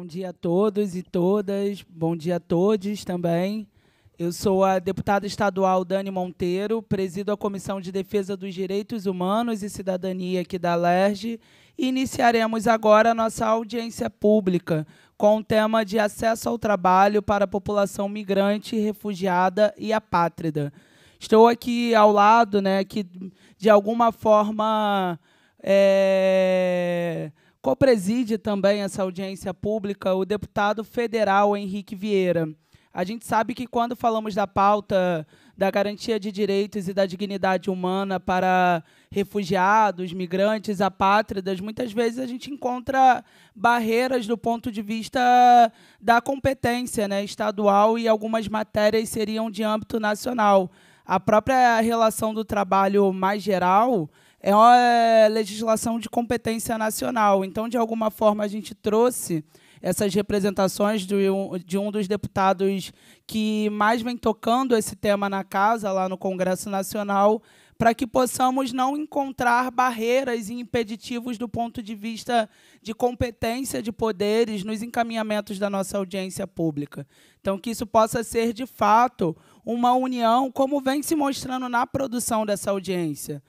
Bom dia a todos e todas. Bom dia a todos também. Eu sou a deputada estadual Dani Monteiro, presido a Comissão de Defesa dos Direitos Humanos e Cidadania aqui da LERJ e iniciaremos agora a nossa audiência pública com o tema de acesso ao trabalho para a população migrante, refugiada e apátrida. Estou aqui ao lado, né, que de alguma forma é, Copreside também essa audiência pública o deputado federal Henrique Vieira. A gente sabe que quando falamos da pauta da garantia de direitos e da dignidade humana para refugiados, migrantes, apátridas, muitas vezes a gente encontra barreiras do ponto de vista da competência né, estadual e algumas matérias seriam de âmbito nacional. A própria relação do trabalho mais geral é uma eh, legislação de competência nacional. Então, de alguma forma, a gente trouxe essas representações de um, dos deputados que mais vem tocando esse tema na casa, lá no Congresso Nacional, para que possamos não encontrar barreiras e impeditivos do ponto de vista de competência de poderes nos encaminhamentos da nossa audiência pública. Então, que isso possa ser, de fato, uma união, como vem se mostrando na produção dessa audiência.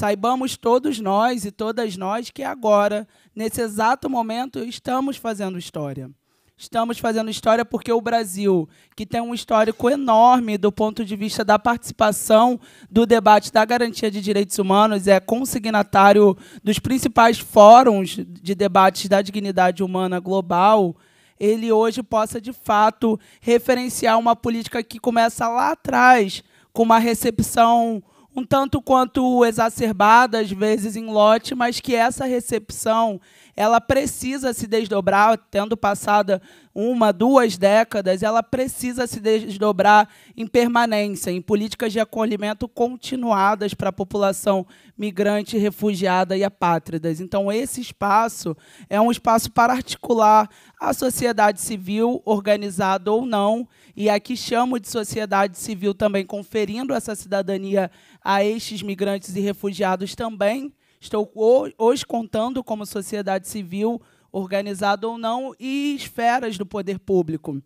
Saibamos todos nós e todas nós que agora, nesse exato momento, estamos fazendo história. Estamos fazendo história porque o Brasil, que tem um histórico enorme do ponto de vista da participação do debate da garantia de direitos humanos, é consignatário dos principais fóruns de debates da dignidade humana global, ele hoje possa, de fato, referenciar uma política que começa lá atrás, com uma recepção um tanto quanto exacerbada às vezes em lote, mas que essa recepção ela precisa se desdobrar, tendo passado uma, duas décadas, ela precisa se desdobrar em permanência, em políticas de acolhimento continuadas para a população migrante, refugiada e apátridas. Então, esse espaço é um espaço para articular a sociedade civil, organizada ou não, e aqui chamo de sociedade civil também conferindo essa cidadania a estes migrantes e refugiados também. Estou hoje contando como sociedade civil, organizada ou não, e esferas do poder público.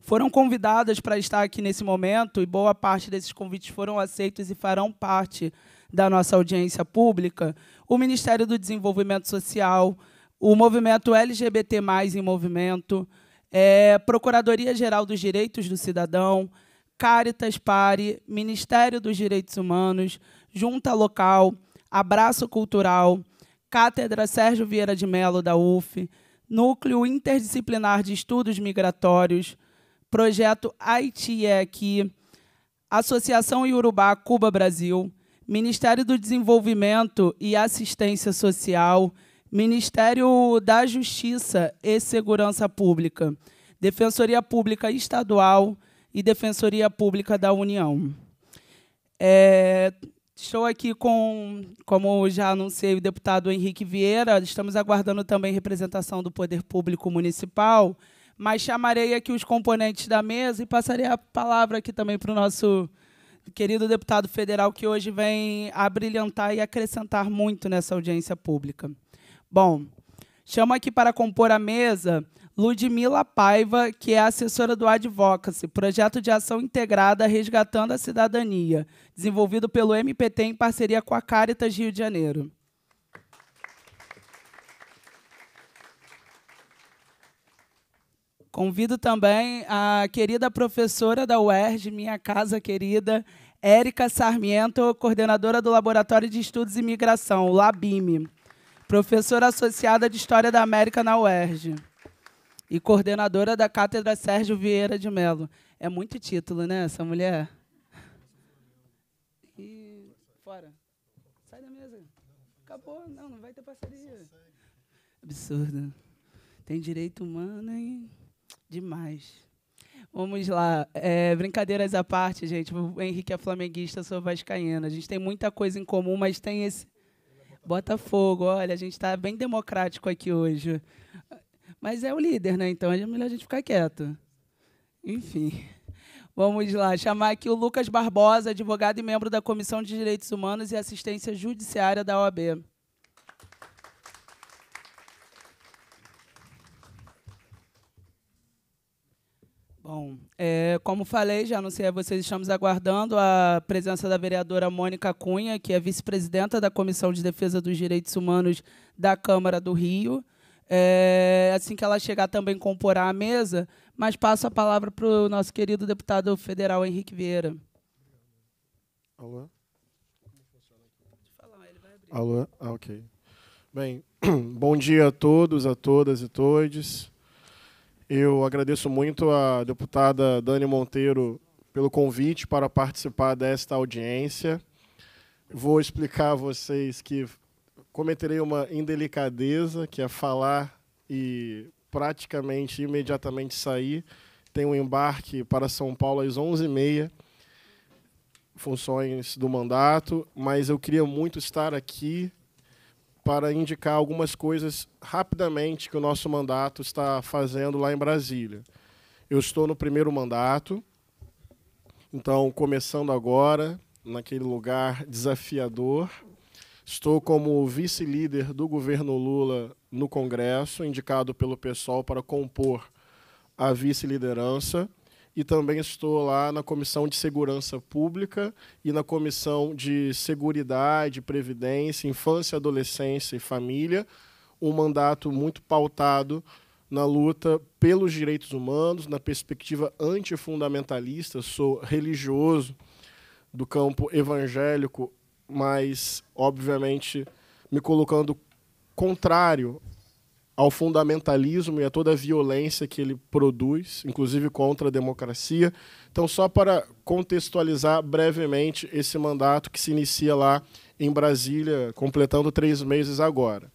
Foram convidadas para estar aqui nesse momento e boa parte desses convites foram aceitos e farão parte da nossa audiência pública. O Ministério do Desenvolvimento Social, o movimento LGBT Mais em Movimento, é, Procuradoria Geral dos Direitos do Cidadão, Caritas Pare, Ministério dos Direitos Humanos, Junta Local, Abraço Cultural, Cátedra Sérgio Vieira de Mello da UF, Núcleo Interdisciplinar de Estudos Migratórios, Projeto Haiti é Aqui, Associação Iorubá Cuba Brasil, Ministério do Desenvolvimento e Assistência Social, Ministério da Justiça e Segurança Pública, Defensoria Pública Estadual, e Defensoria Pública da União. É, estou aqui com, como já anunciei, o deputado Henrique Vieira. Estamos aguardando também representação do Poder Público Municipal, mas chamarei aqui os componentes da mesa e passarei a palavra aqui também para o nosso querido deputado federal, que hoje vem abrilhantar e acrescentar muito nessa audiência pública. Bom, chamo aqui para compor a mesa Ludmila Paiva, que é assessora do Advocacy, projeto de ação integrada Resgatando a Cidadania, desenvolvido pelo MPT em parceria com a Caritas Rio de Janeiro. Convido também a querida professora da UERJ, minha casa querida, Érica Sarmiento, coordenadora do Laboratório de Estudos e Migração, LABIME, professora associada de História da América na UERJ e coordenadora da Cátedra Sérgio Vieira de Mello. É muito título, né, essa mulher? E fora. Sai da mesa. Acabou, não, não vai ter parceria. Absurdo. Tem direito humano hein? demais. Vamos lá. É, brincadeiras à parte, gente. O Henrique é flamenguista, sou vascaína. A gente tem muita coisa em comum, mas tem esse Botafogo. Olha, a gente está bem democrático aqui hoje. Mas é o líder, né? Então é melhor a gente ficar quieto. Enfim. Vamos lá, chamar aqui o Lucas Barbosa, advogado e membro da Comissão de Direitos Humanos e Assistência Judiciária da OAB. Bom, é, como falei, já anunciei a vocês, estamos aguardando a presença da vereadora Mônica Cunha, que é vice-presidenta da Comissão de Defesa dos Direitos Humanos da Câmara do Rio. É, assim que ela chegar também comporá a mesa, mas passo a palavra para o nosso querido deputado federal Henrique Vieira. Alô? Alô? Ah, ok. Bem, bom dia a todos, a todas e todos Eu agradeço muito à deputada Dani Monteiro pelo convite para participar desta audiência. Vou explicar a vocês que cometerei uma indelicadeza, que é falar e praticamente imediatamente sair. Tem um embarque para São Paulo às 11h30, funções do mandato, mas eu queria muito estar aqui para indicar algumas coisas rapidamente que o nosso mandato está fazendo lá em Brasília. Eu estou no primeiro mandato, então começando agora, naquele lugar desafiador, Estou como vice-líder do governo Lula no Congresso, indicado pelo pessoal para compor a vice-liderança. E também estou lá na Comissão de Segurança Pública e na Comissão de Seguridade, Previdência, Infância, Adolescência e Família, um mandato muito pautado na luta pelos direitos humanos, na perspectiva antifundamentalista. Sou religioso do campo evangélico mas obviamente me colocando contrário ao fundamentalismo e a toda a violência que ele produz, inclusive contra a democracia. Então, só para contextualizar brevemente esse mandato que se inicia lá em Brasília, completando três meses agora.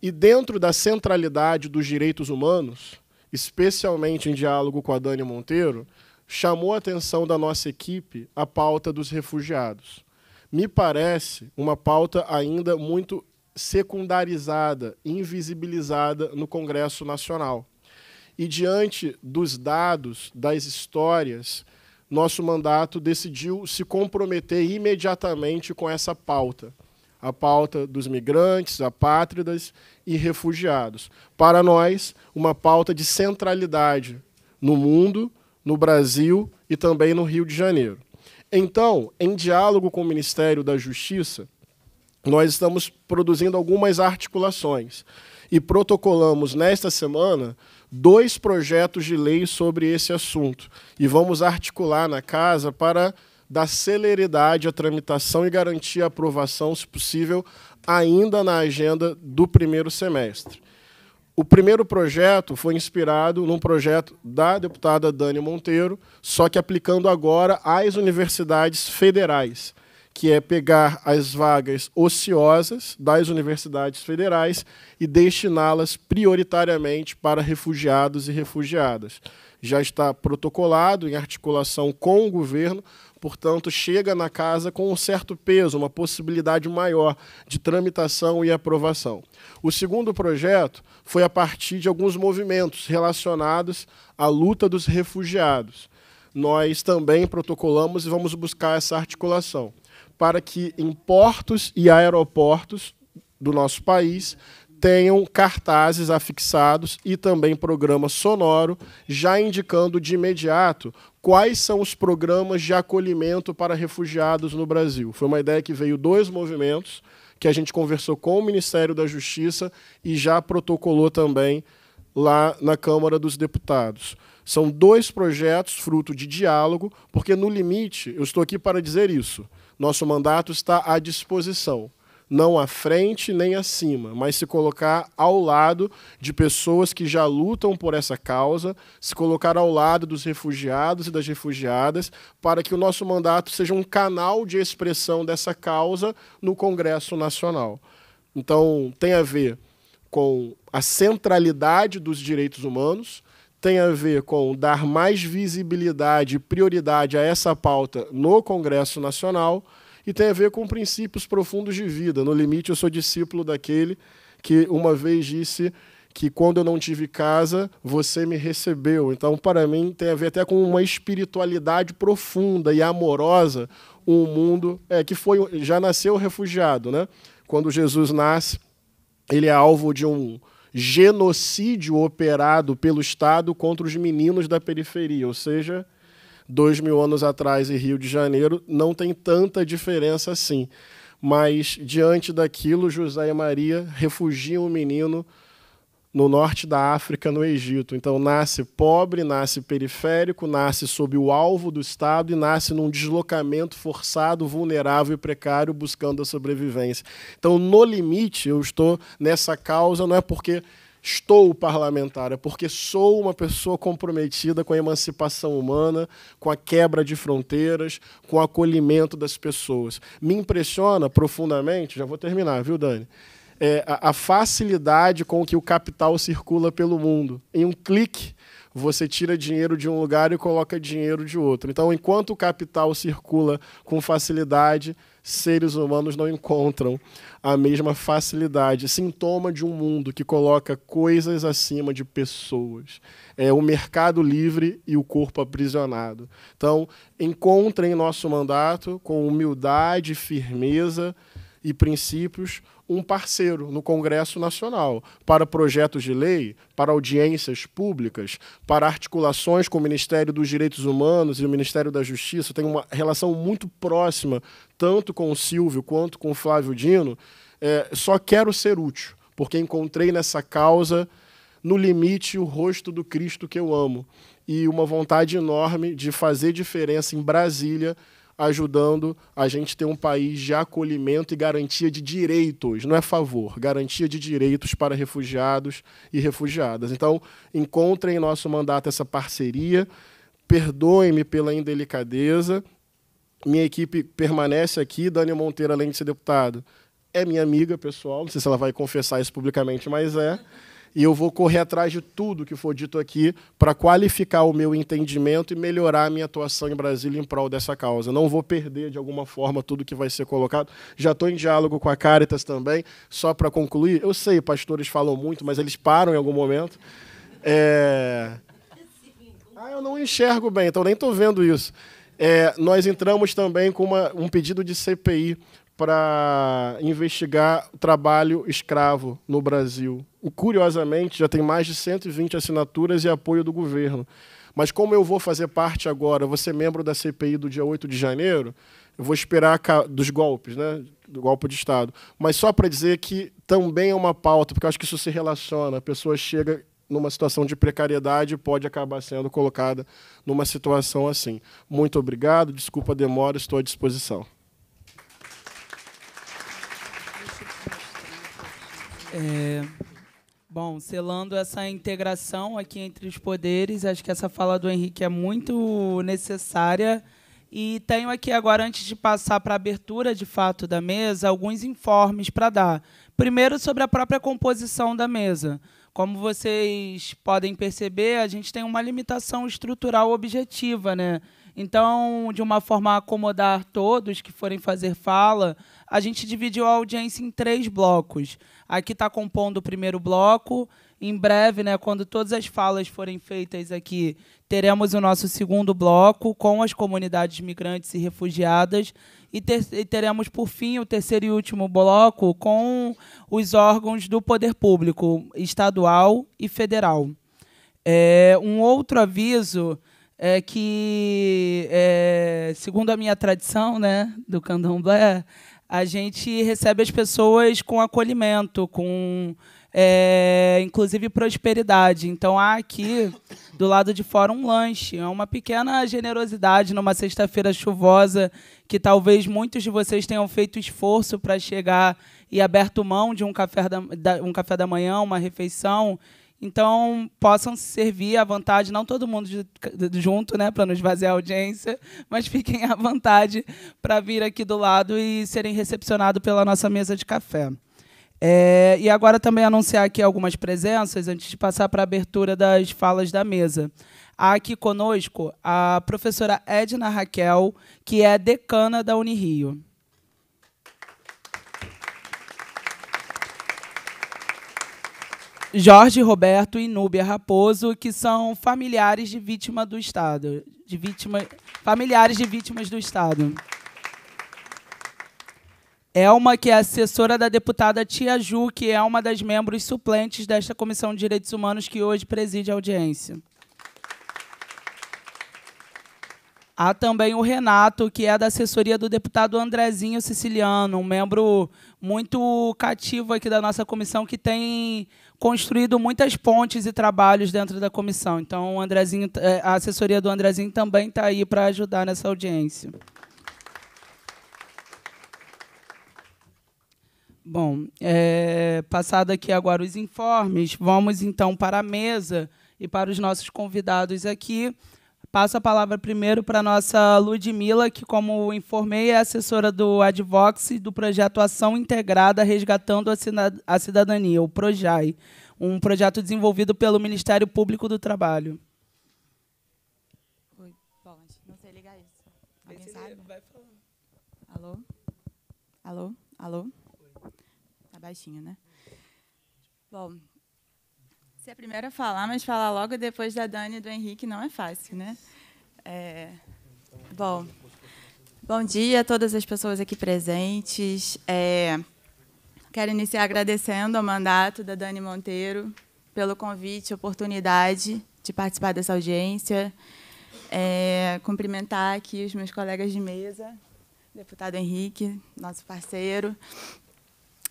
E dentro da centralidade dos direitos humanos, especialmente em diálogo com a Dani Monteiro, chamou a atenção da nossa equipe a pauta dos refugiados me parece uma pauta ainda muito secundarizada, invisibilizada no Congresso Nacional. E diante dos dados, das histórias, nosso mandato decidiu se comprometer imediatamente com essa pauta, a pauta dos migrantes, apátridas e refugiados. Para nós, uma pauta de centralidade no mundo, no Brasil e também no Rio de Janeiro. Então, em diálogo com o Ministério da Justiça, nós estamos produzindo algumas articulações e protocolamos nesta semana dois projetos de lei sobre esse assunto e vamos articular na casa para dar celeridade à tramitação e garantir a aprovação, se possível, ainda na agenda do primeiro semestre. O primeiro projeto foi inspirado num projeto da deputada Dani Monteiro, só que aplicando agora às universidades federais, que é pegar as vagas ociosas das universidades federais e destiná-las prioritariamente para refugiados e refugiadas. Já está protocolado em articulação com o governo portanto, chega na casa com um certo peso, uma possibilidade maior de tramitação e aprovação. O segundo projeto foi a partir de alguns movimentos relacionados à luta dos refugiados. Nós também protocolamos e vamos buscar essa articulação para que em portos e aeroportos do nosso país tenham cartazes afixados e também programa sonoro, já indicando de imediato quais são os programas de acolhimento para refugiados no Brasil. Foi uma ideia que veio dois movimentos que a gente conversou com o Ministério da Justiça e já protocolou também lá na Câmara dos Deputados. São dois projetos fruto de diálogo, porque no limite, eu estou aqui para dizer isso, nosso mandato está à disposição não à frente nem acima, mas se colocar ao lado de pessoas que já lutam por essa causa, se colocar ao lado dos refugiados e das refugiadas, para que o nosso mandato seja um canal de expressão dessa causa no Congresso Nacional. Então, tem a ver com a centralidade dos direitos humanos, tem a ver com dar mais visibilidade e prioridade a essa pauta no Congresso Nacional e tem a ver com princípios profundos de vida. No limite, eu sou discípulo daquele que uma vez disse que quando eu não tive casa, você me recebeu. Então, para mim, tem a ver até com uma espiritualidade profunda e amorosa, um mundo é, que foi já nasceu refugiado, né? Quando Jesus nasce, ele é alvo de um genocídio operado pelo Estado contra os meninos da periferia, ou seja, dois mil anos atrás e Rio de Janeiro, não tem tanta diferença assim. Mas, diante daquilo, José e Maria refugiam o menino no norte da África, no Egito. Então, nasce pobre, nasce periférico, nasce sob o alvo do Estado e nasce num deslocamento forçado, vulnerável e precário, buscando a sobrevivência. Então, no limite, eu estou nessa causa, não é porque estou parlamentar, é porque sou uma pessoa comprometida com a emancipação humana, com a quebra de fronteiras, com o acolhimento das pessoas. Me impressiona profundamente, já vou terminar, viu, Dani? É, a, a facilidade com que o capital circula pelo mundo. Em um clique, você tira dinheiro de um lugar e coloca dinheiro de outro. Então, enquanto o capital circula com facilidade, seres humanos não encontram a mesma facilidade. Sintoma de um mundo que coloca coisas acima de pessoas. É o mercado livre e o corpo aprisionado. Então, encontrem nosso mandato com humildade, firmeza e princípios um parceiro no Congresso Nacional para projetos de lei, para audiências públicas, para articulações com o Ministério dos Direitos Humanos e o Ministério da Justiça. Tem uma relação muito próxima, tanto com o Silvio quanto com o Flávio Dino. É, só quero ser útil, porque encontrei nessa causa, no limite, o rosto do Cristo que eu amo e uma vontade enorme de fazer diferença em Brasília ajudando a gente ter um país de acolhimento e garantia de direitos, não é favor, garantia de direitos para refugiados e refugiadas. Então, encontrem em nosso mandato essa parceria, perdoem-me pela indelicadeza. Minha equipe permanece aqui, Dani Monteiro, além de ser deputado, é minha amiga pessoal, não sei se ela vai confessar isso publicamente, mas é e eu vou correr atrás de tudo que for dito aqui para qualificar o meu entendimento e melhorar a minha atuação em Brasília em prol dessa causa. Não vou perder, de alguma forma, tudo que vai ser colocado. Já estou em diálogo com a Caritas também, só para concluir. Eu sei, pastores falam muito, mas eles param em algum momento. É... Ah, eu não enxergo bem, então nem estou vendo isso. É, nós entramos também com uma, um pedido de CPI para investigar o trabalho escravo no Brasil. E, curiosamente, já tem mais de 120 assinaturas e apoio do governo. Mas como eu vou fazer parte agora, você membro da CPI do dia 8 de janeiro, eu vou esperar dos golpes, né? do golpe de Estado. Mas só para dizer que também é uma pauta, porque eu acho que isso se relaciona. A pessoa chega numa situação de precariedade e pode acabar sendo colocada numa situação assim. Muito obrigado, desculpa a demora, estou à disposição. É, bom, selando essa integração aqui entre os poderes, acho que essa fala do Henrique é muito necessária. E tenho aqui agora, antes de passar para a abertura de fato da mesa, alguns informes para dar. Primeiro, sobre a própria composição da mesa. Como vocês podem perceber, a gente tem uma limitação estrutural objetiva, né? Então, de uma forma a acomodar todos que forem fazer fala, a gente dividiu a audiência em três blocos. Aqui está compondo o primeiro bloco. Em breve, né, quando todas as falas forem feitas aqui, teremos o nosso segundo bloco com as comunidades migrantes e refugiadas. E, ter e teremos, por fim, o terceiro e último bloco com os órgãos do poder público, estadual e federal. É, um outro aviso é que, é, segundo a minha tradição né, do candomblé, a gente recebe as pessoas com acolhimento, com é, inclusive prosperidade. Então há aqui do lado de fora um lanche, é uma pequena generosidade numa sexta-feira chuvosa que talvez muitos de vocês tenham feito esforço para chegar e aberto mão de um café da, da, um café da manhã, uma refeição então, possam se servir à vontade, não todo mundo junto, né, para nos vazar a audiência, mas fiquem à vontade para vir aqui do lado e serem recepcionados pela nossa mesa de café. É, e agora também anunciar aqui algumas presenças antes de passar para a abertura das falas da mesa. Há aqui conosco a professora Edna Raquel, que é decana da Unirio. Jorge Roberto e Núbia Raposo, que são familiares de vítima do Estado, de vítima, familiares de vítimas do Estado. Elma, que é assessora da deputada Tia Ju, que é uma das membros suplentes desta Comissão de Direitos Humanos que hoje preside a audiência. Há também o Renato, que é da assessoria do deputado Andrezinho Siciliano, um membro muito cativo aqui da nossa comissão, que tem construído muitas pontes e trabalhos dentro da comissão. Então, o Andrezinho, é, a assessoria do Andrezinho também está aí para ajudar nessa audiência. Bom, é, passado aqui agora os informes, vamos então para a mesa e para os nossos convidados aqui. Passo a palavra primeiro para a nossa Ludmilla, que, como informei, é assessora do Advox do projeto Ação Integrada Resgatando a Cidadania, o PROJAI, um projeto desenvolvido pelo Ministério Público do Trabalho. Oi, bom, não sei ligar isso. Alguém sabe? Vai Alô? Alô? Alô? Está baixinho, né? Bom, ser a primeira a falar, mas falar logo depois da Dani e do Henrique não é fácil, né? É... Bom, bom dia a todas as pessoas aqui presentes. É... Quero iniciar agradecendo ao mandato da Dani Monteiro pelo convite, oportunidade de participar dessa audiência. É... Cumprimentar aqui os meus colegas de mesa, deputado Henrique, nosso parceiro,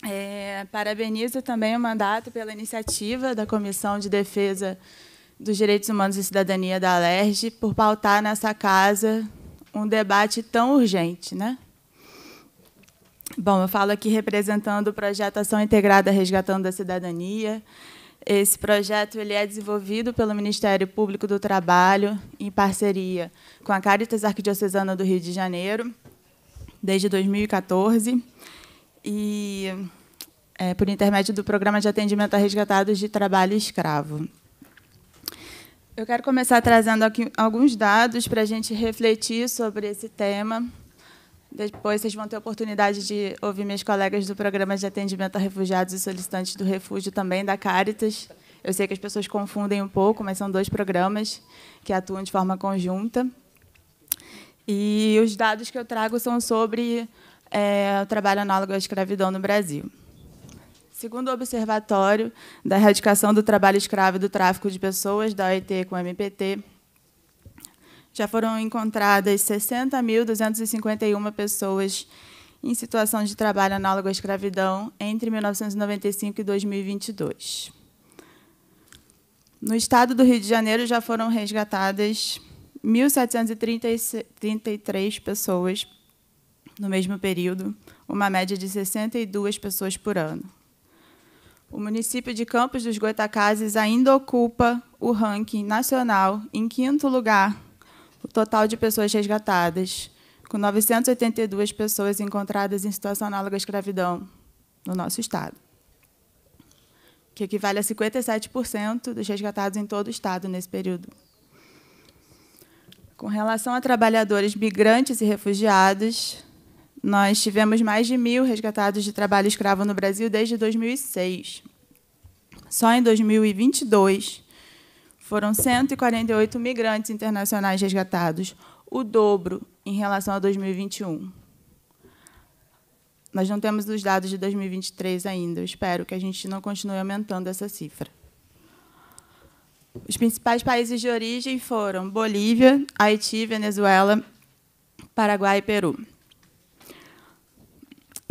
é, parabenizo também o mandato pela iniciativa da Comissão de Defesa dos Direitos Humanos e Cidadania da Alerj por pautar nessa casa um debate tão urgente, né? Bom, eu falo aqui representando o projeto Ação Integrada Resgatando a Cidadania. Esse projeto ele é desenvolvido pelo Ministério Público do Trabalho em parceria com a Caritas Arquidiocesana do Rio de Janeiro desde 2014 e é, por intermédio do Programa de Atendimento a Resgatados de Trabalho Escravo. Eu quero começar trazendo aqui alguns dados para a gente refletir sobre esse tema. Depois vocês vão ter a oportunidade de ouvir minhas colegas do Programa de Atendimento a Refugiados e Solicitantes do Refúgio, também da Caritas. Eu sei que as pessoas confundem um pouco, mas são dois programas que atuam de forma conjunta. E os dados que eu trago são sobre é, o trabalho análogo à escravidão no Brasil. Segundo o Observatório da Erradicação do Trabalho Escravo e do Tráfico de Pessoas, da OIT com o MPT, já foram encontradas 60.251 pessoas em situação de trabalho análogo à escravidão entre 1995 e 2022. No estado do Rio de Janeiro já foram resgatadas 1.733 pessoas no mesmo período, uma média de 62 pessoas por ano. O município de Campos dos Goitacazes ainda ocupa o ranking nacional em quinto lugar, o total de pessoas resgatadas, com 982 pessoas encontradas em situação análoga à escravidão no nosso estado, que equivale a 57% dos resgatados em todo o estado nesse período. Com relação a trabalhadores migrantes e refugiados, nós tivemos mais de mil resgatados de trabalho escravo no Brasil desde 2006. Só em 2022 foram 148 migrantes internacionais resgatados, o dobro em relação a 2021. Nós não temos os dados de 2023 ainda. Eu espero que a gente não continue aumentando essa cifra. Os principais países de origem foram Bolívia, Haiti, Venezuela, Paraguai e Peru.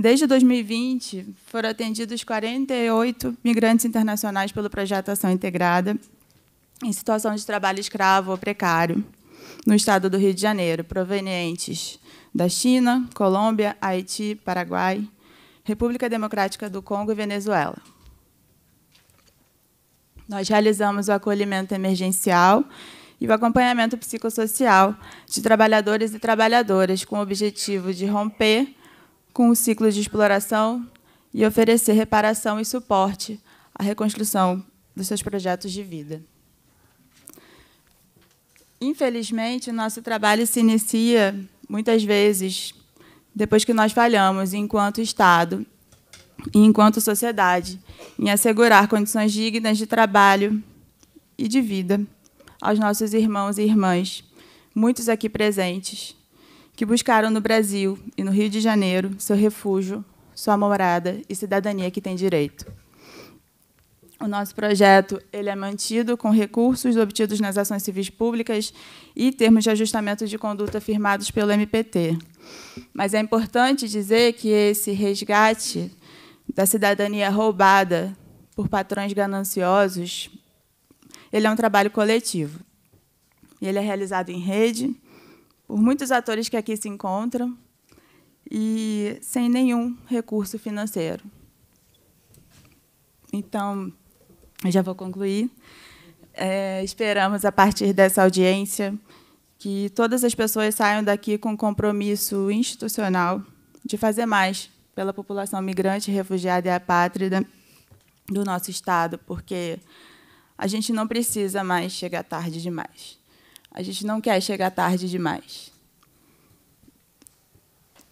Desde 2020, foram atendidos 48 migrantes internacionais pelo projeto Ação Integrada em situação de trabalho escravo ou precário no estado do Rio de Janeiro, provenientes da China, Colômbia, Haiti, Paraguai, República Democrática do Congo e Venezuela. Nós realizamos o acolhimento emergencial e o acompanhamento psicossocial de trabalhadores e trabalhadoras com o objetivo de romper com o ciclo de exploração e oferecer reparação e suporte à reconstrução dos seus projetos de vida. Infelizmente, o nosso trabalho se inicia, muitas vezes, depois que nós falhamos, enquanto Estado e enquanto sociedade, em assegurar condições dignas de trabalho e de vida aos nossos irmãos e irmãs, muitos aqui presentes, que buscaram no Brasil e no Rio de Janeiro seu refúgio, sua morada e cidadania que tem direito. O nosso projeto ele é mantido com recursos obtidos nas ações civis públicas e termos de ajustamento de conduta firmados pelo MPT. Mas é importante dizer que esse resgate da cidadania roubada por patrões gananciosos, ele é um trabalho coletivo. Ele é realizado em rede, por muitos atores que aqui se encontram e sem nenhum recurso financeiro. Então, eu já vou concluir. É, esperamos, a partir dessa audiência, que todas as pessoas saiam daqui com compromisso institucional de fazer mais pela população migrante, refugiada e apátrida do nosso Estado, porque a gente não precisa mais chegar tarde demais. A gente não quer chegar tarde demais.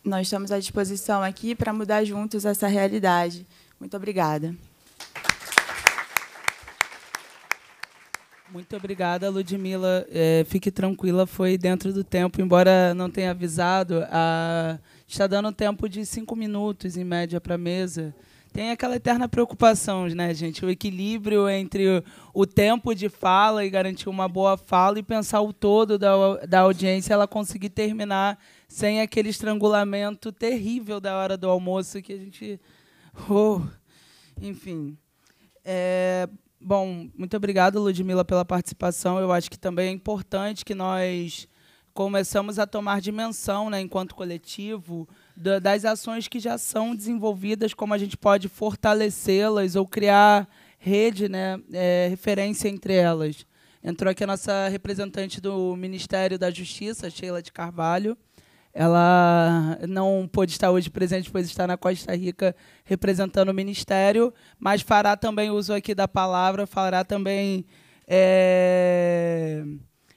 Nós estamos à disposição aqui para mudar juntos essa realidade. Muito obrigada. Muito obrigada, Ludmila. É, fique tranquila, foi dentro do tempo, embora não tenha avisado. A... Está dando tempo de cinco minutos, em média, para a mesa tem aquela eterna preocupação, né, gente? O equilíbrio entre o, tempo de fala e garantir uma boa fala e pensar o todo da, da audiência, ela conseguir terminar sem aquele estrangulamento terrível da hora do almoço que a gente. Oh, enfim. É, bom, muito obrigado, Ludmila, pela participação. Eu acho que também é importante que nós começamos a tomar dimensão, né, enquanto coletivo, da, das ações que já são desenvolvidas, como a gente pode fortalecê-las ou criar rede, né, é, referência entre elas. Entrou aqui a nossa representante do Ministério da Justiça, Sheila de Carvalho. Ela não pôde estar hoje presente, pois está na Costa Rica representando o Ministério, mas fará também uso aqui da palavra, fará também. É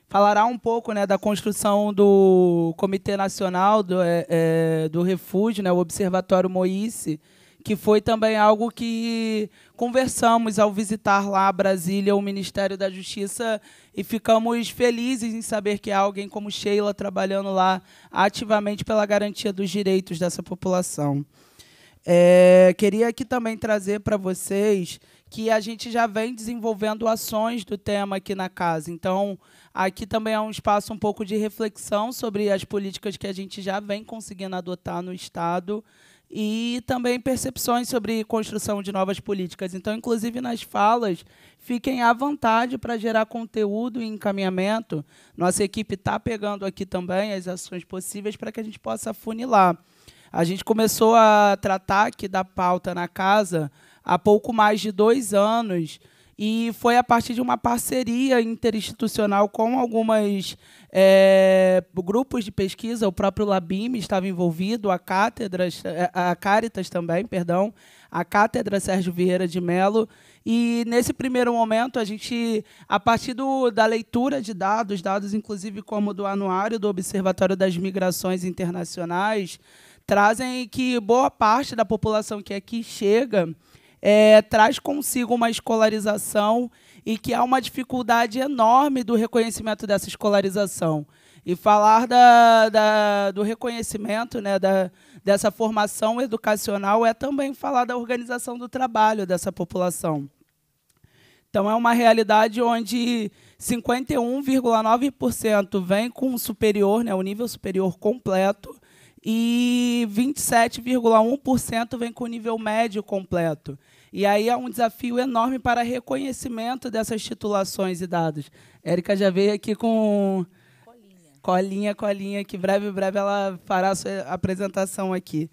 falará um pouco né, da construção do Comitê Nacional do, é, é do Refúgio, né, o Observatório Moice, que foi também algo que conversamos ao visitar lá Brasília, o Ministério da Justiça, e ficamos felizes em saber que há alguém como Sheila trabalhando lá ativamente pela garantia dos direitos dessa população. É, queria aqui também trazer para vocês que a gente já vem desenvolvendo ações do tema aqui na casa. Então, aqui também é um espaço um pouco de reflexão sobre as políticas que a gente já vem conseguindo adotar no Estado e também percepções sobre construção de novas políticas. Então, inclusive nas falas, fiquem à vontade para gerar conteúdo e encaminhamento. Nossa equipe está pegando aqui também as ações possíveis para que a gente possa funilar. A gente começou a tratar aqui da pauta na casa há pouco mais de dois anos. E foi a partir de uma parceria interinstitucional com algumas é, grupos de pesquisa, o próprio Labim estava envolvido, a cátedra, é, a Caritas também, perdão, a cátedra Sérgio Vieira de Mello. E nesse primeiro momento, a gente, a partir do, da leitura de dados, dados inclusive como do anuário do Observatório das Migrações Internacionais, trazem que boa parte da população que aqui chega é, traz consigo uma escolarização e que há uma dificuldade enorme do reconhecimento dessa escolarização. E falar da, da, do reconhecimento né, da, dessa formação educacional é também falar da organização do trabalho dessa população. Então, é uma realidade onde 51,9% vem com o superior, né, o nível superior completo, e 27,1% vem com o nível médio completo. E aí há um desafio enorme para reconhecimento dessas titulações e dados. Érica já veio aqui com colinha, colinha, colinha que breve, breve ela fará a sua apresentação aqui.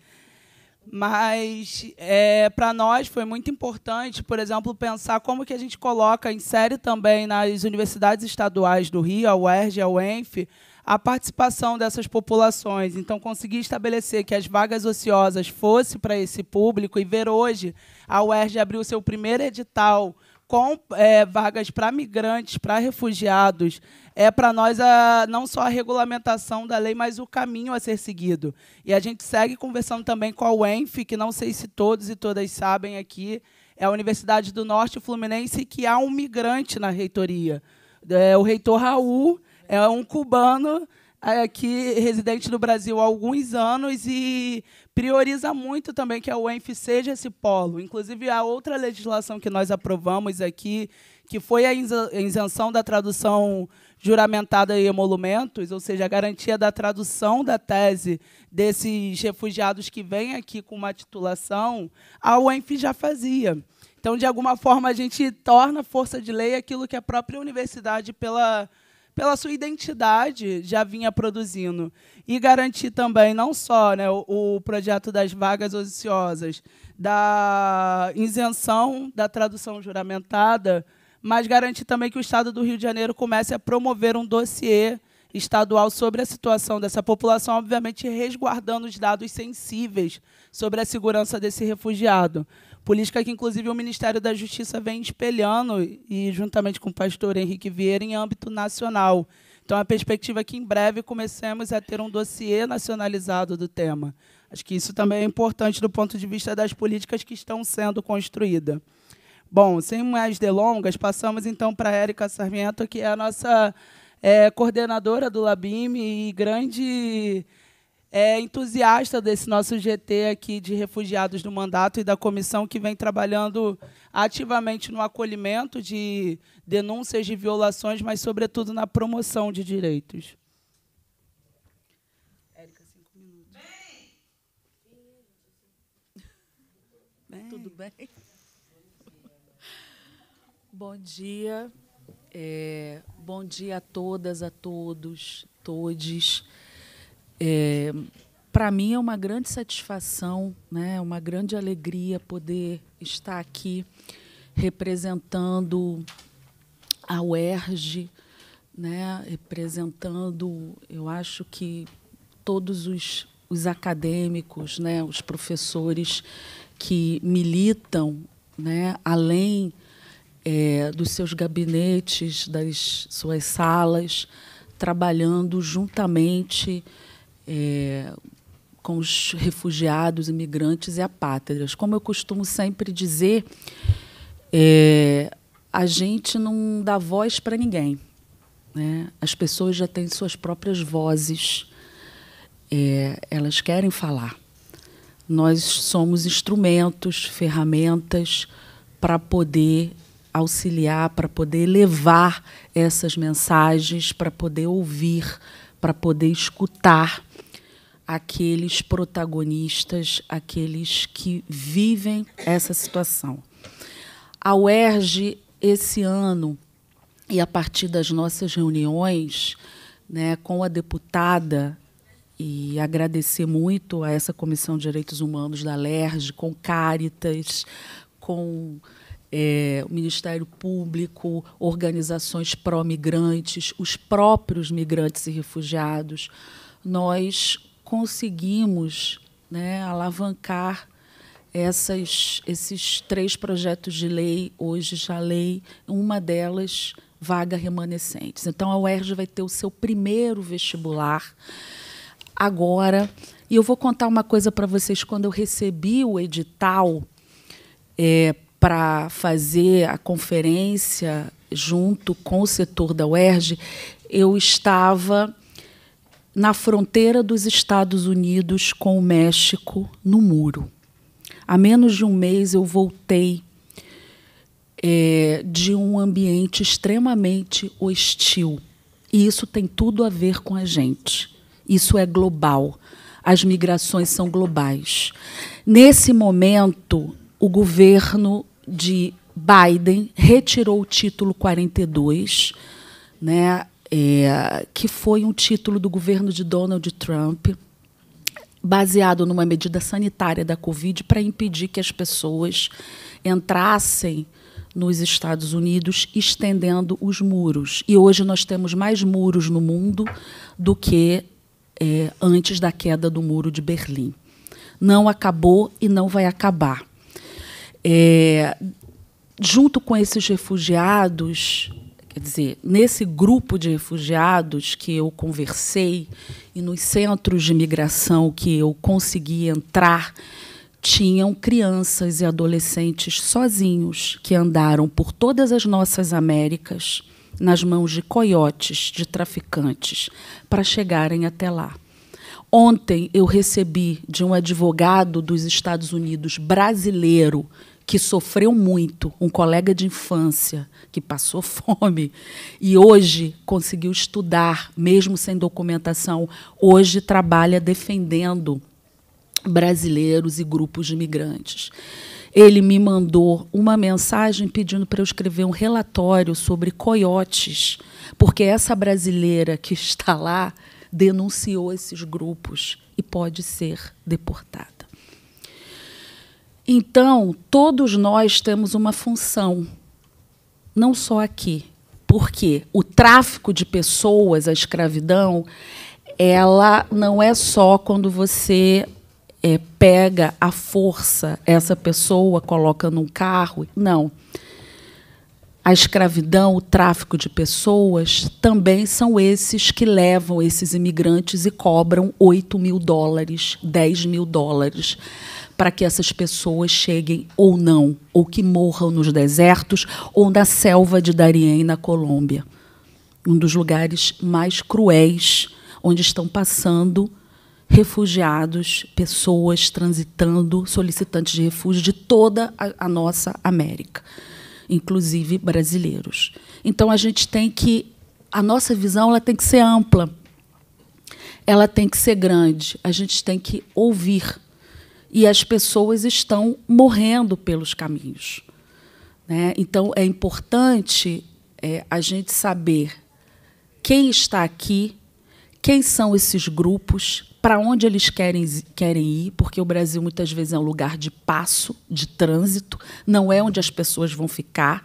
Mas é, para nós foi muito importante, por exemplo, pensar como que a gente coloca, insere também nas universidades estaduais do Rio, a UERJ, a UENF, a participação dessas populações. Então, conseguir estabelecer que as vagas ociosas fossem para esse público e ver hoje a UERJ abriu seu primeiro edital com é, vagas para migrantes, para refugiados, é para nós a, não só a regulamentação da lei, mas o caminho a ser seguido. E a gente segue conversando também com a UENF, que não sei se todos e todas sabem aqui, é a Universidade do Norte Fluminense, que há um migrante na reitoria. É, o reitor Raul é um cubano aqui é, residente no Brasil há alguns anos e prioriza muito também que a UENF seja esse polo. Inclusive, a outra legislação que nós aprovamos aqui, que foi a isenção da tradução juramentada e emolumentos, ou seja, a garantia da tradução da tese desses refugiados que vêm aqui com uma titulação, a UENF já fazia. Então, de alguma forma, a gente torna força de lei aquilo que a própria universidade, pela pela sua identidade, já vinha produzindo. E garantir também, não só né, o, o projeto das vagas ociosas, da isenção da tradução juramentada, mas garantir também que o Estado do Rio de Janeiro comece a promover um dossiê estadual sobre a situação dessa população, obviamente resguardando os dados sensíveis sobre a segurança desse refugiado. Política que, inclusive, o Ministério da Justiça vem espelhando, e juntamente com o pastor Henrique Vieira, em âmbito nacional. Então, a perspectiva é que, em breve, comecemos a ter um dossiê nacionalizado do tema. Acho que isso também é importante do ponto de vista das políticas que estão sendo construídas. Bom, sem mais delongas, passamos então para a Érica Sarmiento, que é a nossa é, coordenadora do Labime e grande é, entusiasta desse nosso GT aqui de refugiados do mandato e da comissão que vem trabalhando ativamente no acolhimento de denúncias de violações, mas sobretudo na promoção de direitos. Érica, cinco minutos. Bem. Tudo bem? Bom dia. É, bom dia a todas, a todos, todes. É, para mim é uma grande satisfação, né? uma grande alegria poder estar aqui representando a UERJ, né? representando, eu acho que todos os, os acadêmicos, né? os professores que militam, né? além é, dos seus gabinetes, das suas salas, trabalhando juntamente é, com os refugiados, imigrantes e apátridas. Como eu costumo sempre dizer, é, a gente não dá voz para ninguém. Né? As pessoas já têm suas próprias vozes, é, elas querem falar. Nós somos instrumentos, ferramentas para poder auxiliar, para poder levar essas mensagens, para poder ouvir, para poder escutar aqueles protagonistas, aqueles que vivem essa situação. A UERJ, esse ano, e a partir das nossas reuniões né, com a deputada, e agradecer muito a essa Comissão de Direitos Humanos da LERJ, com Caritas, com é, o Ministério Público, organizações pró-migrantes, os próprios migrantes e refugiados, nós conseguimos né, alavancar essas, esses três projetos de lei, hoje já lei, uma delas vaga remanescentes. Então, a UERJ vai ter o seu primeiro vestibular agora. E eu vou contar uma coisa para vocês. Quando eu recebi o edital é, para fazer a conferência junto com o setor da UERJ, eu estava na fronteira dos Estados Unidos com o México, no muro. Há menos de um mês eu voltei é, de um ambiente extremamente hostil. E isso tem tudo a ver com a gente. Isso é global. As migrações são globais. Nesse momento, o governo de Biden retirou o título 42, né? é, que foi um título do governo de Donald Trump, baseado numa medida sanitária da Covid para impedir que as pessoas entrassem nos Estados Unidos estendendo os muros. E hoje nós temos mais muros no mundo do que é, antes da queda do muro de Berlim. Não acabou e não vai acabar. É, junto com esses refugiados, Quer dizer, nesse grupo de refugiados que eu conversei e nos centros de migração que eu consegui entrar, tinham crianças e adolescentes sozinhos que andaram por todas as nossas Américas nas mãos de coiotes, de traficantes, para chegarem até lá. Ontem eu recebi de um advogado dos Estados Unidos brasileiro que sofreu muito, um colega de infância que passou fome e hoje conseguiu estudar, mesmo sem documentação, hoje trabalha defendendo brasileiros e grupos de imigrantes. Ele me mandou uma mensagem pedindo para eu escrever um relatório sobre coiotes, porque essa brasileira que está lá denunciou esses grupos e pode ser deportada. Então, todos nós temos uma função, não só aqui. Porque o tráfico de pessoas, a escravidão, ela não é só quando você é, pega à força essa pessoa, coloca num carro. Não. A escravidão, o tráfico de pessoas, também são esses que levam esses imigrantes e cobram 8 mil dólares, 10 mil dólares para que essas pessoas cheguem ou não, ou que morram nos desertos ou na selva de Darien, na Colômbia. Um dos lugares mais cruéis onde estão passando refugiados, pessoas transitando, solicitantes de refúgio de toda a, a nossa América, inclusive brasileiros. Então a gente tem que a nossa visão ela tem que ser ampla, ela tem que ser grande. A gente tem que ouvir e as pessoas estão morrendo pelos caminhos. Né? Então, é importante é, a gente saber quem está aqui, quem são esses grupos, para onde eles querem, querem ir, porque o Brasil muitas vezes é um lugar de passo, de trânsito, não é onde as pessoas vão ficar.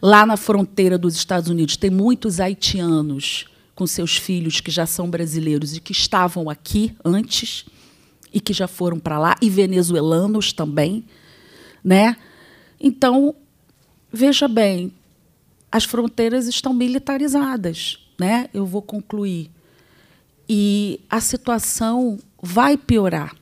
Lá na fronteira dos Estados Unidos tem muitos haitianos com seus filhos que já são brasileiros e que estavam aqui antes e que já foram para lá, e venezuelanos também. Né? Então, veja bem, as fronteiras estão militarizadas. Né? Eu vou concluir. E a situação vai piorar.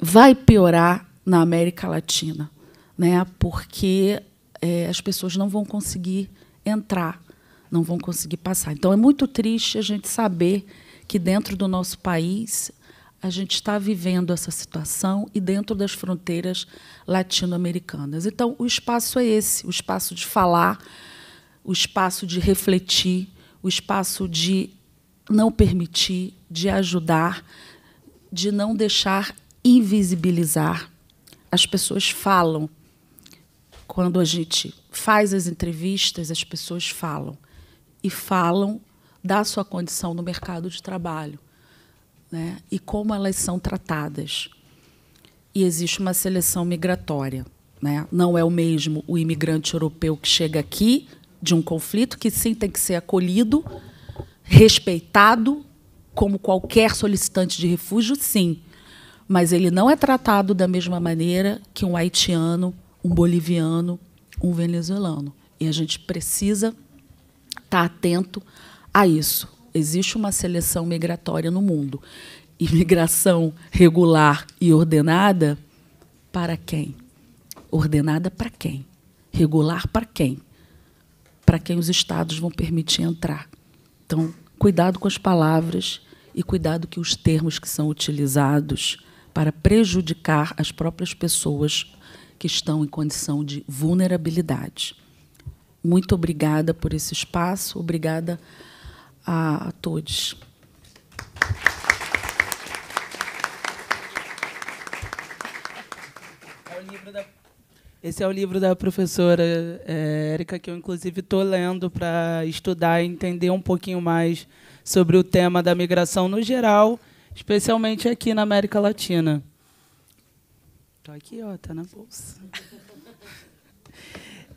Vai piorar na América Latina, né? porque é, as pessoas não vão conseguir entrar, não vão conseguir passar. Então, é muito triste a gente saber que, dentro do nosso país, a gente está vivendo essa situação e dentro das fronteiras latino-americanas. Então, o espaço é esse: o espaço de falar, o espaço de refletir, o espaço de não permitir, de ajudar, de não deixar invisibilizar. As pessoas falam. Quando a gente faz as entrevistas, as pessoas falam. E falam da sua condição no mercado de trabalho né? e como elas são tratadas. E existe uma seleção migratória. Né? Não é o mesmo o imigrante europeu que chega aqui de um conflito, que sim tem que ser acolhido, respeitado, como qualquer solicitante de refúgio, sim. Mas ele não é tratado da mesma maneira que um haitiano, um boliviano, um venezuelano. E a gente precisa estar tá atento a isso existe uma seleção migratória no mundo. Imigração regular e ordenada para quem? Ordenada para quem? Regular para quem? Para quem os estados vão permitir entrar. Então, cuidado com as palavras e cuidado que os termos que são utilizados para prejudicar as próprias pessoas que estão em condição de vulnerabilidade. Muito obrigada por esse espaço, obrigada a, a todos. É Esse é o livro da professora é, Érica, que eu, inclusive, estou lendo para estudar e entender um pouquinho mais sobre o tema da migração no geral, especialmente aqui na América Latina. Estou aqui, ó, tá na bolsa.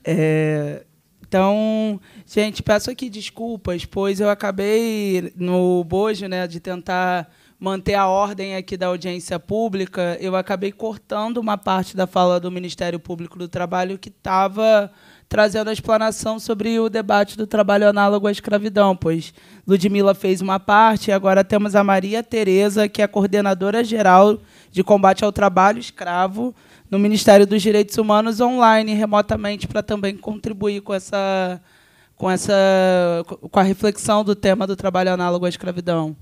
É, então, gente, peço aqui desculpas, pois eu acabei no bojo né, de tentar manter a ordem aqui da audiência pública, eu acabei cortando uma parte da fala do Ministério Público do Trabalho que estava trazendo a explanação sobre o debate do trabalho análogo à escravidão, pois Ludmila fez uma parte e agora temos a Maria Tereza, que é coordenadora geral de combate ao trabalho escravo, no Ministério dos Direitos Humanos online, remotamente, para também contribuir com essa, com essa, com a reflexão do tema do trabalho análogo à escravidão.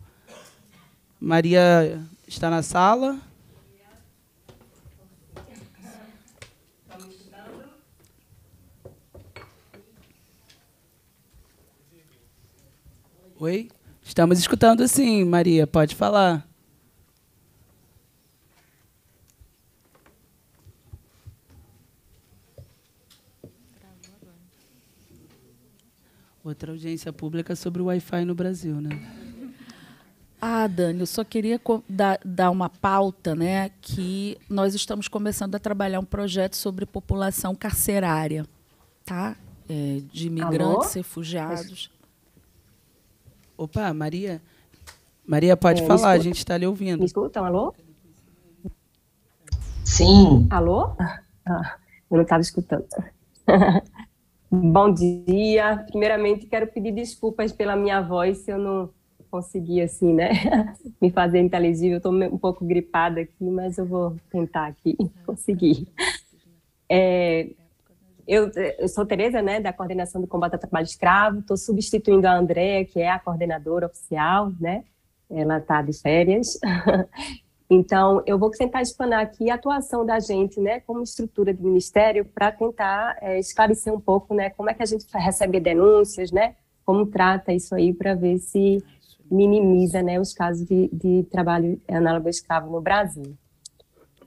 Maria está na sala. Oi? Estamos escutando sim, Maria, pode falar. Outra audiência pública sobre o Wi-Fi no Brasil, né? Ah, Dani, eu só queria dar, dar, uma pauta, né? Que nós estamos começando a trabalhar um projeto sobre população carcerária, tá? É, de imigrantes, Alô? refugiados. Opa, Maria. Maria, pode é, falar, a gente está lhe ouvindo. Me escutam? Alô? Sim. Alô? Ah, ah eu não estava escutando. Bom dia. Primeiramente, quero pedir desculpas pela minha voz, se eu não conseguir, assim, né, me fazer inteligível. Estou um pouco gripada aqui, mas eu vou tentar aqui conseguir. É, eu, eu, sou Tereza, né, da Coordenação do Combate ao Trabalho Escravo. Estou substituindo a Andréa, que é a coordenadora oficial, né? Ela está de férias. Então, eu vou tentar explanar aqui a atuação da gente, né, como estrutura do Ministério, para tentar é, esclarecer um pouco, né, como é que a gente recebe denúncias, né, como trata isso aí para ver se minimiza, né, os casos de, de trabalho análogo escravo no Brasil.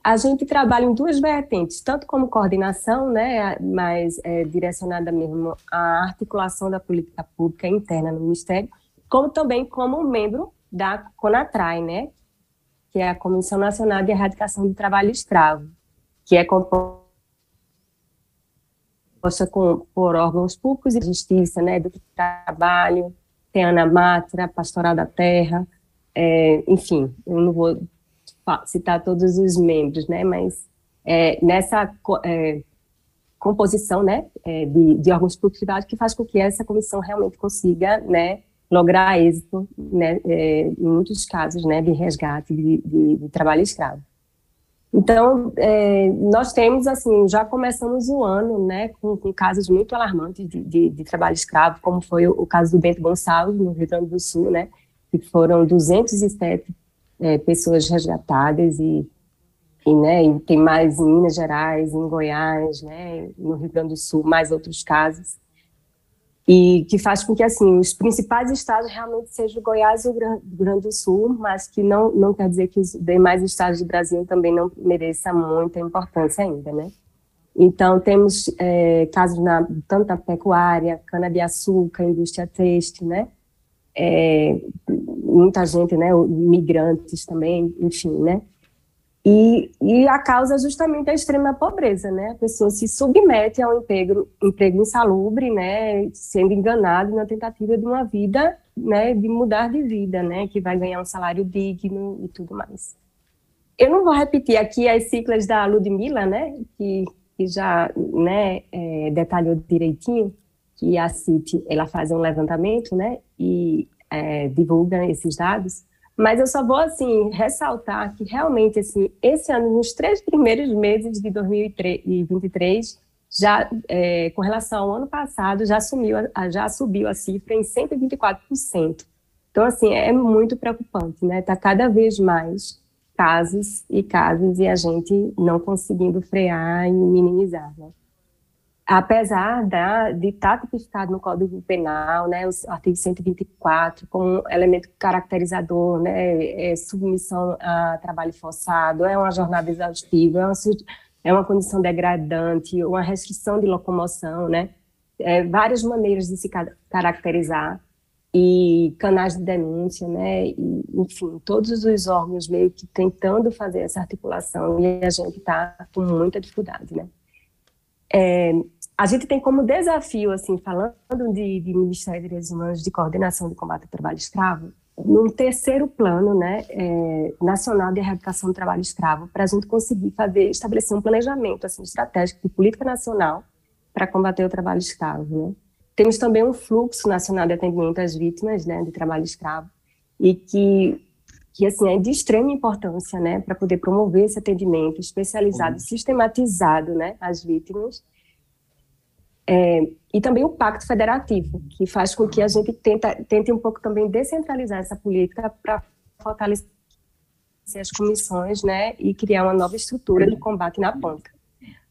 A gente trabalha em duas vertentes, tanto como coordenação, né, mais é, direcionada mesmo à articulação da política pública interna no Ministério, como também como membro da CONATRAI, né, que é a Comissão Nacional de Erradicação do Trabalho Escravo, que é composta com, por órgãos públicos e justiça, né, do trabalho, tem a Matra, Pastoral da Terra, é, enfim, eu não vou citar todos os membros, né, mas é, nessa é, composição, né, é, de, de órgãos públicos privados que faz com que essa comissão realmente consiga, né, lograr êxito, né, é, em muitos casos, né, de resgate de, de, de trabalho escravo. Então, é, nós temos, assim, já começamos o ano, né, com, com casos muito alarmantes de, de, de, trabalho escravo, como foi o, o, caso do Bento Gonçalves, no Rio Grande do Sul, né, que foram 207 é, pessoas resgatadas e, e, né, e tem mais em Minas Gerais, em Goiás, né, no Rio Grande do Sul, mais outros casos e que faz com que assim os principais estados realmente sejam Goiás e o Grande do Sul, mas que não não quer dizer que os demais estados do Brasil também não mereçam muita importância ainda, né? Então temos é, casos na tanta pecuária, cana de açúcar, indústria têxtil, né? É, muita gente, né? Migrantes também, enfim, né? E, e a causa é justamente a extrema pobreza, né? A pessoa se submete a um emprego, emprego insalubre, né? Sendo enganado na tentativa de uma vida, né? De mudar de vida, né? Que vai ganhar um salário digno e tudo mais. Eu não vou repetir aqui as ciclas da Ludmilla, né? Que, que já né, é, detalhou direitinho que a CIT, ela faz um levantamento, né? E é, divulga esses dados mas eu só vou assim ressaltar que realmente assim, esse ano nos três primeiros meses de 2023 já é, com relação ao ano passado já sumiu já subiu a cifra em 124%. Então assim é, é muito preocupante, né? Tá cada vez mais casos e casos e a gente não conseguindo frear e minimizar, né? apesar da, de estar tá tipificado no Código Penal, né, o artigo 124, como elemento caracterizador, né, é submissão a trabalho forçado, é uma jornada exaustiva, é uma, é uma condição degradante, uma restrição de locomoção, né, é, várias maneiras de se caracterizar e canais de denúncia, né, e, enfim, todos os órgãos meio que tentando fazer essa articulação e a gente está com muita dificuldade, né. É, a gente tem como desafio, assim, falando de, de Ministério de Direitos Humanos, de coordenação de combate ao trabalho escravo, num terceiro plano né, é, nacional de erradicação do trabalho escravo, para a gente conseguir fazer, estabelecer um planejamento assim, estratégico de política nacional para combater o trabalho escravo. Né? Temos também um fluxo nacional de atendimento às vítimas né, de trabalho escravo, e que, que assim, é de extrema importância né, para poder promover esse atendimento especializado, uhum. sistematizado né, às vítimas, é, e também o pacto federativo, que faz com que a gente tenta, tente um pouco também descentralizar essa política para fortalecer as comissões né, e criar uma nova estrutura de combate na ponta.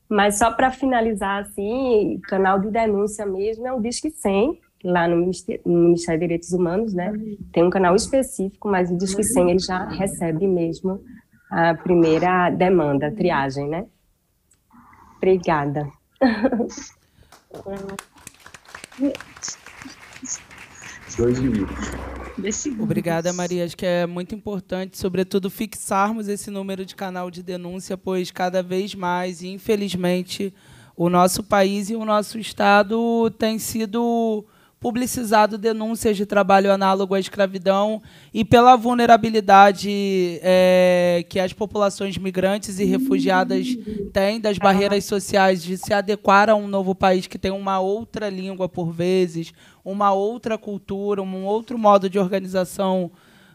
Mas só para finalizar, assim, canal de denúncia mesmo é o Disque 100, lá no Ministério, no Ministério de Direitos Humanos, né? Tem um canal específico, mas o Disque 100 ele já recebe mesmo a primeira demanda, a triagem, né? Obrigada. dois Obrigada, Maria. Acho que é muito importante, sobretudo, fixarmos esse número de canal de denúncia, pois cada vez mais, infelizmente, o nosso país e o nosso Estado têm sido publicizado denúncias de trabalho análogo à escravidão e pela vulnerabilidade é, que as populações migrantes e refugiadas têm das barreiras sociais de se adequar a um novo país que tem uma outra língua por vezes, uma outra cultura, um outro modo de organização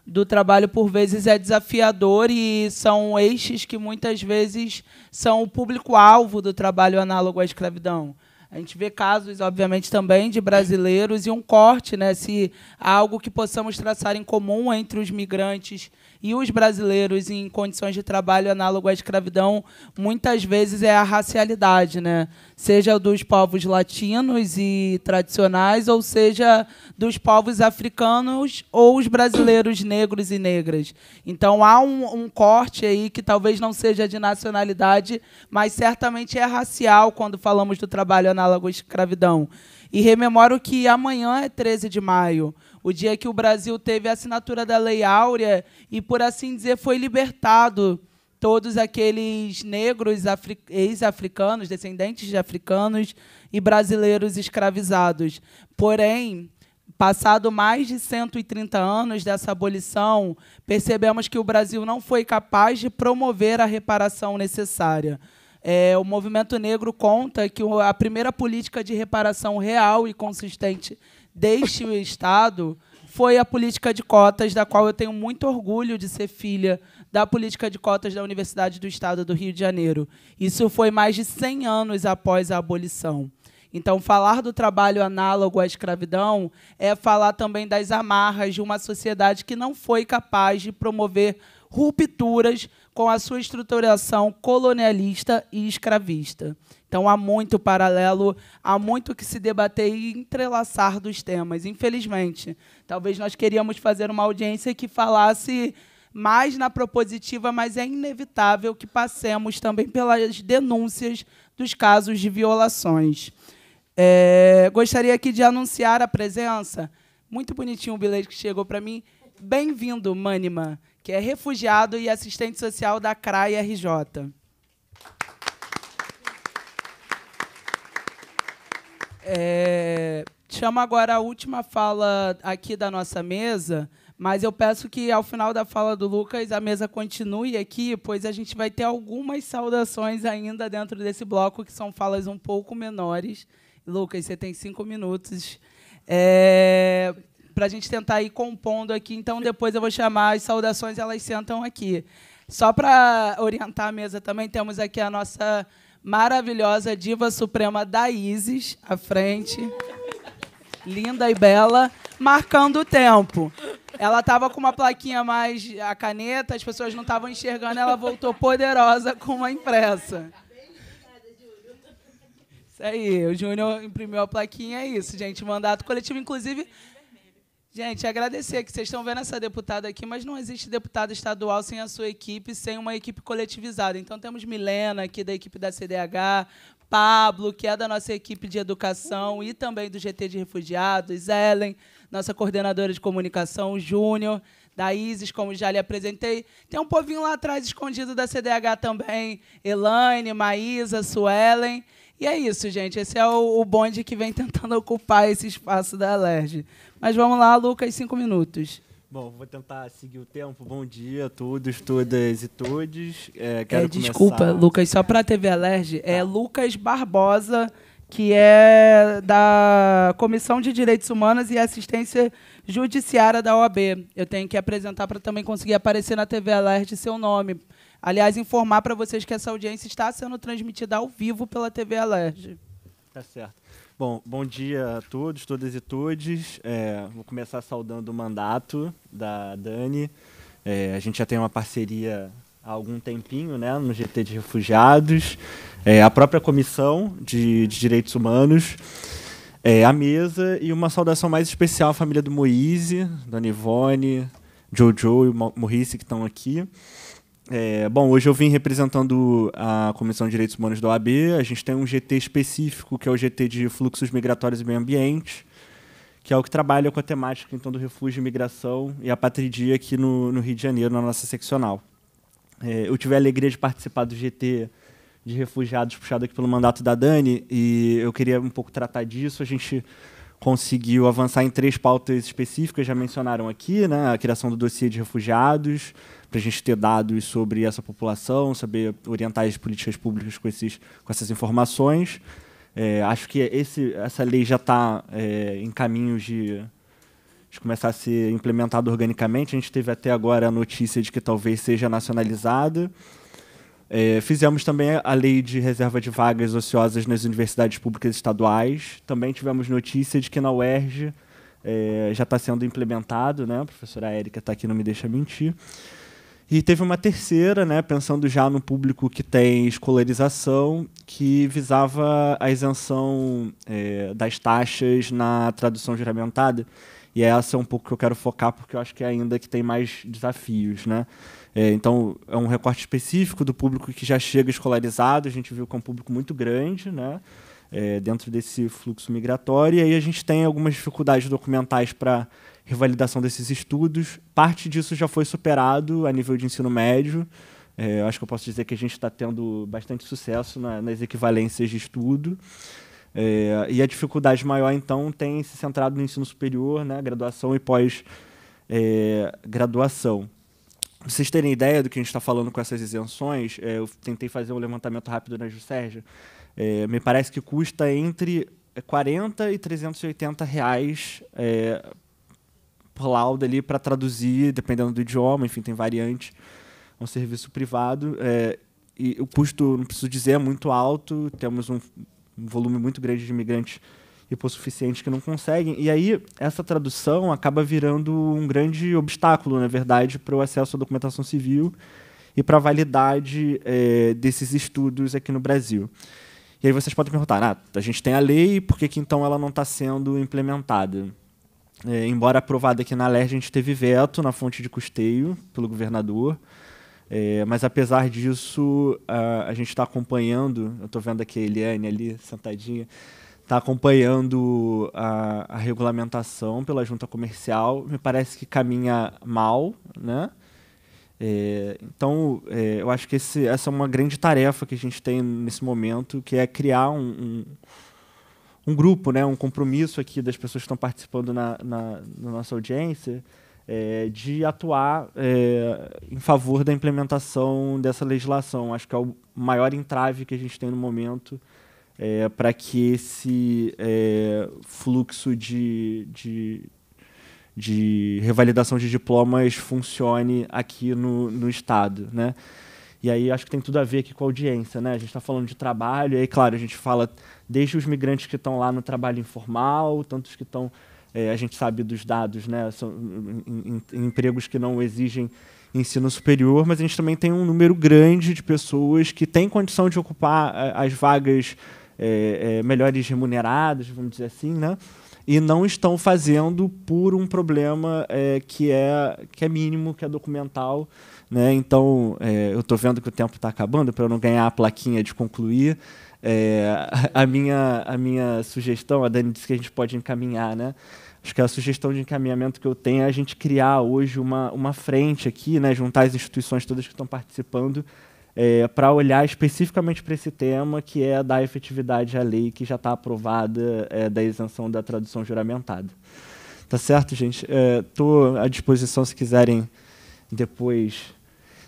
do trabalho por vezes é desafiador e são eixos que muitas vezes são o público-alvo do trabalho análogo à escravidão. A gente vê casos, obviamente, também de brasileiros e um corte, né? Se algo que possamos traçar em comum entre os migrantes e os brasileiros em condições de trabalho análogo à escravidão, muitas vezes é a racialidade, né? Seja dos povos latinos e tradicionais, ou seja dos povos africanos ou os brasileiros negros e negras. Então há um, um corte aí que talvez não seja de nacionalidade, mas certamente é racial quando falamos do trabalho análogo análogo à escravidão. E rememoro que amanhã é 13 de maio, o dia que o Brasil teve a assinatura da Lei Áurea e, por assim dizer, foi libertado todos aqueles negros ex-africanos, descendentes de africanos e brasileiros escravizados. Porém, passado mais de 130 anos dessa abolição, percebemos que o Brasil não foi capaz de promover a reparação necessária. É, o movimento negro conta que a primeira política de reparação real e consistente deste Estado foi a política de cotas, da qual eu tenho muito orgulho de ser filha da política de cotas da Universidade do Estado do Rio de Janeiro. Isso foi mais de 100 anos após a abolição. Então, falar do trabalho análogo à escravidão é falar também das amarras de uma sociedade que não foi capaz de promover rupturas com a sua estruturação colonialista e escravista. Então há muito paralelo, há muito que se debater e entrelaçar dos temas, infelizmente. Talvez nós queríamos fazer uma audiência que falasse mais na propositiva, mas é inevitável que passemos também pelas denúncias dos casos de violações. É, gostaria aqui de anunciar a presença, muito bonitinho o bilhete que chegou para mim. Bem-vindo, Mânima que é refugiado e assistente social da CRAI RJ. É, chamo agora a última fala aqui da nossa mesa, mas eu peço que, ao final da fala do Lucas, a mesa continue aqui, pois a gente vai ter algumas saudações ainda dentro desse bloco, que são falas um pouco menores. Lucas, você tem cinco minutos. É, para a gente tentar ir compondo aqui. Então, depois eu vou chamar as saudações, elas sentam aqui. Só para orientar a mesa também, temos aqui a nossa maravilhosa diva suprema da Isis à frente. Linda e bela, marcando o tempo. Ela estava com uma plaquinha mais a caneta, as pessoas não estavam enxergando, ela voltou poderosa com uma impressa. Isso aí, o Júnior imprimiu a plaquinha, é isso, gente. Mandato coletivo, inclusive, Gente, agradecer que vocês estão vendo essa deputada aqui, mas não existe deputada estadual sem a sua equipe, sem uma equipe coletivizada. Então temos Milena aqui da equipe da CDH, Pablo, que é da nossa equipe de educação e também do GT de refugiados, Ellen, nossa coordenadora de comunicação, Júnior, da Isis, como já lhe apresentei. Tem um povinho lá atrás escondido da CDH também, Elaine, Maísa, Suelen. E é isso, gente. Esse é o bonde que vem tentando ocupar esse espaço da Alerj. Mas vamos lá, Lucas, cinco minutos. Bom, vou tentar seguir o tempo. Bom dia a todos, todas e todos. É, quero é, desculpa, começar... Lucas, só para a TV Alerj, é tá. é Lucas Barbosa, que é da Comissão de Direitos Humanos e Assistência Judiciária da OAB. Eu tenho que apresentar para também conseguir aparecer na TV Alerj seu nome. Aliás, informar para vocês que essa audiência está sendo transmitida ao vivo pela TV Alerj. Tá certo. Bom, bom dia a todos, todas e todos. É, vou começar saudando o mandato da Dani. É, a gente já tem uma parceria há algum tempinho né, no GT de Refugiados, é, a própria Comissão de, de Direitos Humanos, é, a mesa e uma saudação mais especial à família do Moise, da Nivone, Jojo e Maurice que estão aqui. É, bom, hoje eu vim representando a Comissão de Direitos Humanos da OAB. A gente tem um GT específico, que é o GT de Fluxos Migratórios e Meio Ambiente, que é o que trabalha com a temática então, do refúgio, migração e apatridia aqui no, no Rio de Janeiro, na nossa seccional. É, eu tive a alegria de participar do GT de refugiados puxado aqui pelo mandato da Dani e eu queria um pouco tratar disso. A gente conseguiu avançar em três pautas específicas, já mencionaram aqui, né? a criação do dossiê de refugiados, para a gente ter dados sobre essa população, saber orientar as políticas públicas com, esses, com essas informações. É, acho que esse, essa lei já está é, em caminhos de, de, começar a ser implementada organicamente. A gente teve até agora a notícia de que talvez seja nacionalizada. É, fizemos também a lei de reserva de vagas ociosas nas universidades públicas estaduais. Também tivemos notícia de que na UERJ é, já está sendo implementado, né? A professora Érica está aqui, não me deixa mentir. E teve uma terceira, né, pensando já no público que tem escolarização, que visava a isenção é, das taxas na tradução juramentada. E essa é um pouco que eu quero focar, porque eu acho que é ainda que tem mais desafios, né? É, então, é um recorte específico do público que já chega escolarizado, a gente viu que é um público muito grande, né? É, dentro desse fluxo migratório, e aí a gente tem algumas dificuldades documentais para revalidação desses estudos. Parte disso já foi superado a nível de ensino médio. É, acho que eu posso dizer que a gente está tendo bastante sucesso na, nas equivalências de estudo. É, e a dificuldade maior, então, tem se centrado no ensino superior, né, graduação e pós-graduação. É, vocês terem ideia do que a gente está falando com essas isenções, é, eu tentei fazer um levantamento rápido na Jusérgia. É, me parece que custa entre 40 e 380 reais é, cloud ali para traduzir, dependendo do idioma, enfim, tem variante. É um serviço privado. É, e o custo, não preciso dizer, é muito alto. Temos um, um volume muito grande de imigrantes hipossuficientes que não conseguem. E aí, essa tradução acaba virando um grande obstáculo, na verdade, para o acesso à documentação civil e para a validade é, desses estudos aqui no Brasil. E aí vocês podem perguntar, ah, a gente tem a lei, por que, que então ela não está sendo implementada? É, embora aprovada aqui na LER a gente teve veto na fonte de custeio pelo governador. É, mas apesar disso, a, a gente está acompanhando. Eu estou vendo aqui a Eliane ali sentadinha, está acompanhando a, a, regulamentação pela junta comercial. Me parece que caminha mal, né? É, então, é, eu acho que esse, essa é uma grande tarefa que a gente tem nesse momento, que é criar um, um um grupo, né, um compromisso aqui das pessoas que estão participando na, na, na nossa audiência é, de atuar é, em favor da implementação dessa legislação. Acho que é o maior entrave que a gente tem no momento é, para que esse é, fluxo de, de, de, revalidação de diplomas funcione aqui no, no Estado. Né? E aí acho que tem tudo a ver aqui com a audiência, né? A gente está falando de trabalho, e aí, claro, a gente fala desde os migrantes que estão lá no trabalho informal, tantos que estão. É, a gente sabe dos dados, né? São em, em, em empregos que não exigem ensino superior, mas a gente também tem um número grande de pessoas que têm condição de ocupar eh, as vagas é, é, melhores remuneradas, vamos dizer assim, né? e não estão fazendo por um problema é, que, é, que é mínimo, que é documental né? Então, é, eu estou vendo que o tempo está acabando para eu não ganhar a plaquinha de concluir. É, a, minha, a minha sugestão, a Dani disse que a gente pode encaminhar, né? Acho que a sugestão de encaminhamento que eu tenho é a gente criar hoje uma, uma frente aqui, né? juntar as instituições todas que estão participando é, para olhar especificamente para esse tema, que é da efetividade à lei que já está aprovada é, da isenção da tradução juramentada. Tá certo, gente? Estou é, à disposição se quiserem depois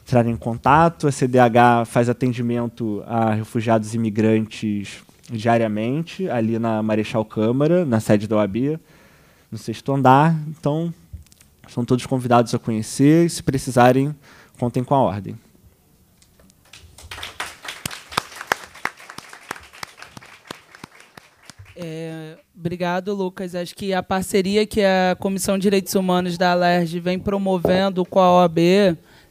entrar em contato. A CDH faz atendimento a refugiados e imigrantes diariamente, ali na Marechal Câmara, na sede da OAB, no sexto andar. Então, são todos convidados a conhecer e, se precisarem, contem com a ordem. É, obrigado, Lucas. Acho que a parceria que a Comissão de Direitos Humanos da Alerj vem promovendo com a OAB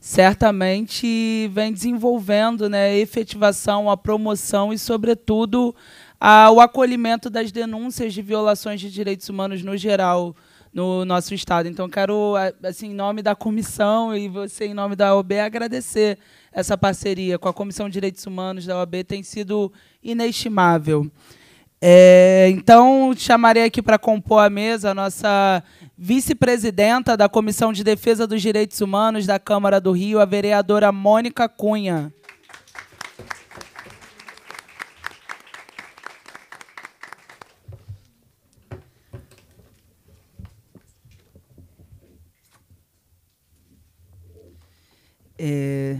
certamente vem desenvolvendo né, a efetivação, a promoção e, sobretudo, a, o acolhimento das denúncias de violações de direitos humanos no geral no nosso estado. Então, quero, assim, em nome da comissão e você, em nome da OAB, agradecer essa parceria com a Comissão de Direitos Humanos da OAB, tem sido inestimável. É, então, chamarei aqui para compor a mesa a nossa Vice-presidenta da Comissão de Defesa dos Direitos Humanos da Câmara do Rio, a vereadora Mônica Cunha. É...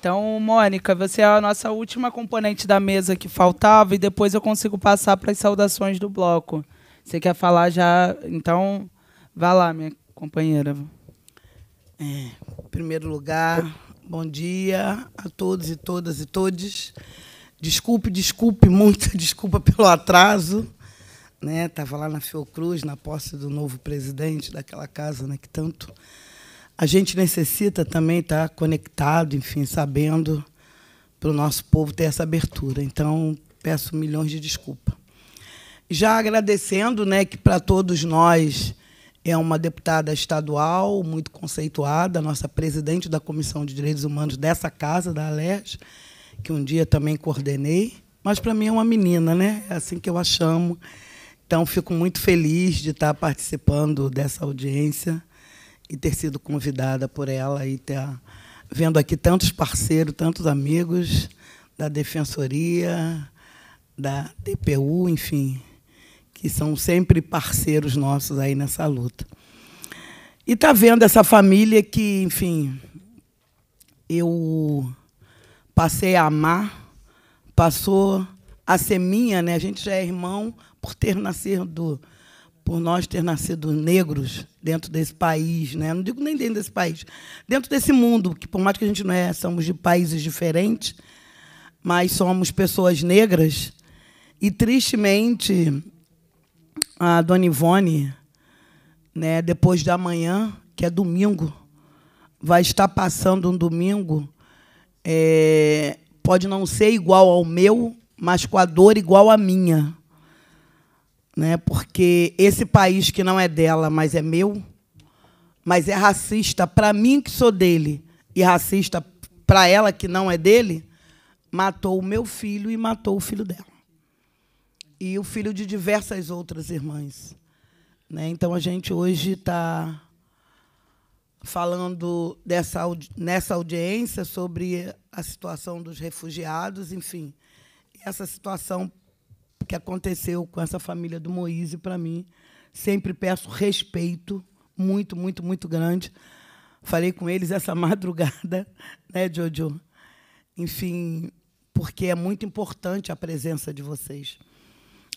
Então, Mônica, você é a nossa última componente da mesa que faltava e depois eu consigo passar para as saudações do bloco. Você quer falar já? Então, Vá lá, minha companheira. É, em primeiro lugar, bom dia a todos e todas e todes. Desculpe, desculpe, muita desculpa pelo atraso. Né? Estava lá na Fiocruz, na posse do novo presidente daquela casa né, que tanto. A gente necessita também estar tá conectado, enfim, sabendo para o nosso povo ter essa abertura. Então, peço milhões de desculpas. Já agradecendo né, que para todos nós é uma deputada estadual muito conceituada, nossa presidente da Comissão de Direitos Humanos dessa casa, da Alerj, que um dia também coordenei. Mas para mim é uma menina, né? É assim que eu a chamo. Então fico muito feliz de estar participando dessa audiência e ter sido convidada por ela e ter vendo aqui tantos parceiros, tantos amigos da defensoria, da DPU, enfim, que são sempre parceiros nossos aí nessa luta. E tá vendo essa família que, enfim, eu passei a amar, passou a ser minha, né? A gente já é irmão por ter nascido, por nós ter nascido negros dentro desse país, né? Não digo nem dentro desse país, dentro desse mundo, que por mais que a gente não é, somos de países diferentes, mas somos pessoas negras e tristemente a Dona Ivone, né, depois da manhã, que é domingo, vai estar passando um domingo, é, pode não ser igual ao meu, mas com a dor igual à minha. Né, porque esse país que não é dela, mas é meu, mas é racista para mim que sou dele e racista para ela que não é dele, matou o meu filho e matou o filho dela e o filho de diversas outras irmãs. Né? Então, a gente hoje está falando dessa, nessa audiência sobre a situação dos refugiados, enfim. Essa situação que aconteceu com essa família do Moise, para mim, sempre peço respeito muito, muito, muito grande. Falei com eles essa madrugada, né, Jojo? Enfim, porque é muito importante a presença de vocês.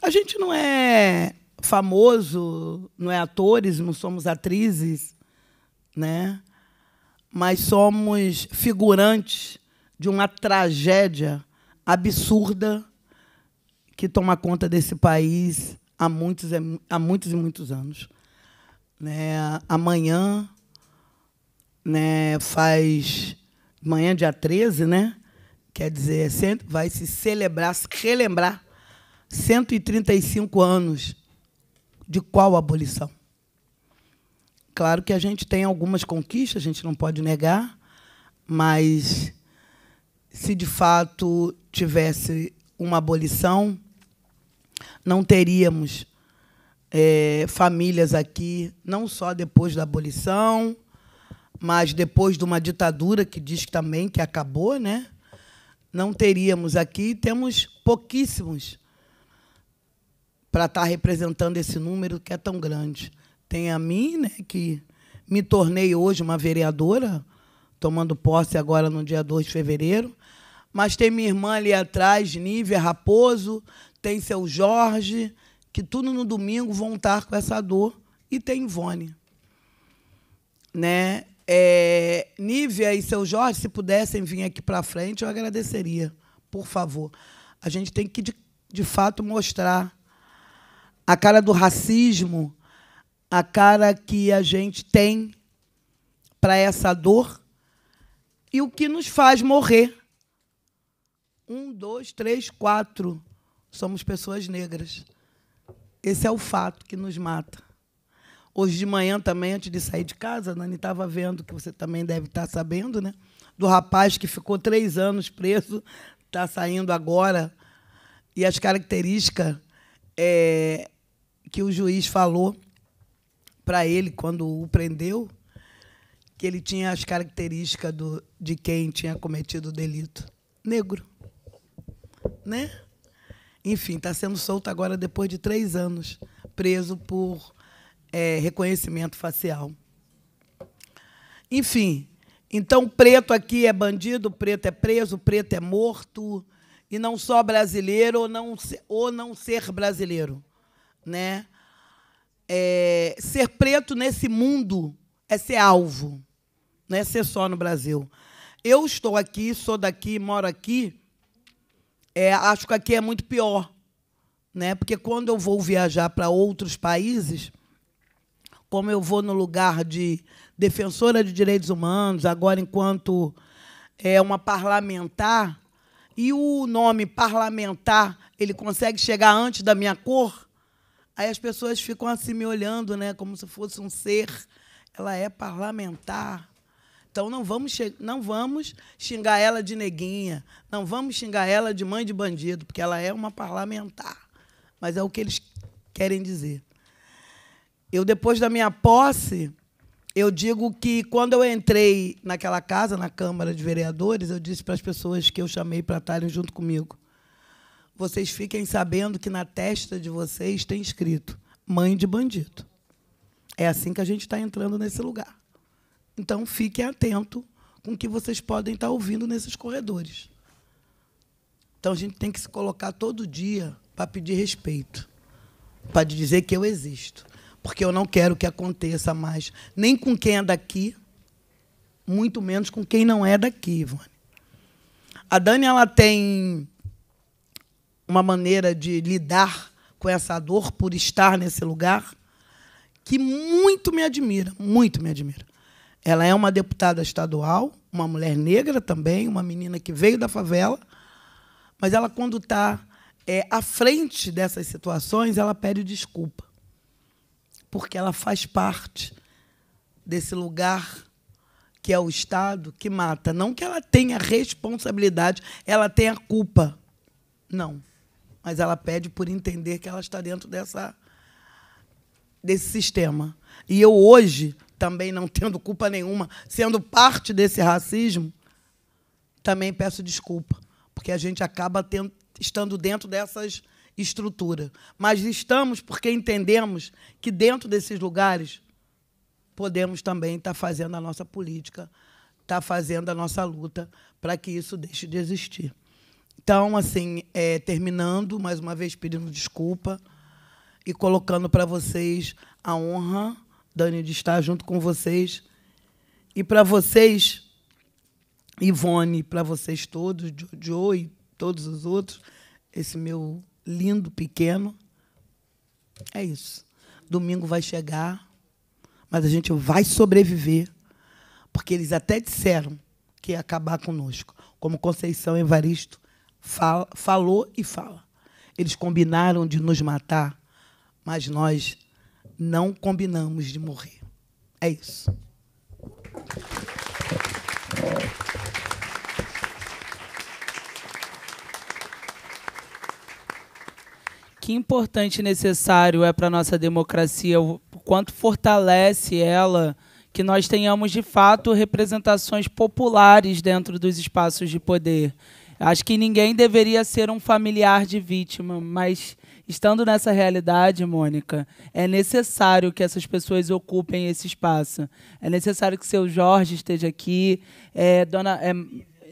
A gente não é famoso, não é atores, não somos atrizes, né? Mas somos figurantes de uma tragédia absurda que toma conta desse país há muitos, há muitos e muitos anos. Né? Amanhã né, faz. Amanhã, dia 13, né? Quer dizer, é vai se celebrar, se relembrar 135 anos de qual abolição? Claro que a gente tem algumas conquistas, a gente não pode negar, mas se de fato tivesse uma abolição, não teríamos é, famílias aqui, não só depois da abolição, mas depois de uma ditadura que diz também que acabou, né? Não teríamos aqui, temos pouquíssimos para estar tá representando esse número que é tão grande. Tem a mim, né, que me tornei hoje uma vereadora, tomando posse agora no dia 2 de fevereiro. Mas tem minha irmã ali atrás, Nívia Raposo, tem seu Jorge, que tudo no domingo vão estar tá com essa dor. E tem Ivone. Né? É, Nívia e seu Jorge, se pudessem vir aqui para frente, eu agradeceria, por favor. A gente tem que, de, de fato, mostrar a cara do racismo, a cara que a gente tem para essa dor e o que nos faz morrer. Um, dois, três, quatro. Somos pessoas negras. Esse é o fato que nos mata. Hoje de manhã também, antes de sair de casa, a Nani estava vendo, que você também deve estar tá sabendo, né? Do rapaz que ficou três anos preso, está saindo agora. E as características é, que o juiz falou para ele quando o prendeu que ele tinha as características do, de quem tinha cometido o delito negro, né? Enfim, está sendo solto agora depois de três anos preso por é, reconhecimento facial. Enfim, então preto aqui é bandido, preto é preso, preto é morto e não só brasileiro ou não, ou não ser brasileiro. Né? É, ser preto nesse mundo é ser alvo, não é ser só no Brasil. Eu estou aqui, sou daqui, moro aqui, é, acho que aqui é muito pior. Né? Porque quando eu vou viajar para outros países, como eu vou no lugar de defensora de direitos humanos, agora enquanto é uma parlamentar, e o nome parlamentar ele consegue chegar antes da minha cor, aí as pessoas ficam assim me olhando, né, como se fosse um ser. Ela é parlamentar. Então não vamos, não vamos xingar ela de neguinha, não vamos xingar ela de mãe de bandido, porque ela é uma parlamentar. Mas é o que eles querem dizer. Eu depois da minha posse, eu digo que quando eu entrei naquela casa, na Câmara de Vereadores, eu disse para as pessoas que eu chamei para estarem junto comigo: vocês fiquem sabendo que na testa de vocês tem escrito mãe de bandido. É assim que a gente está entrando nesse lugar. Então fiquem atentos com o que vocês podem estar tá ouvindo nesses corredores. Então a gente tem que se colocar todo dia para pedir respeito, para dizer que eu existo porque eu não quero que aconteça mais, nem com quem é daqui, muito menos com quem não é daqui, Ivone. A Dani ela tem uma maneira de lidar com essa dor por estar nesse lugar que muito me admira, muito me admira. Ela é uma deputada estadual, uma mulher negra também, uma menina que veio da favela, mas ela, quando está é, à frente dessas situações, ela pede desculpa porque ela faz parte desse lugar que é o Estado que mata. Não que ela tenha responsabilidade, ela tenha culpa. Não. Mas ela pede por entender que ela está dentro dessa, desse sistema. E eu hoje, também não tendo culpa nenhuma, sendo parte desse racismo, também peço desculpa, porque a gente acaba tendo, estando dentro dessas estrutura. Mas estamos porque entendemos que dentro desses lugares podemos também estar tá fazendo a nossa política, estar tá fazendo a nossa luta para que isso deixe de existir. Então, assim, é, terminando, mais uma vez pedindo desculpa e colocando para vocês a honra, Dani, de estar junto com vocês. E para vocês, Ivone, para vocês todos, Joe e todos os outros, esse meu lindo, pequeno. É isso. Domingo vai chegar, mas a gente vai sobreviver, porque eles até disseram que ia acabar conosco. Como Conceição Evaristo fala, falou e fala. Eles combinaram de nos matar, mas nós não combinamos de morrer. É isso. que importante e necessário é para a nossa democracia, o quanto fortalece ela que nós tenhamos de fato representações populares dentro dos espaços de poder. Acho que ninguém deveria ser um familiar de vítima, mas estando nessa realidade, Mônica, é necessário que essas pessoas ocupem esse espaço. É necessário que seu Jorge esteja aqui, é, dona é,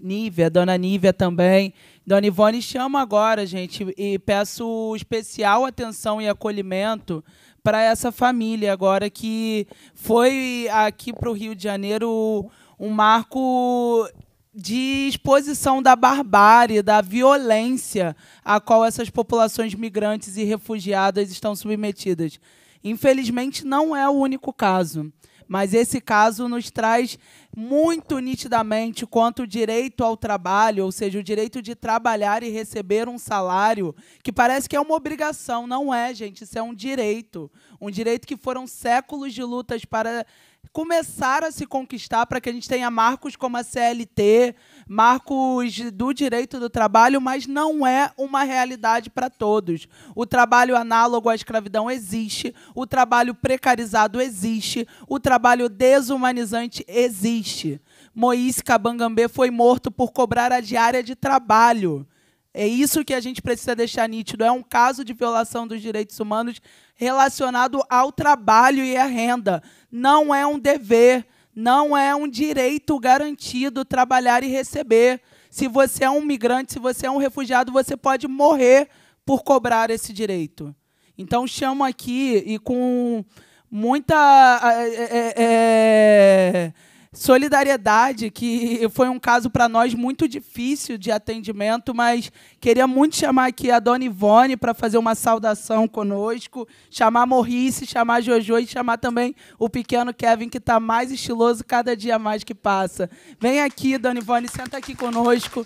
Nívia, dona Nívia também, Dona Ivone chama agora, gente, e peço especial atenção e acolhimento para essa família agora que foi aqui para o Rio de Janeiro um marco de exposição da barbárie, da violência a qual essas populações migrantes e refugiadas estão submetidas. Infelizmente, não é o único caso. Mas esse caso nos traz muito nitidamente quanto o direito ao trabalho, ou seja, o direito de trabalhar e receber um salário, que parece que é uma obrigação, não é, gente, isso é um direito. Um direito que foram séculos de lutas para começar a se conquistar, para que a gente tenha marcos como a CLT, marcos do direito do trabalho, mas não é uma realidade para todos. O trabalho análogo à escravidão existe, o trabalho precarizado existe, o trabalho desumanizante existe. Moïse Cabangambé foi morto por cobrar a diária de trabalho. É isso que a gente precisa deixar nítido. É um caso de violação dos direitos humanos relacionado ao trabalho e à renda. Não é um dever não é um direito garantido trabalhar e receber. Se você é um migrante, se você é um refugiado, você pode morrer por cobrar esse direito. Então, chamo aqui e com muita. É, é, é, Solidariedade, que foi um caso para nós muito difícil de atendimento, mas queria muito chamar aqui a dona Ivone para fazer uma saudação conosco, chamar a Morrice, chamar a Jojo e chamar também o pequeno Kevin, que está mais estiloso cada dia mais que passa. Vem aqui, dona Ivone, senta aqui conosco.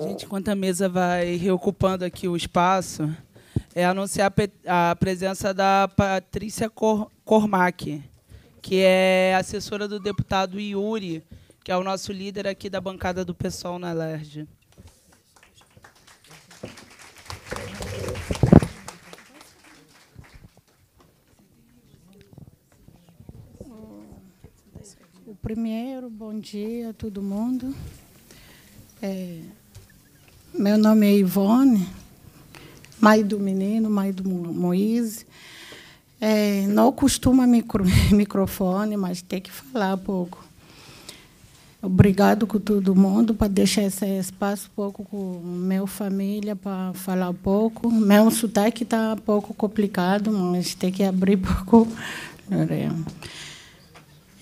Gente, enquanto a mesa vai reocupando aqui o espaço, é anunciar a presença da Patrícia Cormac, que é assessora do deputado Yuri, que é o nosso líder aqui da bancada do PSOL na LERJ. O primeiro, bom dia a todo mundo. É, meu nome é Ivone, mãe do menino, mãe do Moise. É, não costuma micro, microfone, mas tem que falar um pouco. Obrigado com todo mundo para deixar esse espaço um pouco com minha família para falar um pouco. Meu sotaque está um pouco complicado, mas tem que abrir um pouco.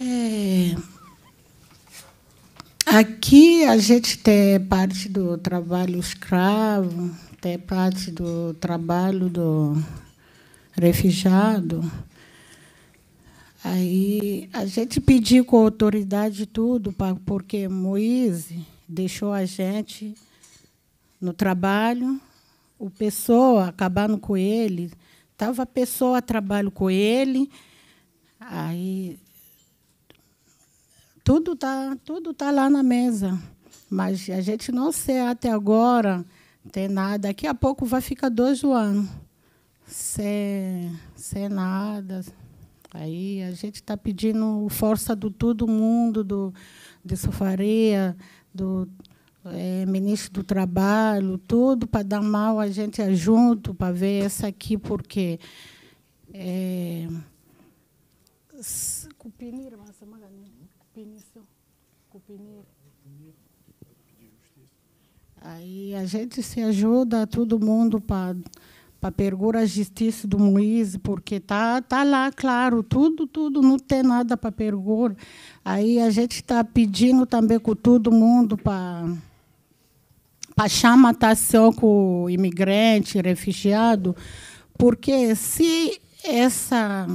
É, Aqui a gente tem parte do trabalho escravo, tem parte do trabalho do refugiado. Aí a gente pediu com a autoridade tudo, porque Moise deixou a gente no trabalho, o pessoa acabando com ele, estava a pessoa a trabalho com ele, aí tudo está tudo tá lá na mesa. Mas a gente não sei até agora tem nada. Daqui a pouco vai ficar dois João. Sem, sem nada. Aí a gente está pedindo força do todo mundo, do, de Sofaria, do é, ministro do Trabalho, tudo para dar mal a gente é junto, para ver essa aqui, porque. Eh, é, Aí a gente se ajuda, todo mundo, para para pergura a justiça do Moise, porque tá tá lá, claro, tudo, tudo, não tem nada para pergura Aí a gente está pedindo também com todo mundo para para chamar atenção com imigrante, refugiado, porque se essa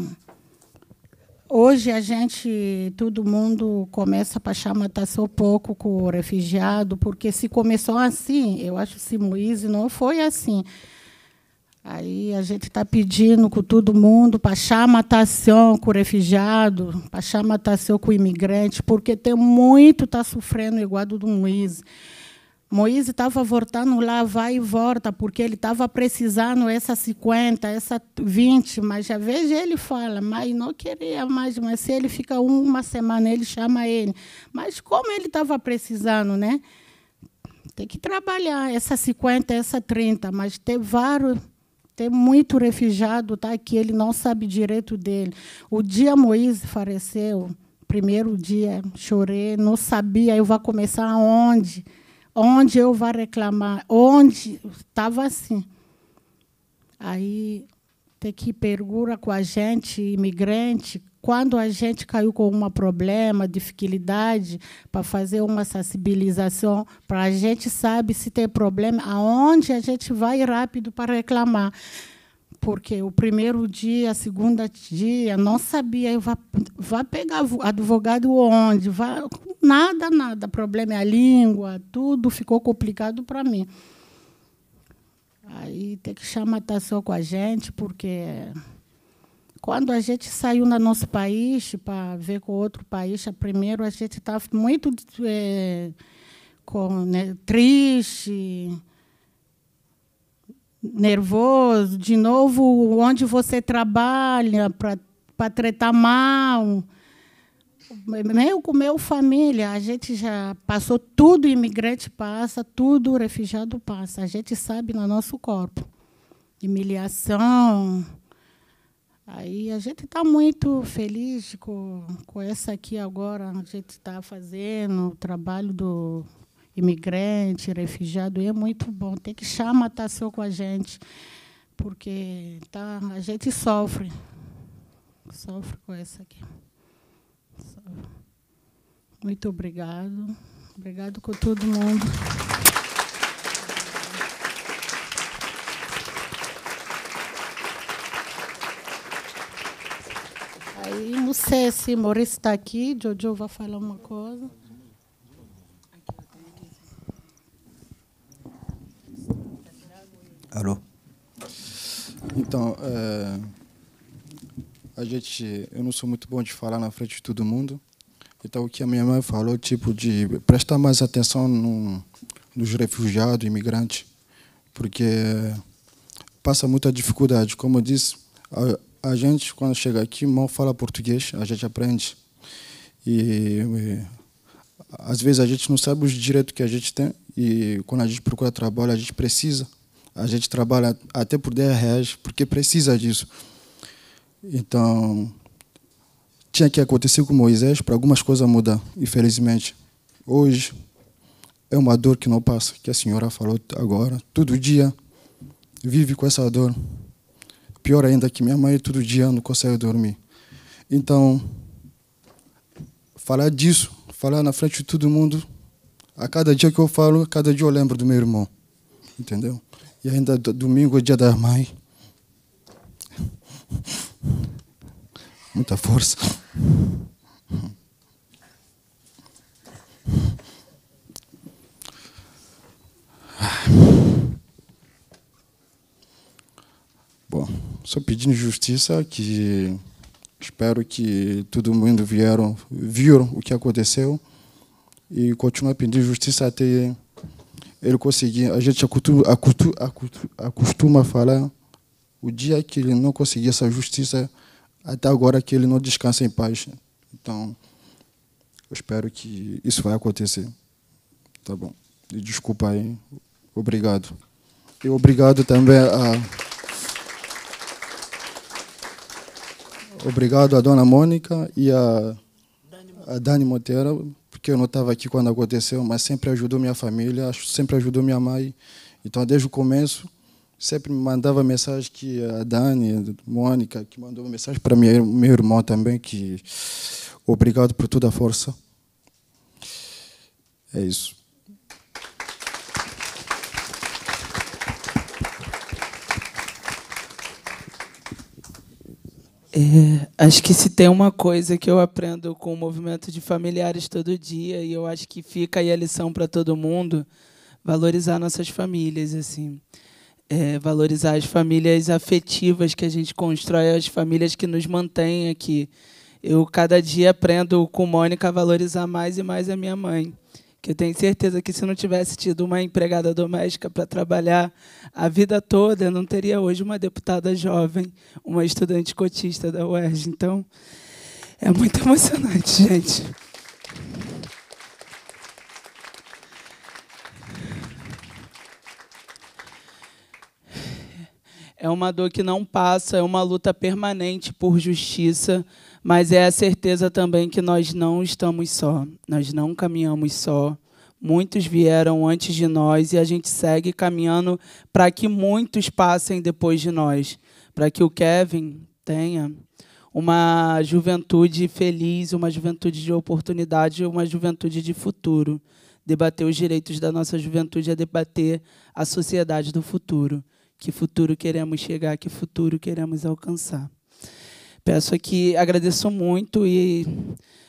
Hoje a gente, todo mundo começa a chamar um ah, pouco com o refugiado, porque se começou assim, eu acho que se Moise não foi assim. Aí a gente está pedindo com todo mundo para chamar atenção com o refugiado, para chamar atenção com o imigrante, porque tem muito está sofrendo igual do Moise. Moisés estava voltando lá, vai e volta, porque ele estava precisando essa 50, essa 20, mas às vezes ele fala, mas não queria mais, mas se ele fica uma semana, ele chama ele. Mas como ele estava precisando, né? Tem que trabalhar essa 50, essa 30, mas ter vários tem muito refugiado tá que ele não sabe direito dele o dia Moisés faleceu primeiro dia chorei não sabia eu vou começar aonde onde eu vou reclamar, onde estava assim. Aí tem que pergura com a gente, imigrante, quando a gente caiu com um problema, dificuldade, para fazer uma sensibilização, para a gente saber se tem problema, aonde a gente vai rápido para reclamar porque o primeiro dia, segunda dia, não sabia. Eu vá, pegar advogado onde? Vá, nada, nada. Problema é a língua, tudo ficou complicado para mim. Aí tem que chamar atenção com a gente, porque quando a gente saiu do nosso país para ver com outro país, primeiro a gente estava muito é, com, né, triste nervoso, de novo onde você trabalha para tratar mal. meu com meu família, a gente já passou tudo, imigrante passa, tudo refugiado passa. A gente sabe no nosso corpo. Humilhação. Aí a gente está muito feliz com, com essa aqui agora. A gente está fazendo o trabalho do imigrante, refugiado, é muito bom. Tem que chamar a atenção com a gente, porque tá, a gente sofre. Sofre com essa aqui. Muito obrigado. Obrigado com todo mundo. Aí, não sei se Maurício está aqui, Jojo vai falar uma coisa. Alô? Então, é, a gente, eu não sou muito bom de falar na frente de todo mundo. Então, o que a minha mãe falou, tipo de prestar mais atenção no, nos refugiados, imigrantes, porque passa muita dificuldade. Como eu disse, a, a gente, quando chega aqui, mal fala português, a gente aprende. E, e, às vezes a gente não sabe os direitos que a gente tem e quando a gente procura trabalho, a gente precisa a gente trabalha até por 10 reais, porque precisa disso. Então, tinha que acontecer com Moisés para algumas coisas mudar, infelizmente. Hoje, é uma dor que não passa, que a senhora falou agora. Todo dia, vive com essa dor. Pior ainda que minha mãe, todo dia não consegue dormir. Então, falar disso, falar na frente de todo mundo, a cada dia que eu falo, a cada dia eu lembro do meu irmão. Entendeu? E ainda domingo é dia da mãe. Muita força. Bom, só pedindo justiça que espero que todo mundo vieram, viram o que aconteceu e continuar pedindo justiça até ele conseguia. A gente acostuma, acostuma falar o dia que ele não conseguir essa justiça, até agora que ele não descansa em paz. Então, eu espero que isso vai acontecer. Tá bom. E desculpa aí. Obrigado. E obrigado também a. Obrigado a Dona Mônica e a, a Dani Monteiro porque eu não estava aqui quando aconteceu, mas sempre ajudou minha família, sempre ajudou minha mãe. Então, desde o começo, sempre me mandava mensagem que a Dani, a Mônica, que mandou mensagem para meu irmão também, que obrigado por toda a força. É isso. É, acho que se tem uma coisa que eu aprendo com o movimento de familiares todo dia, e eu acho que fica aí a lição para todo mundo, valorizar nossas famílias, assim. É, valorizar as famílias afetivas que a gente constrói, as famílias que nos mantêm aqui. Eu, cada dia, aprendo com Mônica a valorizar mais e mais a minha mãe que eu tenho certeza que se não tivesse tido uma empregada doméstica para trabalhar a vida toda, eu não teria hoje uma deputada jovem, uma estudante cotista da UERJ. Então, é muito emocionante, gente. É uma dor que não passa, é uma luta permanente por justiça, mas é a certeza também que nós não estamos só, nós não caminhamos só. Muitos vieram antes de nós e a gente segue caminhando para que muitos passem depois de nós, para que o Kevin tenha uma juventude feliz, uma juventude de oportunidade, uma juventude de futuro. Debater os direitos da nossa juventude é debater a sociedade do futuro. Que futuro queremos chegar, que futuro queremos alcançar. Peço aqui, agradeço muito e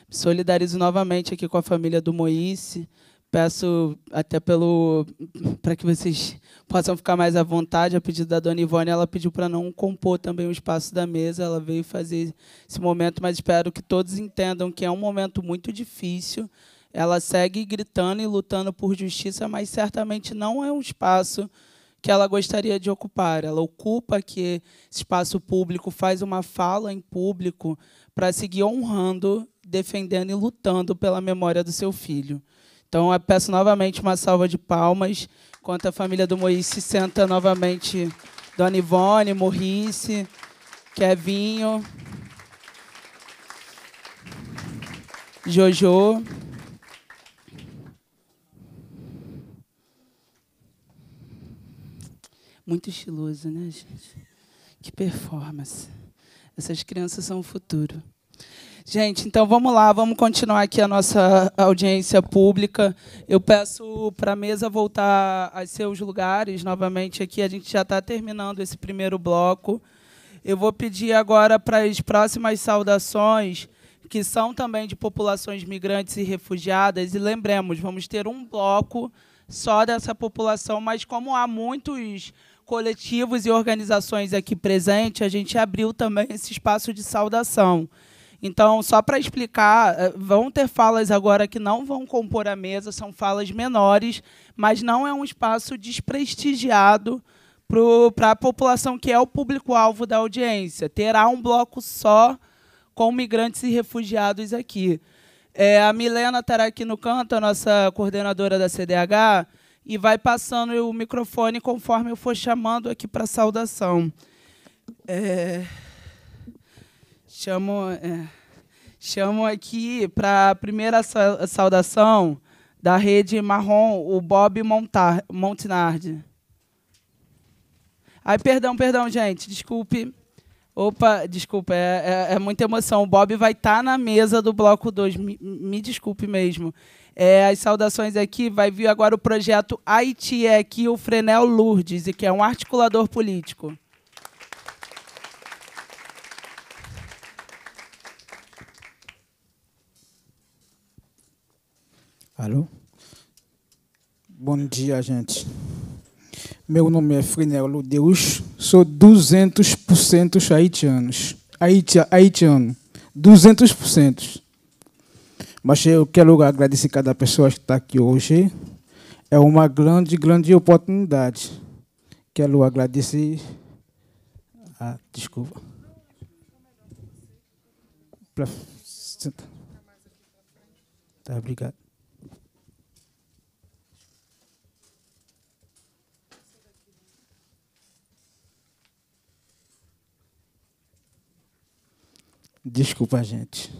solidarizo novamente aqui com a família do Moice. Peço até pelo para que vocês possam ficar mais à vontade. A pedido da dona Ivone, ela pediu para não compor também o espaço da mesa. Ela veio fazer esse momento, mas espero que todos entendam que é um momento muito difícil. Ela segue gritando e lutando por justiça, mas certamente não é um espaço que ela gostaria de ocupar. Ela ocupa que espaço público, faz uma fala em público para seguir honrando, defendendo e lutando pela memória do seu filho. Então, eu peço novamente uma salva de palmas, enquanto a família do Moisés se senta novamente, Dona Ivone, Morrice, Kevinho, Jojo. Muito estiloso, né, gente? Que performance. Essas crianças são o futuro. Gente, então vamos lá, vamos continuar aqui a nossa audiência pública. Eu peço para a mesa voltar aos seus lugares novamente aqui. A gente já está terminando esse primeiro bloco. Eu vou pedir agora para as próximas saudações, que são também de populações migrantes e refugiadas. E lembremos, vamos ter um bloco só dessa população, mas como há muitos coletivos e organizações aqui presentes, a gente abriu também esse espaço de saudação. Então, só para explicar, eh, vão ter falas agora que não vão compor a mesa, são falas menores, mas não é um espaço desprestigiado para a população que é o público-alvo da audiência. Terá um bloco só com migrantes e refugiados aqui. É, a Milena estará aqui no canto, a nossa coordenadora da CDH, e vai passando o microfone conforme eu for chamando aqui para saudação. É, chamo, é, chamo aqui para a primeira saudação da rede marrom, o Bob Montar, Montinardi. Ai, perdão, perdão, gente, desculpe. Opa, desculpa, é, é, é muita emoção. O Bob vai estar tá na mesa do Bloco 2, me, me desculpe mesmo. É, as saudações aqui, vai vir agora o projeto Haiti, é aqui o Frenel Lourdes, que é um articulador político. Alô? Bom dia, gente. Meu nome é Frenel Deus, sou 200% haitianos. Haiti, haitiano. 200%. Mas eu quero agradecer cada pessoa que está aqui hoje. É uma grande, grande oportunidade. Quero agradecer. Ah, desculpa. Pra... Tá, obrigado. Desculpa, gente.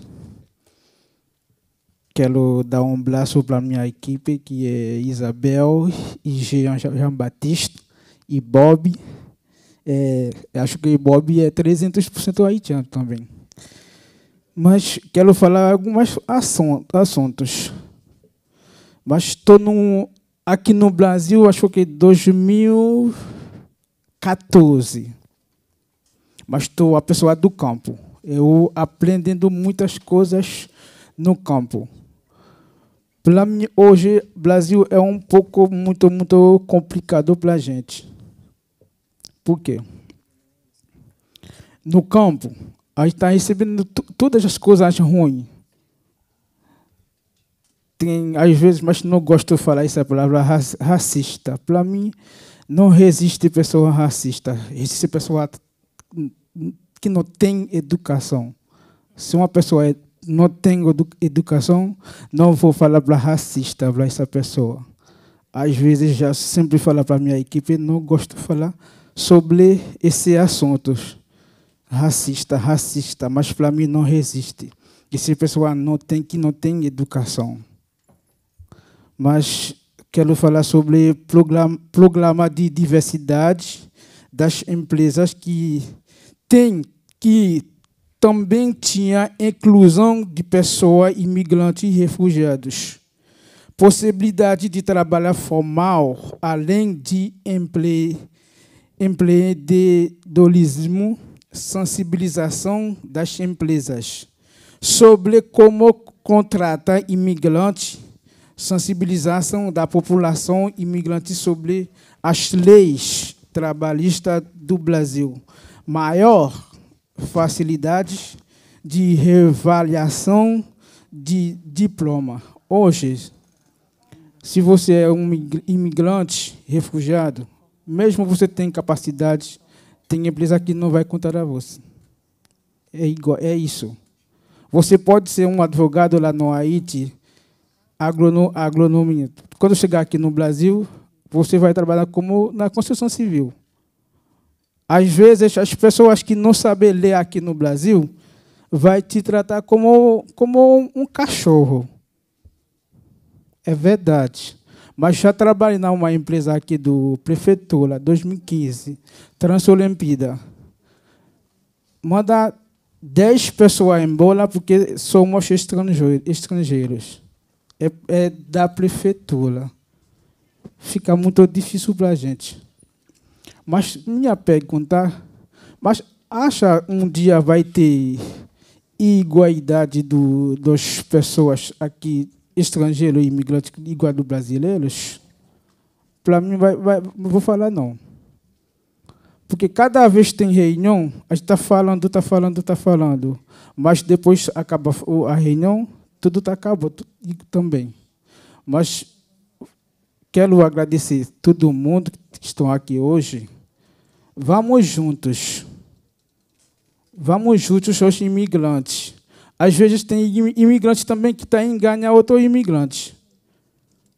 Quero dar um abraço para a minha equipe, que é Isabel, e Jean-Baptiste, e Bob. É, acho que Bob é 300% haitiano também. Mas quero falar alguns assuntos. Mas estou aqui no Brasil, acho que 2014. Mas estou a pessoa do campo. Eu aprendendo muitas coisas no campo. Para mim, hoje, o Brasil é um pouco muito, muito complicado para a gente. Por quê? No campo, a gente está recebendo todas as coisas ruins. Tem, às vezes, mas não gosto de falar essa palavra racista. Para mim, não resiste pessoa racista, existe pessoa que não tem educação. Se uma pessoa é não tenho educação, não vou falar para racista, para essa pessoa. Às vezes, já sempre falo para a minha equipe, não gosto de falar sobre esses assuntos. Racista, racista, mas para mim não resiste. Essa pessoa não tem, que não tem educação. Mas quero falar sobre programa, programa de diversidade das empresas que têm que também tinha inclusão de pessoas imigrantes e refugiados, possibilidade de trabalhar formal, além de empreendedorismo, sensibilização das empresas sobre como contratar imigrantes, sensibilização da população imigrante sobre as leis trabalhistas do Brasil. Maior facilidades de revaliação de diploma. Hoje, se você é um imigrante, refugiado, mesmo você tem capacidade, tem empresa que não vai contar a você. É, igual, é isso. Você pode ser um advogado lá no Haiti, agrono, agronomia. Quando chegar aqui no Brasil, você vai trabalhar como na construção civil. Às vezes, as pessoas que não sabem ler aqui no Brasil vai te tratar como, como um cachorro. É verdade. Mas já trabalhei numa empresa aqui do Prefeitura, 2015, Transolimpíada. Manda 10 pessoas embora porque somos estrangeiros. É, é da Prefeitura. Fica muito difícil para a gente. Mas minha pergunta, mas acha um dia vai ter igualdade do, das pessoas aqui, estrangeiros e imigrantes, igual do brasileiros? Para mim, vai, vai, vou falar não. Porque cada vez tem reunião, a gente está falando, está falando, está falando. Mas depois acaba a reunião, tudo tá acabou também. Mas Quero agradecer a todo mundo que estão aqui hoje. Vamos juntos. Vamos juntos aos imigrantes. Às vezes tem imigrante também que está enganando outro imigrante.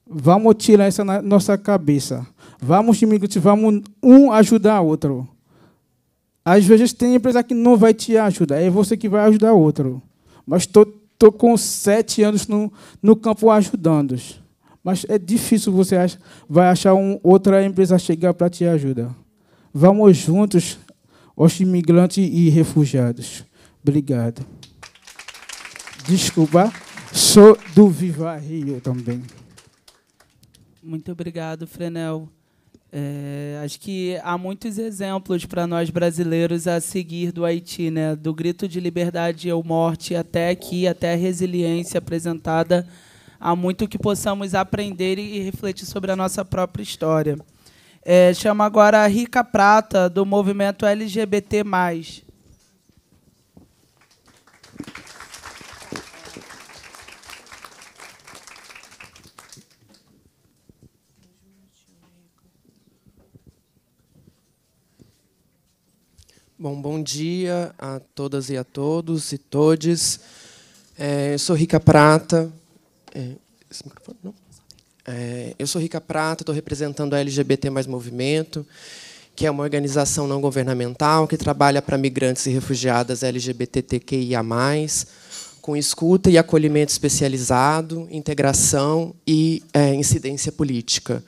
Vamos tirar essa na nossa cabeça. Vamos, imigrantes, vamos um ajudar o outro. Às vezes tem empresa que não vai te ajudar, é você que vai ajudar o outro. Mas estou tô, tô com sete anos no, no campo ajudando. -os. Mas é difícil você vai achar um, outra empresa chegar para te ajudar. Vamos juntos, os imigrantes e refugiados. Obrigado. Desculpa, sou do Viva Rio também. Muito obrigado, Frenel. É, acho que há muitos exemplos para nós brasileiros a seguir do Haiti, né? do grito de liberdade ou morte até aqui, até a resiliência apresentada há muito que possamos aprender e refletir sobre a nossa própria história. É, chama agora a Rica Prata, do movimento LGBT. Bom, bom dia a todas e a todos e todes. É, eu sou Rica Prata, é, esse microfone, não? É, eu sou Rica Prata, estou representando a LGBT Mais Movimento, que é uma organização não governamental que trabalha para migrantes e refugiadas LGBTQIA+, com escuta e acolhimento especializado, integração e é, incidência política.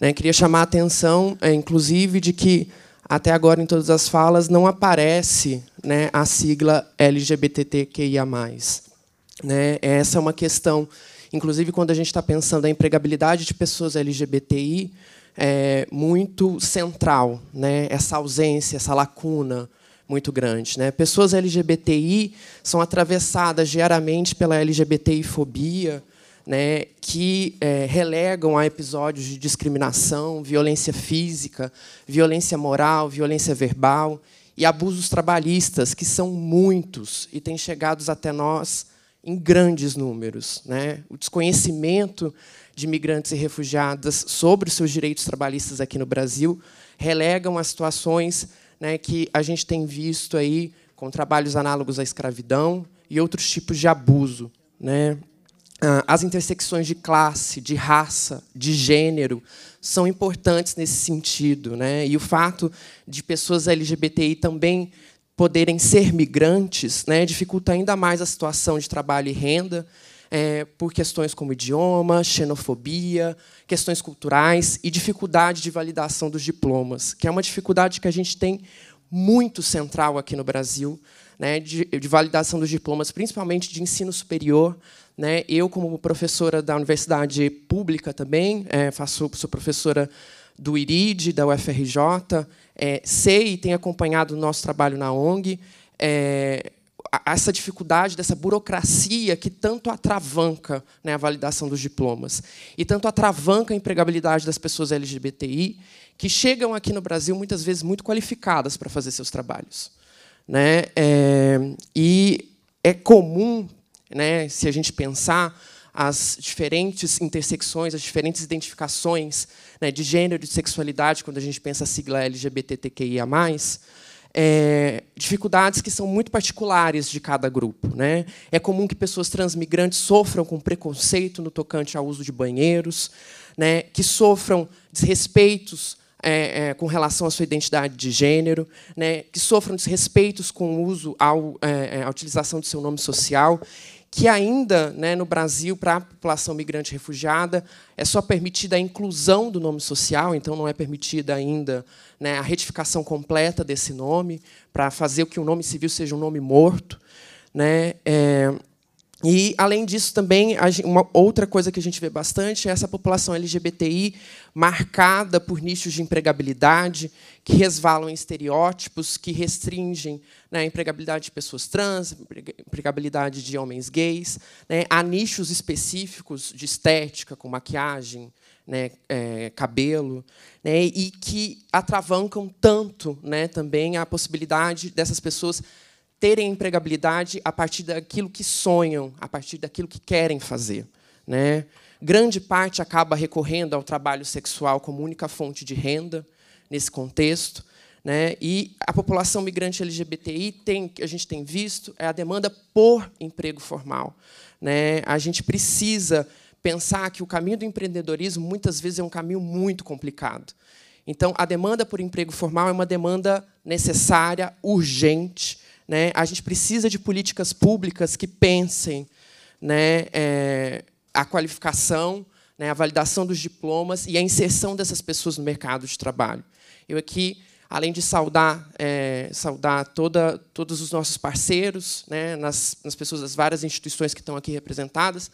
Né, queria chamar a atenção, é, inclusive, de que até agora em todas as falas não aparece né, a sigla LGBTQIA+. Né, essa é uma questão Inclusive, quando a gente está pensando a empregabilidade de pessoas LGBTI, é muito central, né? essa ausência, essa lacuna muito grande. Né? Pessoas LGBTI são atravessadas diariamente pela LGBTI-fobia, né, que é, relegam a episódios de discriminação, violência física, violência moral, violência verbal e abusos trabalhistas, que são muitos e têm chegado até nós em grandes números. Né? O desconhecimento de imigrantes e refugiadas sobre os seus direitos trabalhistas aqui no Brasil relegam a situações né, que a gente tem visto aí com trabalhos análogos à escravidão e outros tipos de abuso. Né? Ah, as intersecções de classe, de raça, de gênero são importantes nesse sentido. Né? E o fato de pessoas LGBTI também poderem ser migrantes, né, dificulta ainda mais a situação de trabalho e renda, é, por questões como idioma, xenofobia, questões culturais e dificuldade de validação dos diplomas, que é uma dificuldade que a gente tem muito central aqui no Brasil, né, de, de validação dos diplomas, principalmente de ensino superior. Né? Eu, como professora da universidade pública também, é, faço, sou professora do IRID, da UFRJ, é, sei e tem acompanhado o nosso trabalho na ONG, é, essa dificuldade dessa burocracia que tanto atravanca né, a validação dos diplomas e tanto atravanca a empregabilidade das pessoas LGBTI que chegam aqui no Brasil muitas vezes muito qualificadas para fazer seus trabalhos, né? É, e é comum, né, se a gente pensar as diferentes intersecções, as diferentes identificações né, de gênero, de sexualidade, quando a gente pensa a sigla LGBTQIA+, é, dificuldades que são muito particulares de cada grupo. Né? É comum que pessoas transmigrantes sofram com preconceito no tocante ao uso de banheiros, né, que sofram desrespeitos é, é, com relação à sua identidade de gênero, né, que sofram desrespeitos com o uso ao, é, à é, utilização do seu nome social que ainda né, no Brasil, para a população migrante refugiada, é só permitida a inclusão do nome social, então não é permitida ainda né, a retificação completa desse nome, para fazer com que o nome civil seja um nome morto. Né? É, e, além disso, também, uma outra coisa que a gente vê bastante é essa população LGBTI marcada por nichos de empregabilidade, que resvalam em estereótipos, que restringem né, a empregabilidade de pessoas trans, empregabilidade de homens gays. Né, há nichos específicos de estética, com maquiagem, né, é, cabelo, né, e que atravancam tanto né, também a possibilidade dessas pessoas terem empregabilidade a partir daquilo que sonham, a partir daquilo que querem fazer. Né? Grande parte acaba recorrendo ao trabalho sexual como única fonte de renda nesse contexto. Né? E a população migrante LGBTI tem, a gente tem visto, é a demanda por emprego formal. Né? A gente precisa pensar que o caminho do empreendedorismo muitas vezes é um caminho muito complicado. Então, a demanda por emprego formal é uma demanda necessária, urgente, né? A gente precisa de políticas públicas que pensem né, é, a qualificação, né, a validação dos diplomas e a inserção dessas pessoas no mercado de trabalho. Eu aqui, além de saudar, é, saudar toda, todos os nossos parceiros, né, nas, nas pessoas das várias instituições que estão aqui representadas,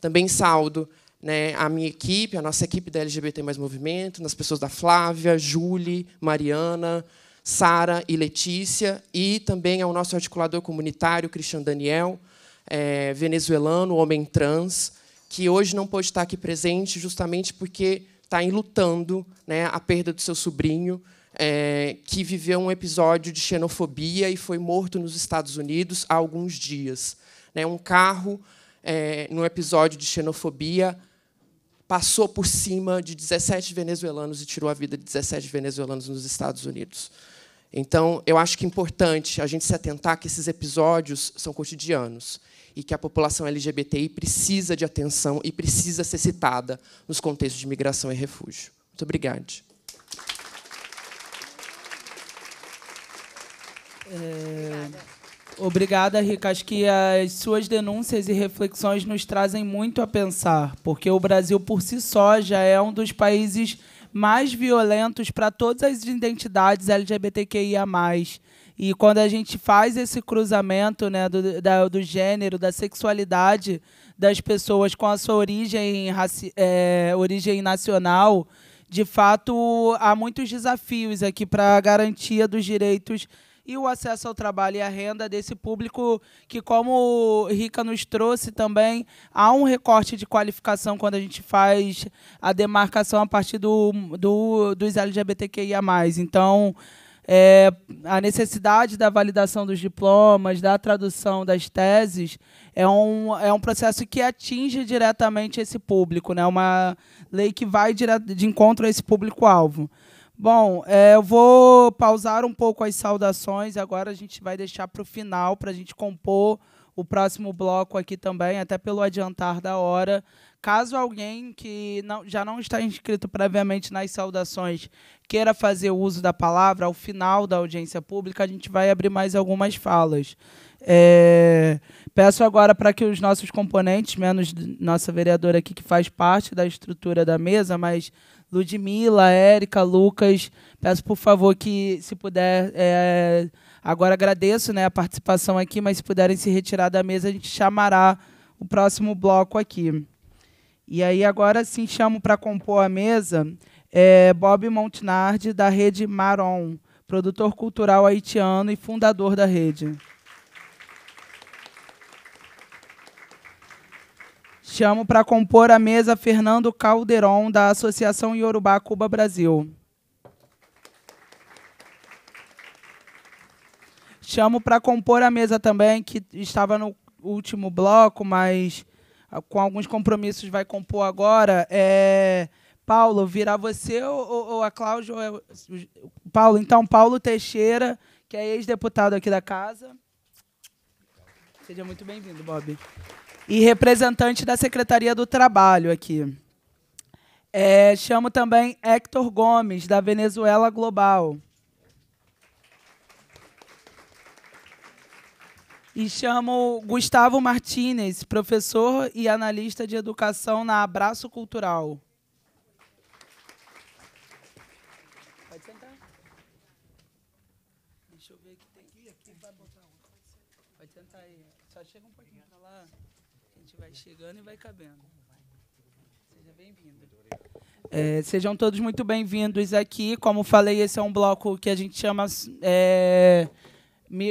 também saudo né, a minha equipe, a nossa equipe da LGBT Mais Movimento, nas pessoas da Flávia, Julie, Mariana, Sara e Letícia, e também ao nosso articulador comunitário, Cristian Daniel, é, venezuelano, homem trans, que hoje não pôde estar aqui presente justamente porque está lutando né, a perda do seu sobrinho, é, que viveu um episódio de xenofobia e foi morto nos Estados Unidos há alguns dias. Né, um carro, é, num episódio de xenofobia, passou por cima de 17 venezuelanos e tirou a vida de 17 venezuelanos nos Estados Unidos. Então, eu acho que é importante a gente se atentar que esses episódios são cotidianos e que a população LGBTI precisa de atenção e precisa ser citada nos contextos de migração e refúgio. Muito obrigada. É... Obrigada, Rica. Acho que as suas denúncias e reflexões nos trazem muito a pensar, porque o Brasil por si só já é um dos países mais violentos para todas as identidades LGBTQIA. E quando a gente faz esse cruzamento né, do, da, do gênero, da sexualidade das pessoas com a sua origem, é, origem nacional, de fato, há muitos desafios aqui para a garantia dos direitos e o acesso ao trabalho e à renda desse público que, como o Rica nos trouxe também, há um recorte de qualificação quando a gente faz a demarcação a partir do, do, dos LGBTQIA+. Então, é, a necessidade da validação dos diplomas, da tradução das teses, é um, é um processo que atinge diretamente esse público, né? uma lei que vai de encontro a esse público-alvo. Bom, é, eu vou pausar um pouco as saudações. Agora a gente vai deixar para o final para a gente compor o próximo bloco aqui também, até pelo adiantar da hora. Caso alguém que não, já não está inscrito previamente nas saudações queira fazer uso da palavra ao final da audiência pública, a gente vai abrir mais algumas falas. É, peço agora para que os nossos componentes, menos nossa vereadora aqui que faz parte da estrutura da mesa, mas Ludmila, Érica, Lucas, peço por favor que, se puder, é, agora agradeço né, a participação aqui, mas se puderem se retirar da mesa, a gente chamará o próximo bloco aqui. E aí agora sim chamo para compor a mesa é, Bob Montinardi, da rede Maron, produtor cultural haitiano e fundador da rede. Chamo para compor a mesa Fernando Calderon, da Associação Yorubá Cuba Brasil. Chamo para compor a mesa também, que estava no último bloco, mas ah, com alguns compromissos vai compor agora. É... Paulo, virá você ou, ou a Cláudia? Ou é... Paulo, então, Paulo Teixeira, que é ex-deputado aqui da casa. Seja muito bem-vindo, Bob e representante da Secretaria do Trabalho aqui. É, chamo também Hector Gomes, da Venezuela Global. E chamo Gustavo Martinez, professor e analista de educação na Abraço Cultural. chegando e vai cabendo. Seja bem-vindo. É, sejam todos muito bem-vindos aqui. Como falei, esse é um bloco que a gente chama é,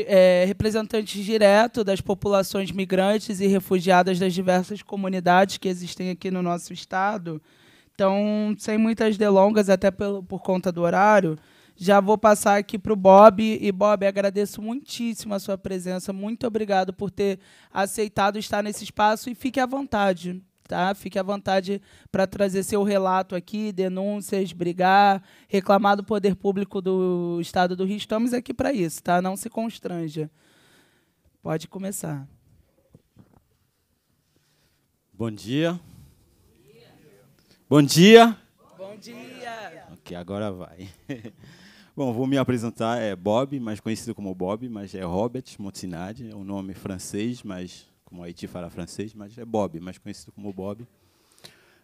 é, representantes direto das populações migrantes e refugiadas das diversas comunidades que existem aqui no nosso estado. Então, sem muitas delongas, até pelo, por conta do horário, já vou passar aqui para o Bob. E, Bob, agradeço muitíssimo a sua presença. Muito obrigado por ter aceitado estar nesse espaço e fique à vontade. Tá? Fique à vontade para trazer seu relato aqui, denúncias, brigar, reclamar do poder público do Estado do Rio. Estamos aqui para isso, tá? Não se constranja. Pode começar. Bom dia. Bom dia. Bom dia. Bom dia. Ok, agora vai. Bom, vou me apresentar, é Bob, mais conhecido como Bob, mas é Robert Montinade, é um nome francês, mas como Haiti fala francês, mas é Bob, mais conhecido como Bob.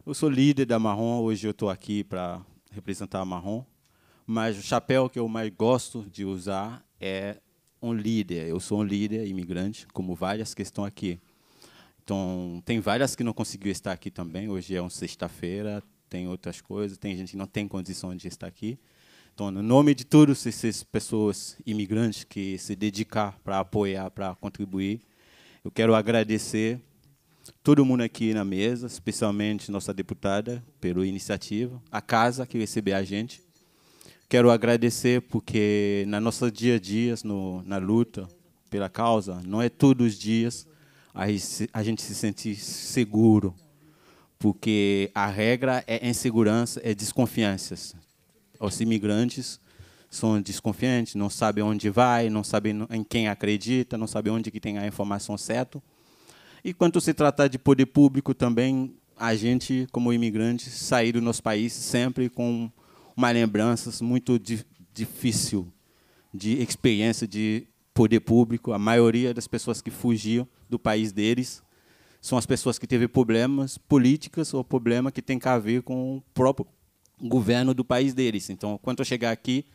Eu sou líder da Marrom, hoje eu estou aqui para representar a Marrom, mas o chapéu que eu mais gosto de usar é um líder. Eu sou um líder imigrante, como várias que estão aqui. Então, tem várias que não conseguiu estar aqui também, hoje é uma sexta-feira, tem outras coisas, tem gente que não tem condições de estar aqui, então, no nome de todas essas pessoas imigrantes que se dedicar para apoiar, para contribuir, eu quero agradecer todo mundo aqui na mesa, especialmente nossa deputada pela iniciativa, a casa que recebeu a gente. Quero agradecer porque na nossa dia a dia, no, na luta pela causa, não é todos os dias a gente se sente seguro, porque a regra é insegurança, é desconfianças. Os imigrantes são desconfiantes, não sabem onde vai, não sabem em quem acredita, não sabem onde que tem a informação certa. E quanto se tratar de poder público também, a gente, como imigrante, sair do nosso país sempre com uma lembrança muito di difícil de experiência de poder público. A maioria das pessoas que fugiam do país deles são as pessoas que teve problemas políticas ou problema que tem a ver com o próprio governo do país deles. Então, quando eu chegar aqui,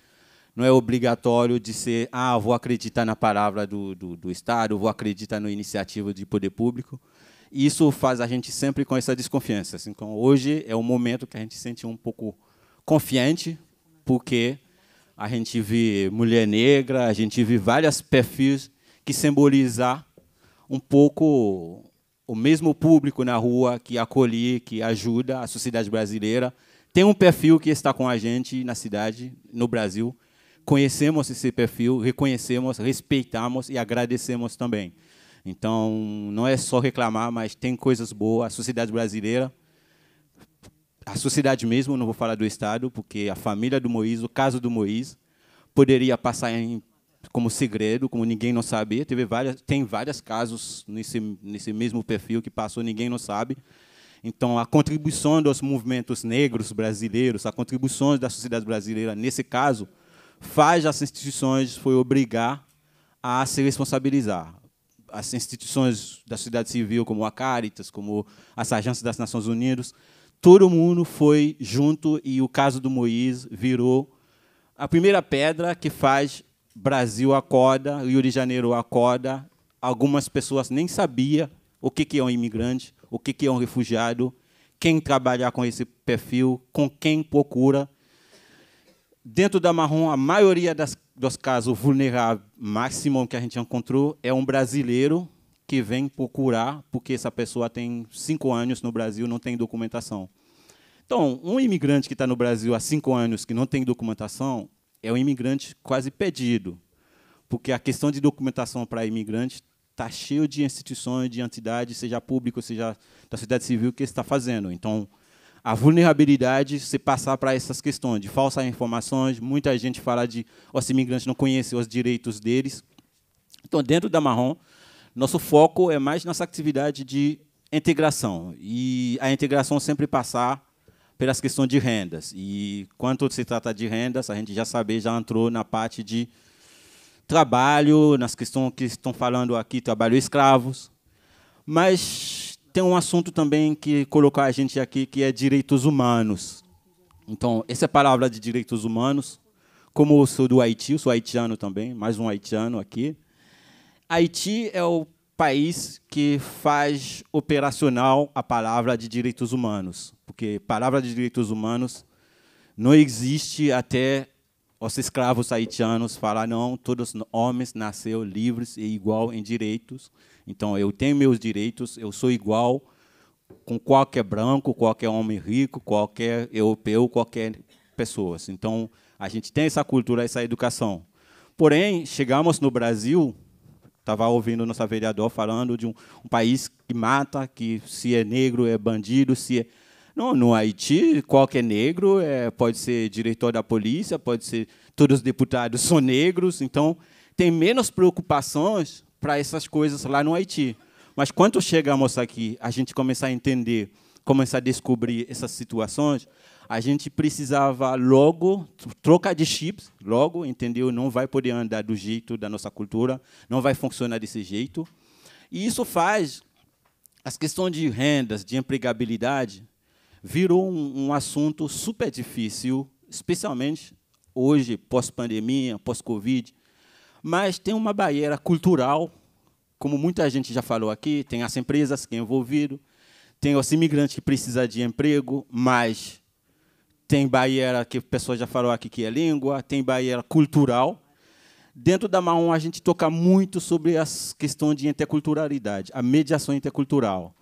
não é obrigatório de ser, ah, vou acreditar na palavra do, do, do Estado, vou acreditar na iniciativa de poder público. Isso faz a gente sempre com essa desconfiança. Assim, então, hoje é o momento que a gente se sente um pouco confiante, porque a gente vê mulher negra, a gente vê vários perfis que simbolizam um pouco o mesmo público na rua que acolhe, que ajuda a sociedade brasileira tem um perfil que está com a gente na cidade, no Brasil. Conhecemos esse perfil, reconhecemos, respeitamos e agradecemos também. Então, não é só reclamar, mas tem coisas boas. A sociedade brasileira, a sociedade mesmo, não vou falar do Estado, porque a família do Moisés, o caso do Moisés, poderia passar em, como segredo, como ninguém não sabe. Teve várias, tem vários casos nesse, nesse mesmo perfil que passou, ninguém não sabe. Então, a contribuição dos movimentos negros brasileiros, a contribuição da sociedade brasileira, nesse caso, faz as instituições foi obrigar a se responsabilizar. As instituições da sociedade civil, como a Caritas, como as agências das Nações Unidas, todo mundo foi junto e o caso do Moisés virou a primeira pedra que faz Brasil acorda, Rio de Janeiro acorda. Algumas pessoas nem sabia o que é um imigrante, o que é um refugiado, quem trabalhar com esse perfil, com quem procura. Dentro da Marrom, a maioria das, dos casos vulneráveis máximo que a gente encontrou é um brasileiro que vem procurar porque essa pessoa tem cinco anos no Brasil não tem documentação. Então, um imigrante que está no Brasil há cinco anos que não tem documentação é um imigrante quase pedido, porque a questão de documentação para imigrante está cheio de instituições, de entidades, seja público, seja da sociedade civil, que está fazendo. Então, a vulnerabilidade se passar para essas questões de falsas informações, muita gente fala de os imigrantes não conhecem os direitos deles. Então, dentro da Marrom, nosso foco é mais nessa atividade de integração e a integração sempre passar pelas questões de rendas. E quanto se trata de rendas, a gente já sabe, já entrou na parte de trabalho, nas questões que estão falando aqui, trabalho escravos. Mas tem um assunto também que colocar a gente aqui, que é direitos humanos. Então, essa é palavra de direitos humanos, como eu sou do Haiti, eu sou haitiano também, mais um haitiano aqui. Haiti é o país que faz operacional a palavra de direitos humanos, porque palavra de direitos humanos não existe até os escravos haitianos falaram: todos homens nasceu livres e igual em direitos. Então eu tenho meus direitos, eu sou igual com qualquer branco, qualquer homem rico, qualquer europeu, qualquer pessoa. Então a gente tem essa cultura, essa educação. Porém, chegamos no Brasil, estava ouvindo nossa vereadora falando de um, um país que mata, que se é negro é bandido, se é não, no Haiti, qualquer negro é, pode ser diretor da polícia, pode ser. Todos os deputados são negros, então tem menos preocupações para essas coisas lá no Haiti. Mas quando chegamos aqui, a gente começar a entender, começar a descobrir essas situações, a gente precisava logo trocar de chips, logo, entendeu? Não vai poder andar do jeito da nossa cultura, não vai funcionar desse jeito. E isso faz as questões de rendas, de empregabilidade, virou um, um assunto super difícil, especialmente hoje, pós-pandemia, pós-Covid. Mas tem uma barreira cultural, como muita gente já falou aqui, tem as empresas que é envolvido, tem os imigrantes que precisa de emprego, mas tem barreira que o pessoal já falou aqui que é língua, tem barreira cultural. Dentro da Maon a gente toca muito sobre as questões de interculturalidade, a mediação intercultural,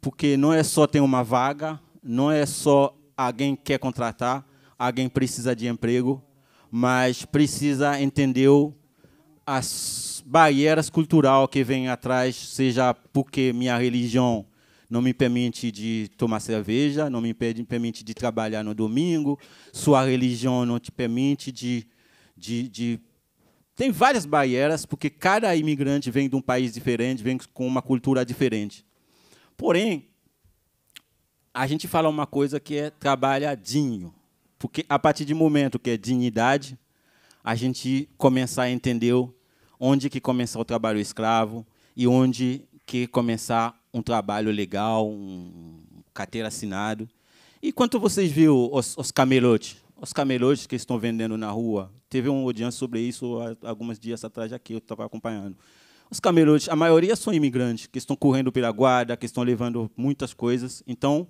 porque não é só ter uma vaga, não é só alguém que quer contratar, alguém precisa de emprego, mas precisa entender as barreiras cultural que vem atrás, seja porque minha religião não me permite de tomar cerveja, não me permite de trabalhar no domingo, sua religião não te permite de, de, de tem várias barreiras, porque cada imigrante vem de um país diferente, vem com uma cultura diferente. Porém, a gente fala uma coisa que é trabalhadinho, porque a partir do momento que é dignidade, a gente começa a entender onde que começar o trabalho escravo e onde que começar um trabalho legal, um carteira assinado. E quanto vocês viram os, os camelotes? Os camelotes que estão vendendo na rua. Teve um audiência sobre isso alguns dias atrás aqui, eu estava acompanhando. Os camelotes, a maioria são imigrantes, que estão correndo pela guarda, que estão levando muitas coisas. Então,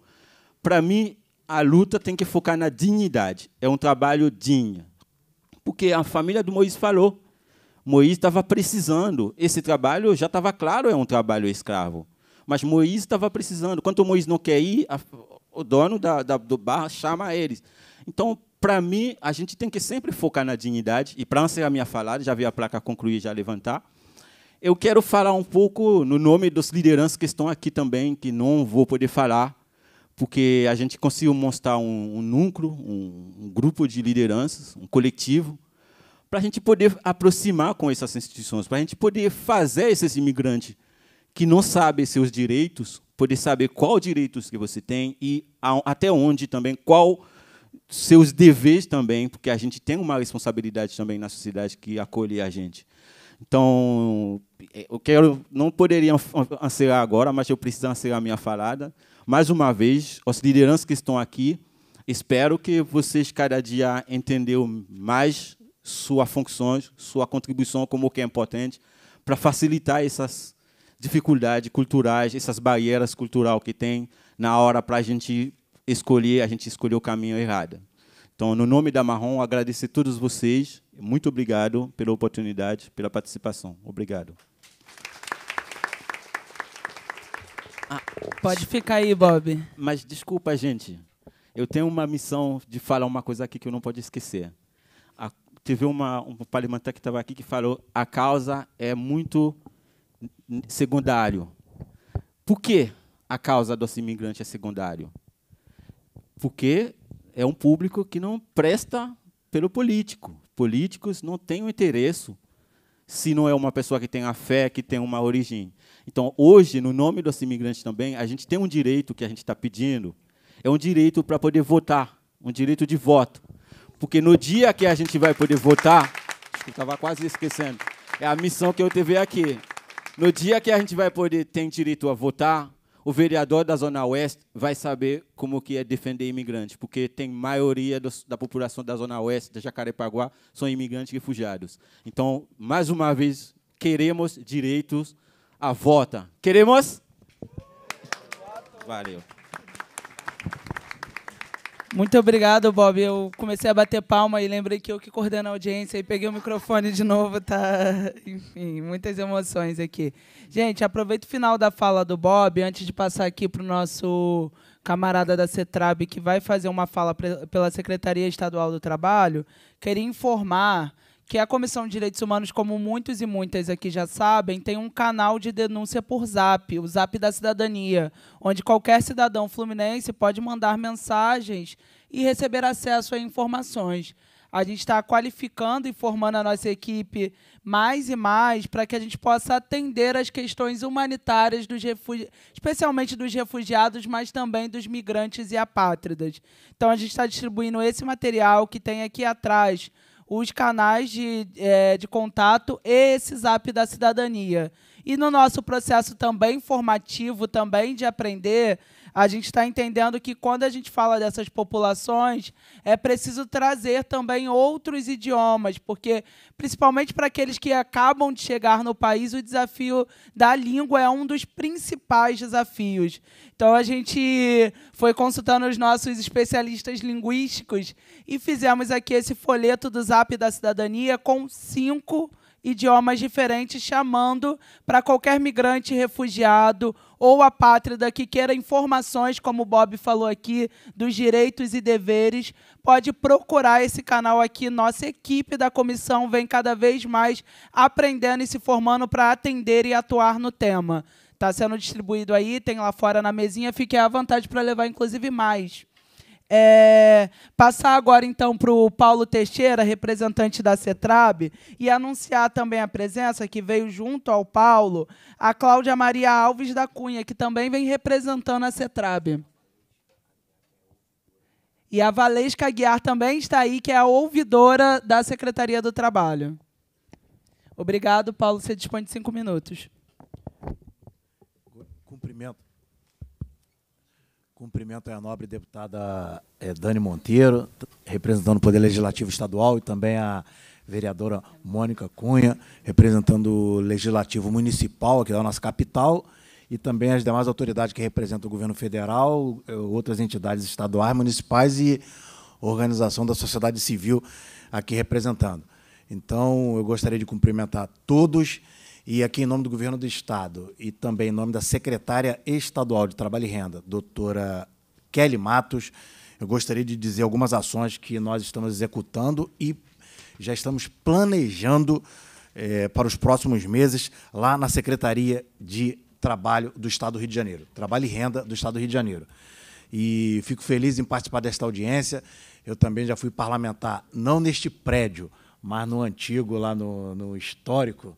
para mim, a luta tem que focar na dignidade. É um trabalho digno. Porque a família do Moisés falou. Moisés estava precisando. Esse trabalho já estava claro, é um trabalho escravo. Mas Moisés estava precisando. Quando Moisés não quer ir, a, o dono da, da, do bar chama eles. Então, para mim, a gente tem que sempre focar na dignidade. E para encerrar minha falada, já vi a placa concluir, já levantar. Eu quero falar um pouco no nome dos lideranças que estão aqui também, que não vou poder falar porque a gente conseguiu mostrar um, um núcleo, um, um, grupo de lideranças, um coletivo, para a gente poder aproximar com essas instituições, para a gente poder fazer esses imigrantes que não sabem seus direitos, poder saber quais direitos que você tem e a, até onde também, qual seus deveres também, porque a gente tem uma responsabilidade também na sociedade que acolhe a gente. Então, é, eu quero, não poderia ansear agora, mas eu preciso ansear a minha falada mais uma vez, as lideranças que estão aqui, espero que vocês cada dia entendam mais suas funções, sua contribuição como que é importante para facilitar essas dificuldades culturais, essas barreiras culturais que tem na hora para a gente escolher, a gente escolheu o caminho errado. Então, no nome da Marrom, agradecer a todos vocês. Muito obrigado pela oportunidade, pela participação. Obrigado. Pode ficar aí, Bob. Mas desculpa, gente. Eu tenho uma missão de falar uma coisa aqui que eu não posso esquecer. A, teve uma, um parlamentar que estava aqui que falou a causa é muito secundário. Por que a causa do imigrante é secundário? Porque é um público que não presta pelo político. Políticos não têm o interesse se não é uma pessoa que tem a fé, que tem uma origem. Então, hoje, no nome do assim também, a gente tem um direito que a gente está pedindo, é um direito para poder votar, um direito de voto. Porque no dia que a gente vai poder votar, estava quase esquecendo, é a missão que eu teve aqui. No dia que a gente vai poder ter direito a votar, o vereador da Zona Oeste vai saber como que é defender imigrantes, porque tem maioria dos, da população da Zona Oeste, da Jacarepaguá, são imigrantes e refugiados. Então, mais uma vez, queremos direitos à vota. Queremos? Valeu. Muito obrigado, Bob. Eu comecei a bater palma e lembrei que eu que coordeno a audiência e peguei o microfone de novo, tá? Enfim, muitas emoções aqui. Gente, aproveito o final da fala do Bob antes de passar aqui para o nosso camarada da CETRAB que vai fazer uma fala pela Secretaria Estadual do Trabalho. Queria informar que a Comissão de Direitos Humanos, como muitos e muitas aqui já sabem, tem um canal de denúncia por Zap, o Zap da Cidadania, onde qualquer cidadão fluminense pode mandar mensagens e receber acesso a informações. A gente está qualificando e formando a nossa equipe mais e mais para que a gente possa atender as questões humanitárias dos especialmente dos refugiados, mas também dos migrantes e apátridas. Então a gente está distribuindo esse material que tem aqui atrás os canais de, é, de contato e esse zap da cidadania. E no nosso processo também formativo, também de aprender, a gente está entendendo que quando a gente fala dessas populações, é preciso trazer também outros idiomas, porque, principalmente para aqueles que acabam de chegar no país, o desafio da língua é um dos principais desafios. Então, a gente foi consultando os nossos especialistas linguísticos e fizemos aqui esse folheto do Zap da Cidadania com cinco idiomas diferentes, chamando para qualquer migrante refugiado ou apátrida que queira informações, como o Bob falou aqui, dos direitos e deveres, pode procurar esse canal aqui. Nossa equipe da comissão vem cada vez mais aprendendo e se formando para atender e atuar no tema. Está sendo distribuído aí, tem lá fora na mesinha, fique à vontade para levar, inclusive, mais. É, passar agora, então, para o Paulo Teixeira, representante da CETRAB, e anunciar também a presença que veio junto ao Paulo a Cláudia Maria Alves da Cunha, que também vem representando a CETRAB. E a Valesca Aguiar também está aí, que é a ouvidora da Secretaria do Trabalho. Obrigado, Paulo. Você dispõe de cinco minutos. Cumprimento Cumprimento a nobre deputada eh, Dani Monteiro, representando o Poder Legislativo Estadual, e também a vereadora Mônica Cunha, representando o Legislativo Municipal aqui da nossa capital, e também as demais autoridades que representam o governo federal, eh, outras entidades estaduais, municipais e organização da sociedade civil aqui representando. Então, eu gostaria de cumprimentar todos e aqui, em nome do governo do Estado e também em nome da secretária estadual de Trabalho e Renda, doutora Kelly Matos, eu gostaria de dizer algumas ações que nós estamos executando e já estamos planejando eh, para os próximos meses lá na Secretaria de Trabalho do Estado do Rio de Janeiro, Trabalho e Renda do Estado do Rio de Janeiro. E fico feliz em participar desta audiência. Eu também já fui parlamentar, não neste prédio, mas no antigo, lá no, no histórico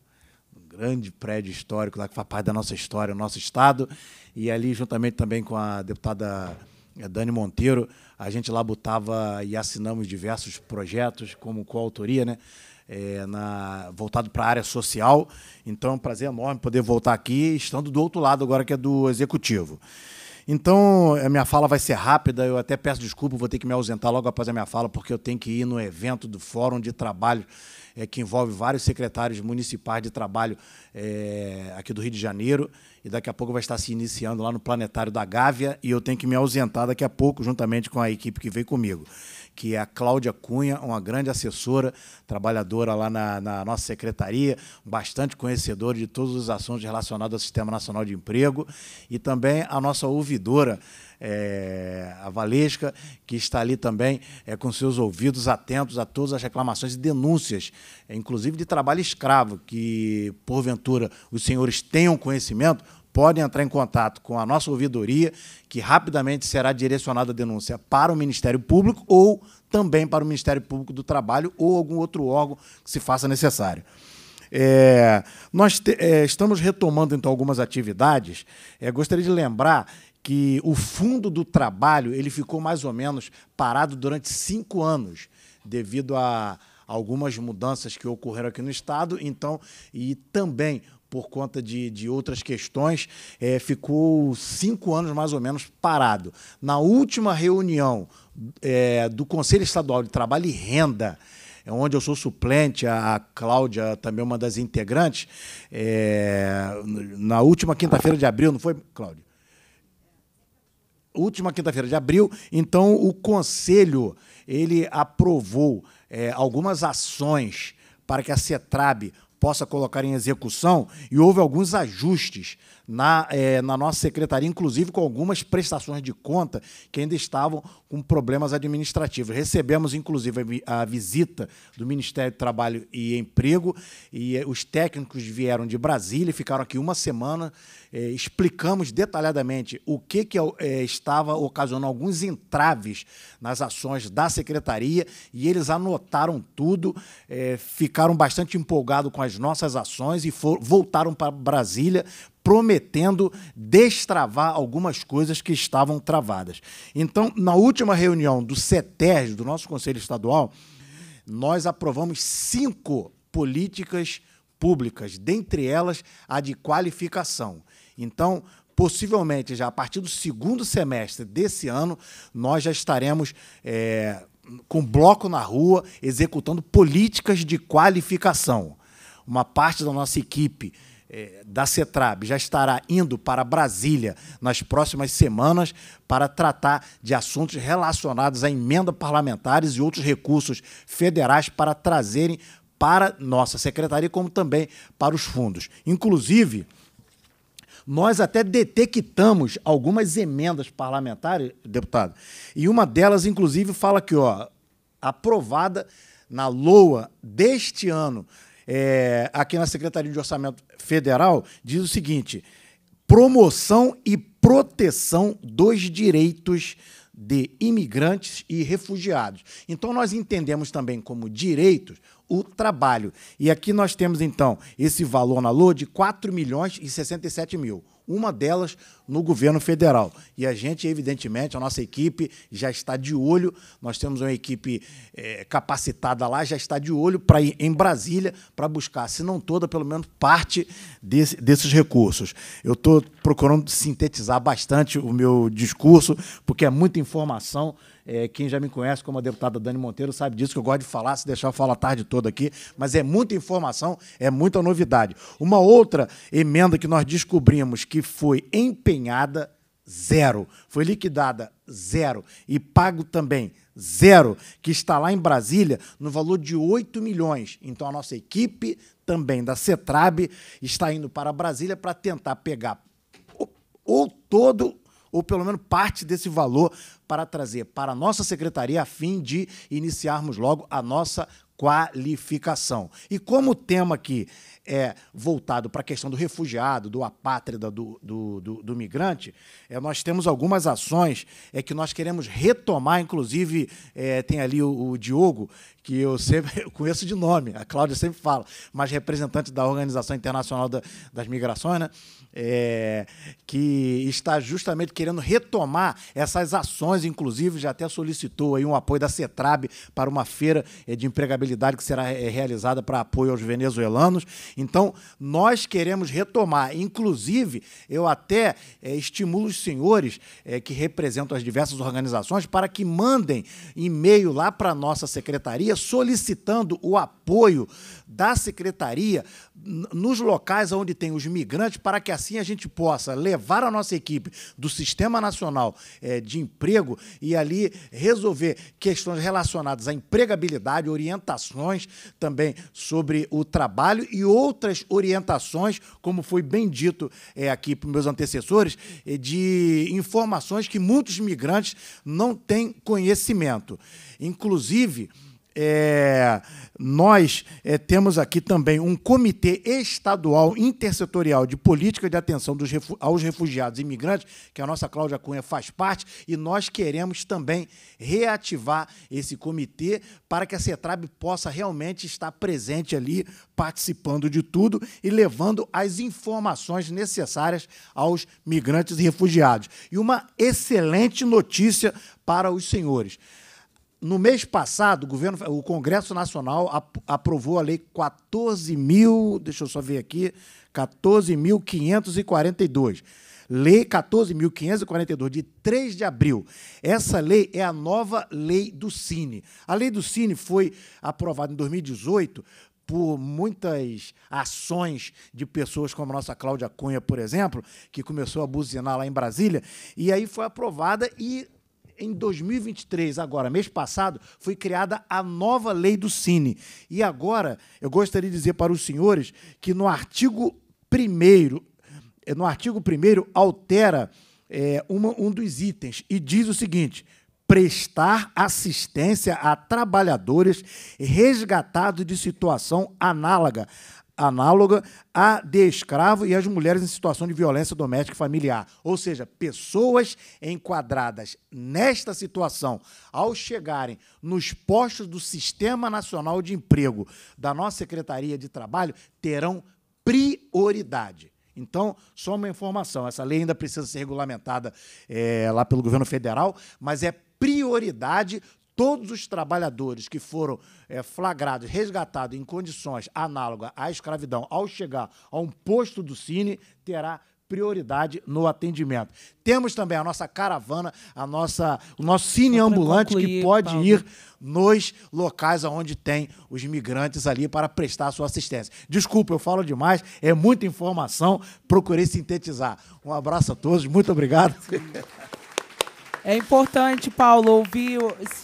grande prédio histórico lá que faz parte da nossa história, do nosso estado. E ali, juntamente também com a deputada eh, Dani Monteiro, a gente lá botava e assinamos diversos projetos, como coautoria, né? É, na, voltado para a área social. Então é um prazer enorme poder voltar aqui, estando do outro lado agora, que é do executivo. Então, a minha fala vai ser rápida, eu até peço desculpa, vou ter que me ausentar logo após a minha fala, porque eu tenho que ir no evento do Fórum de Trabalho, é, que envolve vários secretários municipais de trabalho é, aqui do Rio de Janeiro, e daqui a pouco vai estar se iniciando lá no Planetário da Gávea, e eu tenho que me ausentar daqui a pouco, juntamente com a equipe que veio comigo que é a Cláudia Cunha, uma grande assessora, trabalhadora lá na, na, nossa secretaria, bastante conhecedora de todos os assuntos relacionados ao Sistema Nacional de Emprego, e também a nossa ouvidora, é, a Valesca, que está ali também é, com seus ouvidos atentos a todas as reclamações e denúncias, inclusive de trabalho escravo, que, porventura, os senhores tenham conhecimento, podem entrar em contato com a nossa ouvidoria, que rapidamente será direcionada a denúncia para o Ministério Público ou também para o Ministério Público do Trabalho ou algum outro órgão que se faça necessário. É, nós te, é, estamos retomando então algumas atividades. É, gostaria de lembrar que o fundo do trabalho ele ficou mais ou menos parado durante cinco anos devido a algumas mudanças que ocorreram aqui no estado. Então e também por conta de, de outras questões, é, ficou cinco anos mais ou menos parado. Na última reunião é, do Conselho Estadual de Trabalho e Renda, é onde eu sou suplente, a Cláudia também é uma das integrantes, é, na última quinta-feira de abril, não foi, Cláudia? Última quinta-feira de abril, então o Conselho ele aprovou é, algumas ações para que a CETRAB possa colocar em execução e houve alguns ajustes na, é, na nossa secretaria, inclusive com algumas prestações de conta que ainda estavam com problemas administrativos. Recebemos, inclusive, a, a visita do Ministério do Trabalho e Emprego, e é, os técnicos vieram de Brasília, ficaram aqui uma semana, é, explicamos detalhadamente o que, que é, é, estava ocasionando alguns entraves nas ações da secretaria, e eles anotaram tudo, é, ficaram bastante empolgados com as nossas ações e for, voltaram para Brasília prometendo destravar algumas coisas que estavam travadas. Então, na última reunião do CETERJ, do nosso Conselho Estadual, nós aprovamos cinco políticas públicas, dentre elas a de qualificação. Então, possivelmente, já a partir do segundo semestre desse ano, nós já estaremos. É, com bloco na rua, executando políticas de qualificação. Uma parte da nossa equipe é, da CETRAB já estará indo para Brasília nas próximas semanas para tratar de assuntos relacionados a emenda parlamentares e outros recursos federais para trazerem para nossa secretaria, como também para os fundos. Inclusive, nós até detectamos algumas emendas parlamentares, deputado, e uma delas, inclusive, fala que, ó, aprovada na LOA deste ano é, aqui na Secretaria de Orçamento Federal, diz o seguinte: promoção e proteção dos direitos de imigrantes e refugiados. Então, nós entendemos também como direitos o trabalho. E aqui nós temos, então, esse valor na LOA de 4 milhões e 67 mil uma delas no governo federal. E a gente, evidentemente, a nossa equipe já está de olho, nós temos uma equipe é, capacitada lá, já está de olho para ir em Brasília para buscar, se não toda, pelo menos parte desse, desses recursos. Eu estou procurando sintetizar bastante o meu discurso, porque é muita informação é, quem já me conhece como a deputada Dani Monteiro sabe disso, que eu gosto de falar, se deixar eu falar a tarde toda aqui, mas é muita informação, é muita novidade. Uma outra emenda que nós descobrimos que foi empenhada, zero. Foi liquidada, zero. E pago também, zero. Que está lá em Brasília, no valor de 8 milhões. Então a nossa equipe também da CETRAB está indo para Brasília para tentar pegar ou todo ou pelo menos parte desse valor, para trazer para a nossa secretaria a fim de iniciarmos logo a nossa qualificação. E como o tema aqui é, voltado para a questão do refugiado, do apátrida, do, do, do, do migrante, é, nós temos algumas ações é, que nós queremos retomar, inclusive é, tem ali o, o, Diogo, que eu sempre eu conheço de nome, a Cláudia sempre fala, mas representante da Organização Internacional da, das Migrações, né? É, que está justamente querendo retomar essas ações, inclusive já até solicitou aí um apoio da CETRAB para uma feira é, de empregabilidade que será é, realizada para apoio aos venezuelanos. Então, nós queremos retomar. Inclusive, eu até é, estimulo os senhores é, que representam as diversas organizações para que mandem e-mail lá para a nossa secretaria solicitando o apoio da secretaria nos locais onde tem os migrantes, para que assim a gente possa levar a nossa equipe do Sistema Nacional é, de Emprego e ali resolver questões relacionadas à empregabilidade, orientações também sobre o trabalho e outras orientações, como foi bem dito é, aqui para meus antecessores, é, de informações que muitos migrantes não têm conhecimento. Inclusive, é, nós é, temos aqui também um comitê estadual intersetorial de política de atenção dos, aos refugiados e imigrantes, que a nossa Cláudia Cunha faz parte, e nós queremos também reativar esse comitê para que a CETRAB possa realmente estar presente ali, participando de tudo e levando as informações necessárias aos migrantes e refugiados. E uma excelente notícia para os senhores no mês passado, o, governo, o Congresso Nacional aprovou a Lei 14 mil, deixa eu só ver aqui, 14.542. Lei 14.542, de 3 de abril. Essa lei é a nova lei do Cine. A lei do Cine foi aprovada em 2018 por muitas ações de pessoas como a nossa Cláudia Cunha, por exemplo, que começou a buzinar lá em Brasília, e aí foi aprovada e em 2023, agora, mês passado, foi criada a nova lei do Cine. E agora, eu gostaria de dizer para os senhores que no artigo 1 eh, no artigo 1 altera é, uma, um dos itens e diz o seguinte: prestar assistência a trabalhadores resgatados de situação análoga análoga à de escravo e às mulheres em situação de violência doméstica e familiar. Ou seja, pessoas enquadradas nesta situação, ao chegarem nos postos do Sistema Nacional de Emprego da nossa Secretaria de Trabalho, terão prioridade. Então, só uma informação: essa lei ainda precisa ser regulamentada é, lá pelo governo federal, mas é prioridade todos os trabalhadores que foram é, flagrados, resgatados em condições análogas à escravidão, ao chegar a um posto do Cine, terá prioridade no atendimento. Temos também a nossa caravana, a nossa, o nosso cine ambulante concluir, que pode Paulo. ir nos locais onde tem os migrantes ali para prestar sua assistência. Desculpa, eu falo demais, é muita informação, procurei sintetizar. Um abraço a todos, muito obrigado. É importante, Paulo, ouvir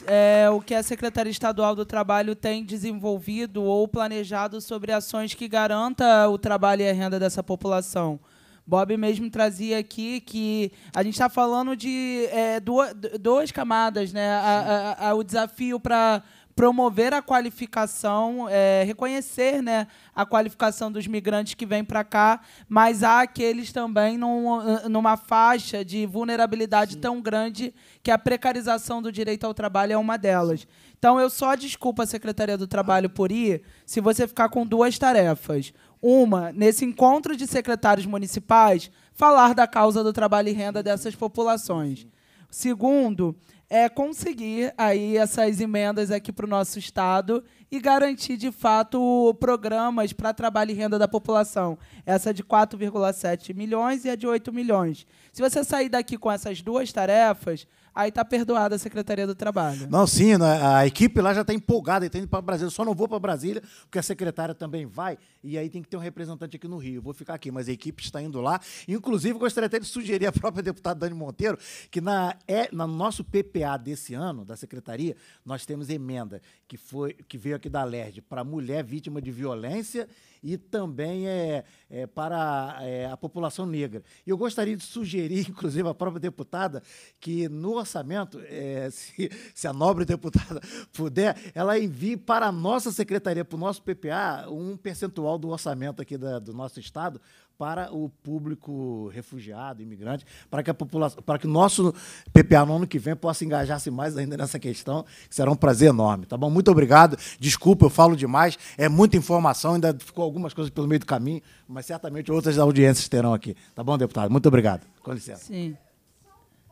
é, o que a Secretaria Estadual do Trabalho tem desenvolvido ou planejado sobre ações que garanta o trabalho e a renda dessa população. Bob mesmo trazia aqui que a gente está falando de é, duas, duas, camadas, né? A, a, a, o desafio para promover a qualificação, é, reconhecer né, a qualificação dos migrantes que vêm para cá, mas há aqueles também num, numa faixa de vulnerabilidade Sim. tão grande que a precarização do direito ao trabalho é uma delas. Então, eu só desculpo a Secretaria do Trabalho por ir se você ficar com duas tarefas. Uma, nesse encontro de secretários municipais, falar da causa do trabalho e renda dessas populações. Segundo, é conseguir aí essas emendas aqui para o nosso estado e garantir de fato programas para trabalho e renda da população. Essa é de 4,7 milhões e a de 8 milhões. Se você sair daqui com essas duas tarefas, aí tá perdoada a Secretaria do Trabalho. Não, sim, a, né? a equipe lá já está empolgada e está indo para Brasília. só não vou para Brasília, porque a secretária também vai, e aí tem que ter um representante aqui no Rio. Eu vou ficar aqui, mas a equipe está indo lá. Inclusive, gostaria até de sugerir à própria deputada Dani Monteiro que na, é, no nosso PPA desse ano, da Secretaria, nós temos emenda que, foi, que veio aqui da LERD para mulher vítima de violência e também é, é para é, a população negra. Eu gostaria de sugerir, inclusive, à própria deputada, que no orçamento, é, se, se, a nobre deputada puder, ela envie para a nossa secretaria, para o nosso PPA, um percentual do orçamento aqui da, do nosso Estado para o público refugiado, imigrante, para que a população, para que o nosso PPA no ano que vem possa engajar-se mais ainda nessa questão, que será um prazer enorme, tá bom? Muito obrigado. Desculpa, eu falo demais, é muita informação, ainda ficou algumas coisas pelo meio do caminho, mas certamente outras audiências terão aqui. Tá bom, deputado? Muito obrigado. Com licença. Sim. Tá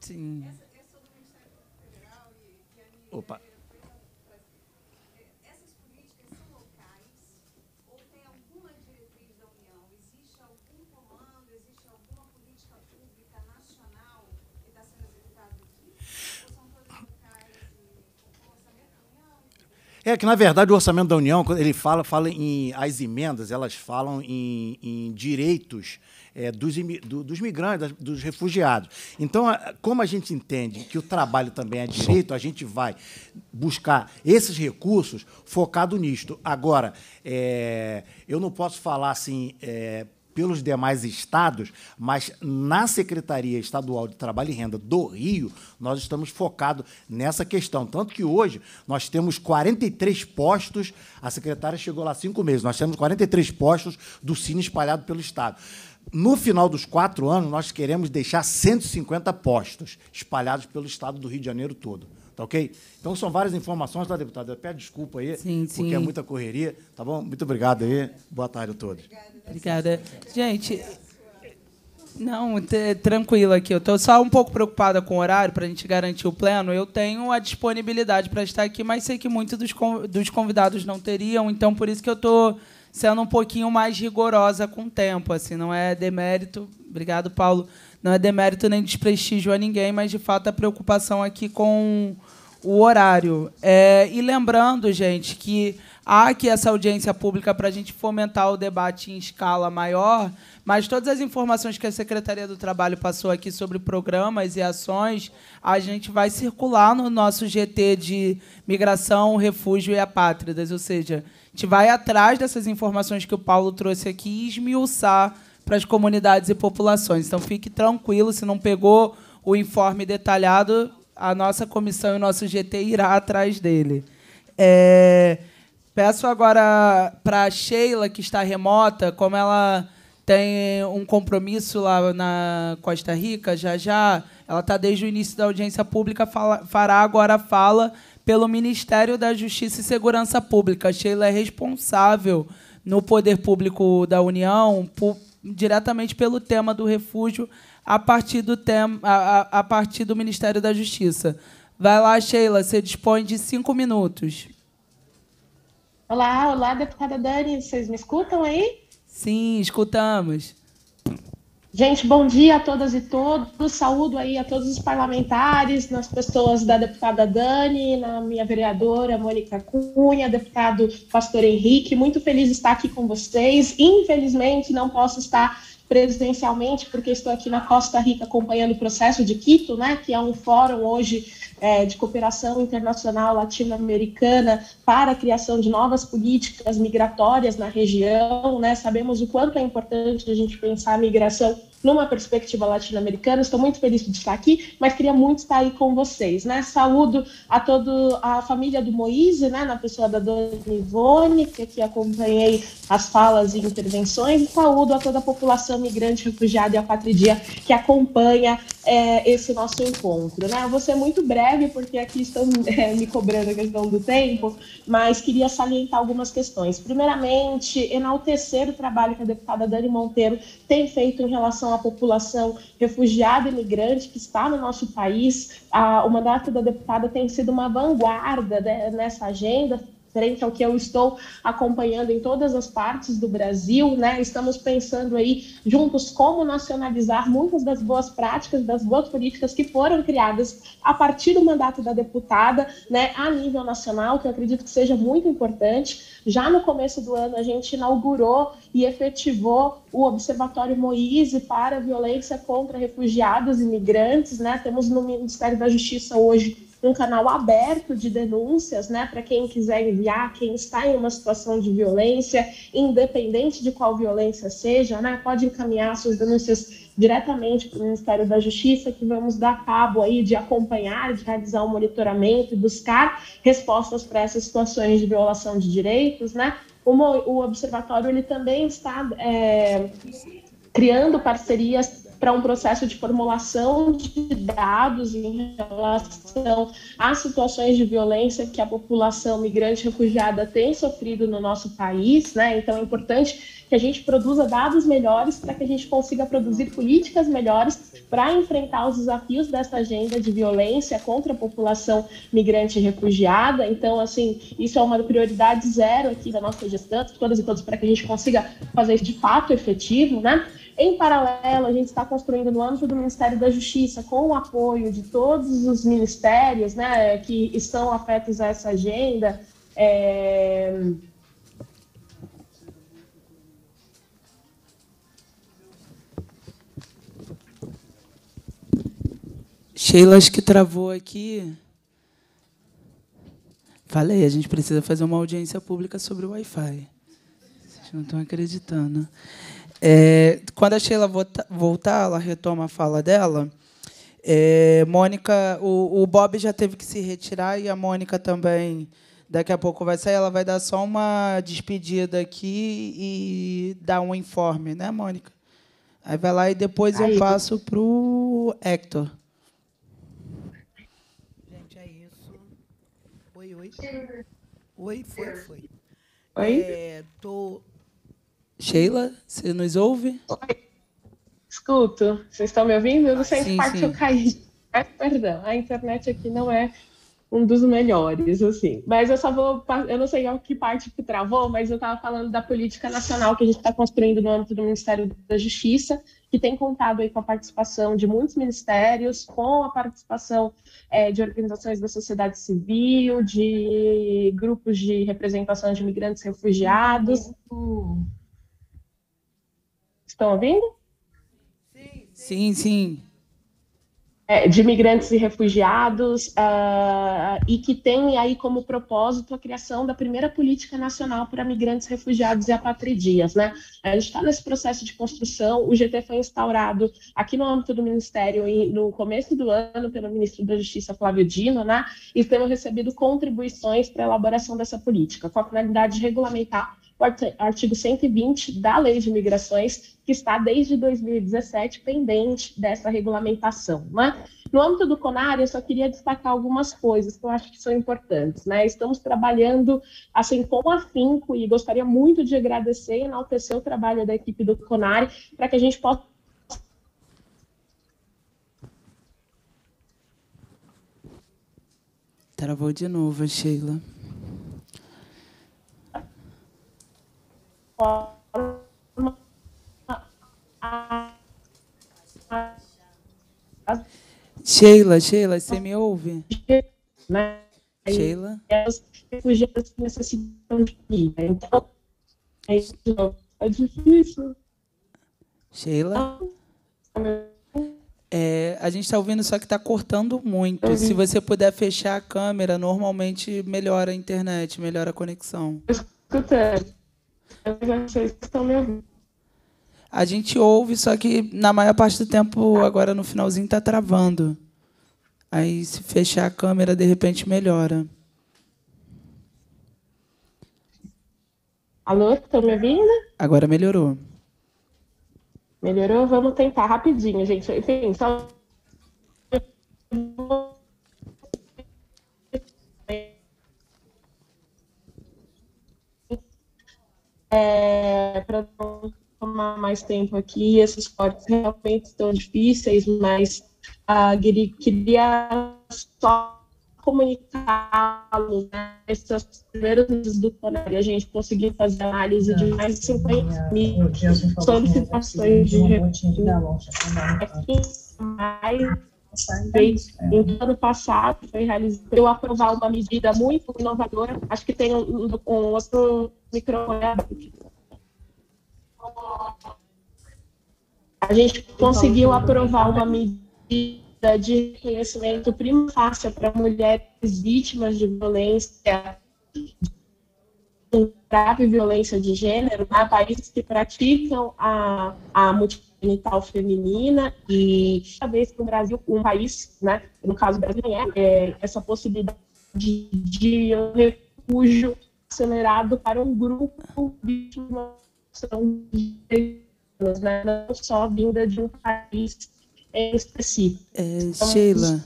Sim. Opa. É que, na verdade, o orçamento da União, quando ele fala, fala em. As emendas, elas falam em, em direitos é, dos, do, dos migrantes, dos refugiados. Então, como a gente entende que o trabalho também é direito, a gente vai buscar esses recursos focado nisto. Agora, é, eu não posso falar assim. É, pelos demais estados, mas na Secretaria Estadual de Trabalho e Renda do Rio, nós estamos focados nessa questão. Tanto que hoje nós temos 43 postos, a secretária chegou lá há cinco meses, nós temos 43 postos do Cine espalhado pelo estado. No final dos quatro anos, nós queremos deixar 150 postos espalhados pelo estado do Rio de Janeiro todo. Tá ok? Então são várias informações, tá, deputada? Eu peço desculpa aí, sim, porque é sim. é muita correria, tá bom? Muito obrigado aí. Boa tarde a todos. Obrigada. Gente. Não, tranquilo aqui. Eu estou só um pouco preocupada com o horário para a gente garantir o pleno. Eu tenho a disponibilidade para estar aqui, mas sei que muitos dos, dos convidados não teriam, então por isso que eu estou sendo um pouquinho mais rigorosa com o tempo. Assim, não é demérito. Obrigado, Paulo não é demérito nem desprestígio a ninguém, mas de fato a preocupação aqui com o horário. É, e lembrando, gente, que há aqui essa audiência pública para a gente fomentar o debate em escala maior, mas todas as informações que a Secretaria do Trabalho passou aqui sobre programas e ações, a gente vai circular no nosso GT de Migração, Refúgio e Apátridas, ou seja, a gente vai atrás dessas informações que o Paulo trouxe aqui e esmiuçar para as comunidades e populações. Então, fique tranquilo, se não pegou o informe detalhado, a nossa comissão e o nosso GT irá atrás dele. É, peço agora para a Sheila, que está remota, como ela tem um compromisso lá na Costa Rica, já já, ela está desde o início da audiência pública, fala, fará agora fala pelo Ministério da Justiça e Segurança Pública. A Sheila é responsável no Poder Público da União diretamente pelo tema do refúgio a partir do, tema, a, a, partir do Ministério da Justiça. Vai lá, Sheila, você dispõe de cinco minutos. Olá, olá, deputada Dani, vocês me escutam aí? Sim, escutamos. Gente, bom dia a todas e todos. Saúdo aí a todos os parlamentares, nas pessoas da deputada Dani, na minha vereadora Mônica Cunha, deputado Pastor Henrique. Muito feliz de estar aqui com vocês. Infelizmente, não posso estar presidencialmente, porque estou aqui na Costa Rica acompanhando o processo de Quito, né, que é um fórum hoje é, de cooperação internacional latino-americana para a criação de novas políticas migratórias na região. Né? Sabemos o quanto é importante a gente pensar a migração numa perspectiva latino-americana. Estou muito feliz de estar aqui, mas queria muito estar aí com vocês. Né? Saúdo a toda a família do Moise, né? na pessoa da Dona Ivone, que aqui acompanhei as falas e intervenções, e saúdo a toda a população migrante, refugiada e apatridia que acompanha é, esse nosso encontro. Né? vou ser muito breve, porque aqui estão é, me cobrando a questão do tempo, mas queria salientar algumas questões. Primeiramente, enaltecer o trabalho que a deputada Dani Monteiro tem feito em relação relação à população refugiada e migrante que está no nosso país. a o mandato da deputada tem sido uma vanguarda né, nessa agenda, frente ao que eu estou acompanhando em todas as partes do Brasil, né? Estamos pensando aí juntos como nacionalizar muitas das boas práticas, das boas políticas que foram criadas a partir do mandato da deputada, né, a nível nacional, que eu acredito que seja muito importante. Já no começo do ano a gente inaugurou e efetivou o Observatório Moise para a violência contra refugiados e imigrantes, né? Temos no Ministério da Justiça hoje um canal aberto de denúncias, né, para quem quiser enviar, quem está em uma situação de violência, independente de qual violência seja, né, pode encaminhar suas denúncias diretamente para o Ministério da Justiça, que vamos dar cabo aí de acompanhar, de realizar o um monitoramento e buscar respostas para essas situações de violação de direitos, né? O, o observatório ele também está é, criando parcerias para um processo de formulação de dados em relação às situações de violência que a população migrante refugiada tem sofrido no nosso país, né? Então é importante que a gente produza dados melhores para que a gente consiga produzir políticas melhores para enfrentar os desafios dessa agenda de violência contra a população migrante e refugiada. Então, assim, isso é uma prioridade zero aqui da nossa gestão, todas e todos, para que a gente consiga fazer isso de fato efetivo, né? Em paralelo, a gente está construindo no âmbito do Ministério da Justiça, com o apoio de todos os ministérios né, que estão afetos a essa agenda, é... Sheila, acho que travou aqui. Falei, a gente precisa fazer uma audiência pública sobre o Wi-Fi. Vocês não estão acreditando. É, quando a Sheila voltar, ela retoma a fala dela. É, Mônica, o, o Bob já teve que se retirar e a Mônica também daqui a pouco vai sair. Ela vai dar só uma despedida aqui e dar um informe, né, Mônica? Aí vai lá e depois eu passo para o Hector. Gente, é isso. Oi, oi. Oi, foi, foi. Oi? É, tô Sheila, você nos ouve? Oi. Escuto. Vocês estão me ouvindo? Eu não sei que parte eu caí. perdão, a internet aqui não é um dos melhores, assim. Mas eu só vou. Eu não sei que parte que travou, mas eu estava falando da política nacional que a gente está construindo no âmbito do Ministério da Justiça, que tem contado aí com a participação de muitos ministérios, com a participação é, de organizações da sociedade civil, de grupos de representação de imigrantes e refugiados. Uhum. Estão ouvindo? Sim, sim. É, de migrantes e refugiados, uh, e que tem aí como propósito a criação da primeira política nacional para migrantes, refugiados e apatridias. Né? A gente está nesse processo de construção, o GT foi instaurado aqui no âmbito do Ministério e no começo do ano pelo ministro da Justiça, Flávio Dino, né? e temos recebido contribuições para a elaboração dessa política, com a finalidade de regulamentar o artigo 120 da Lei de Migrações, que está desde 2017 pendente dessa regulamentação. Né? No âmbito do CONAR, eu só queria destacar algumas coisas que eu acho que são importantes. Né? Estamos trabalhando assim com afinco e gostaria muito de agradecer e enaltecer o trabalho da equipe do CONAR para que a gente possa Travou de novo, Sheila. forma a... Sheila, Sheila, você me ouve? Né? Sheila? Os refugiados necessitam de comida. Então, é, isso, é difícil. Sheila? É, a gente está ouvindo, só que está cortando muito. Uhum. Se você puder fechar a câmera, normalmente melhora a internet, melhora a conexão. Escutando. É que estão me ouvindo. A gente ouve, só que na maior parte do tempo, agora no finalzinho, está travando. Aí, se fechar a câmera, de repente melhora. Alô, estão me ouvindo? Agora melhorou. Melhorou? Vamos tentar rapidinho, gente. Enfim, só. é, para não tomar mais tempo aqui, esses cortes realmente estão difíceis, mas ah, queria só comunicá-los, né, essas primeiros meses do plenário, a gente conseguiu fazer análise de mais de 50 é, mil solicitações de recursos em no é. então, ano passado, foi realizado, eu aprovar uma medida muito inovadora, acho que tem um, um outro micro A gente conseguiu então, aprovar então, uma né? medida de reconhecimento prima facie para mulheres vítimas de violência grave violência de gênero, né, países que praticam a, a genital feminina e cada vez que o Brasil, um país, né, no caso o Brasil, né, é, essa possibilidade de, de refúgio acelerado para um grupo de são né, não só vinda de um país em específico. É, então, Sheila.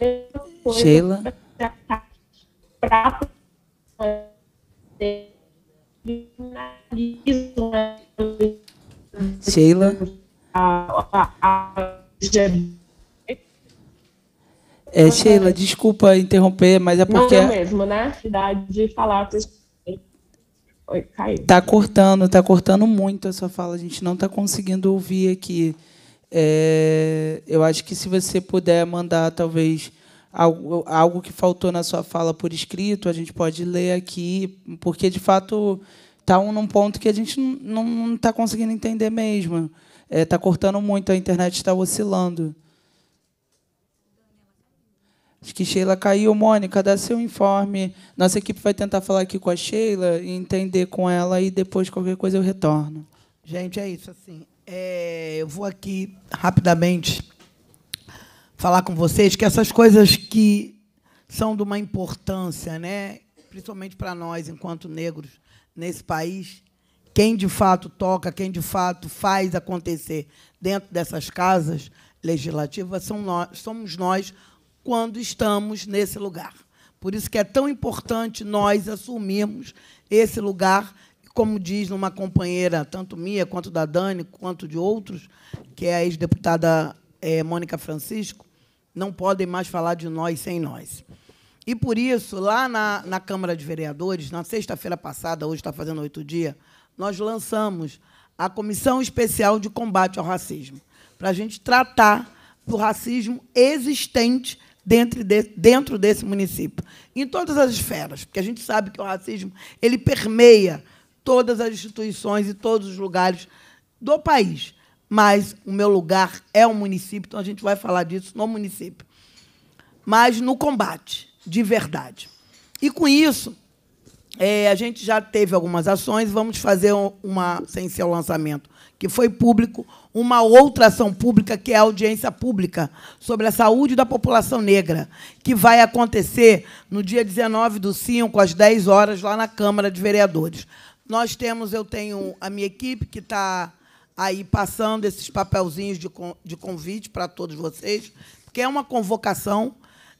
É Sheila. Para Sheila a, é, Sheila, desculpa interromper, mas é porque. Não, mesmo, né? Cidade de falar. Oi, caiu. Tá cortando, tá cortando muito a sua fala. A gente não tá conseguindo ouvir aqui. É, eu acho que se você puder mandar, talvez, algo, algo que faltou na sua fala por escrito, a gente pode ler aqui, porque de fato está um, num ponto que a gente não está conseguindo entender mesmo está é, tá cortando muito, a internet está oscilando. Acho que Sheila caiu. Mônica, dá seu informe. Nossa equipe vai tentar falar aqui com a Sheila e entender com ela e depois qualquer coisa eu retorno. Gente, é isso. Assim, é, eu vou aqui rapidamente falar com vocês que essas coisas que são de uma importância, né, principalmente para nós enquanto negros nesse país, quem de fato toca, quem de fato faz acontecer dentro dessas casas legislativas são nós, somos nós quando estamos nesse lugar. Por isso que é tão importante nós assumirmos esse lugar, como diz uma companheira, tanto minha quanto da Dani, quanto de outros, que é a ex-deputada é, Mônica Francisco, não podem mais falar de nós sem nós. E por isso, lá na, na Câmara de Vereadores, na sexta-feira passada, hoje está fazendo oito dias, nós lançamos a Comissão Especial de Combate ao Racismo, para a gente tratar do racismo existente dentro, de, dentro desse município, em todas as esferas, porque a gente sabe que o racismo ele permeia todas as instituições e todos os lugares do país. Mas o meu lugar é o município, então a gente vai falar disso no município. Mas no combate, de verdade. E com isso, é, a gente já teve algumas ações, vamos fazer uma, sem ser o lançamento, que foi público, uma outra ação pública, que é a audiência pública sobre a saúde da população negra, que vai acontecer no dia 19 do 5, às 10 horas, lá na Câmara de Vereadores. Nós temos, eu tenho a minha equipe que está aí passando esses papelzinhos de, de convite para todos vocês, porque é uma convocação,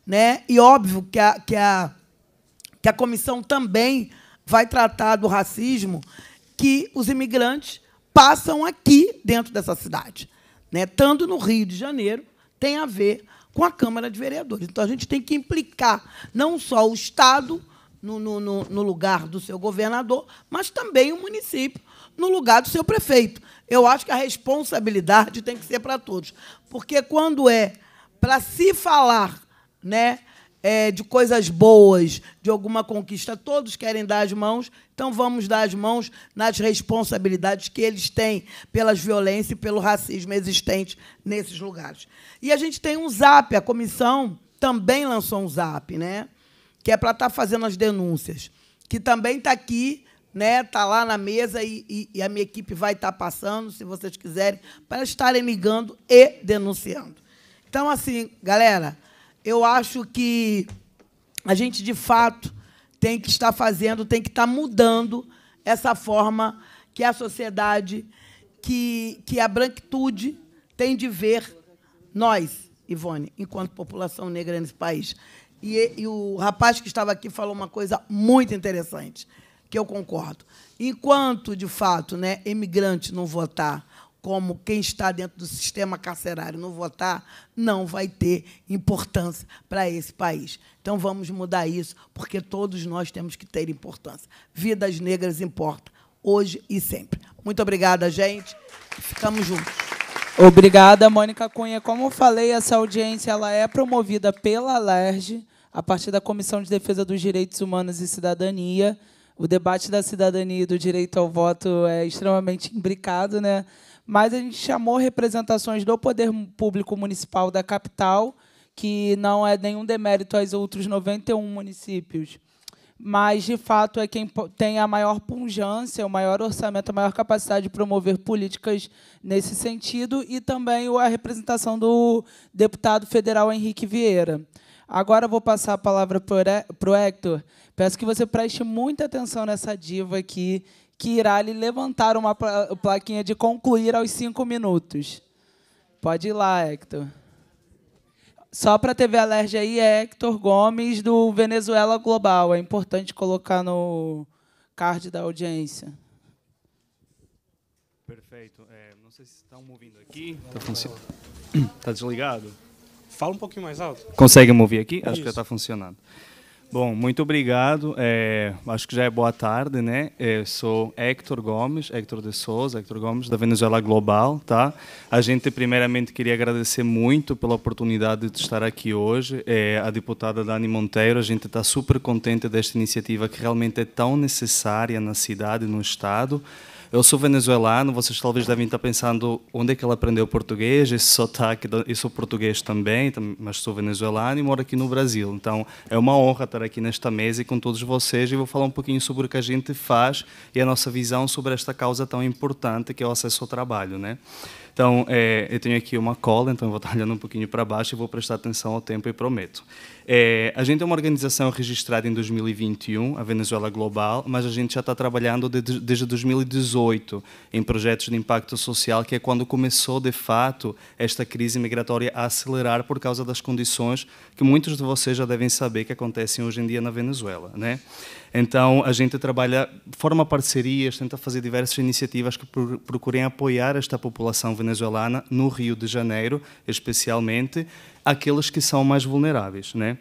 né? e óbvio que a, que a que a comissão também vai tratar do racismo que os imigrantes passam aqui dentro dessa cidade. Né? Tanto no Rio de Janeiro, tem a ver com a Câmara de Vereadores. Então, a gente tem que implicar não só o Estado no, no, no lugar do seu governador, mas também o município no lugar do seu prefeito. Eu acho que a responsabilidade tem que ser para todos. Porque quando é para se falar né, é, de coisas boas, de alguma conquista. Todos querem dar as mãos, então vamos dar as mãos nas responsabilidades que eles têm pelas violências e pelo racismo existente nesses lugares. E a gente tem um zap, a comissão também lançou um zap, né? que é para estar tá fazendo as denúncias, que também está aqui né? Tá lá na mesa e, e, e, a minha equipe vai estar tá passando, se vocês quiserem, para estarem ligando e denunciando. Então, assim, galera, eu acho que a gente, de fato, tem que estar fazendo, tem que estar mudando essa forma que a sociedade, que, que a branquitude tem de ver nós, Ivone, enquanto população negra nesse país. E, e o rapaz que estava aqui falou uma coisa muito interessante, que eu concordo. Enquanto, de fato, né, imigrante não votar como quem está dentro do sistema carcerário não votar, não vai ter importância para esse país. Então vamos mudar isso, porque todos nós temos que ter importância. Vidas negras importam, hoje e sempre. Muito obrigada, gente. Ficamos juntos. Obrigada, Mônica Cunha. Como eu falei, essa audiência ela é promovida pela LERJ, a partir da Comissão de Defesa dos Direitos Humanos e Cidadania. O debate da cidadania e do direito ao voto é extremamente imbricado, né? mas a gente chamou representações do poder público municipal da capital, que não é nenhum demérito aos outros 91 municípios, mas de fato é quem tem a maior punjância, o maior orçamento, a maior capacidade de promover políticas nesse sentido e também a representação do deputado federal Henrique Vieira. Agora vou passar a palavra para o Hector. Peço que você preste muita atenção nessa diva aqui que irá lhe levantar uma plaquinha de concluir aos cinco minutos. Pode ir lá, Hector. Só para a TV Alerja aí é Hector Gomes, do Venezuela Global. É importante colocar no card da audiência. Perfeito. É, não sei se estão me ouvindo aqui. Está funcionando. Está desligado? Fala um pouquinho mais alto. Consegue me ouvir aqui? Acho Isso. que já está funcionando. Bom, muito obrigado. É, acho que já é boa tarde, né? Eu é, sou Héctor Gomes, Héctor de Souza, Héctor Gomes, da Venezuela Global, tá? A gente, primeiramente, queria agradecer muito pela oportunidade de estar aqui hoje. É, a deputada Dani Monteiro, a gente está super contente desta iniciativa que realmente é tão necessária na cidade, no Estado. Eu sou venezuelano, vocês talvez devem estar pensando onde é que ela aprendeu português, esse sotaque, e sou português também, mas sou venezuelano e moro aqui no Brasil. Então é uma honra estar aqui nesta mesa e com todos vocês e vou falar um pouquinho sobre o que a gente faz e a nossa visão sobre esta causa tão importante que é o acesso ao trabalho, né? Então, é, eu tenho aqui uma cola, então eu vou estar olhando um pouquinho para baixo e vou prestar atenção ao tempo e prometo. É, a gente é uma organização registrada em 2021, a Venezuela Global, mas a gente já está trabalhando de, desde 2018 em projetos de impacto social, que é quando começou de fato esta crise migratória a acelerar por causa das condições que muitos de vocês já devem saber que acontecem hoje em dia na Venezuela, né? Então, a gente trabalha, forma parcerias, tenta fazer diversas iniciativas que procurem apoiar esta população venezuelana no Rio de Janeiro, especialmente, aqueles que são mais vulneráveis, né?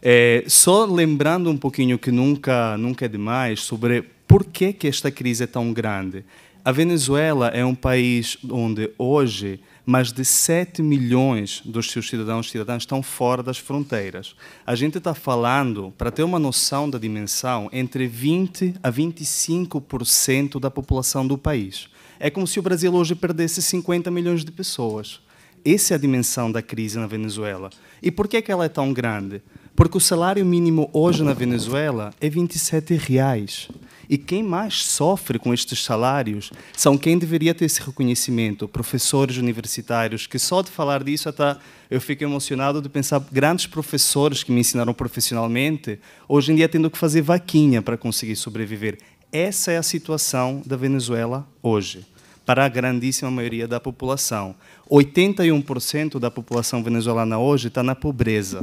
É, só lembrando um pouquinho que nunca nunca é demais sobre por que que esta crise é tão grande. A Venezuela é um país onde hoje mais de 7 milhões dos seus cidadãos e cidadãs estão fora das fronteiras. A gente está falando, para ter uma noção da dimensão, entre 20 a 25% da população do país. É como se o Brasil hoje perdesse 50 milhões de pessoas essa é a dimensão da crise na Venezuela. E por que, é que ela é tão grande? Porque o salário mínimo hoje na Venezuela é 27 reais. E quem mais sofre com estes salários são quem deveria ter esse reconhecimento, professores universitários, que só de falar disso até eu fico emocionado de pensar grandes professores que me ensinaram profissionalmente, hoje em dia tendo que fazer vaquinha para conseguir sobreviver. Essa é a situação da Venezuela hoje para a grandíssima maioria da população. 81% da população venezuelana hoje está na pobreza.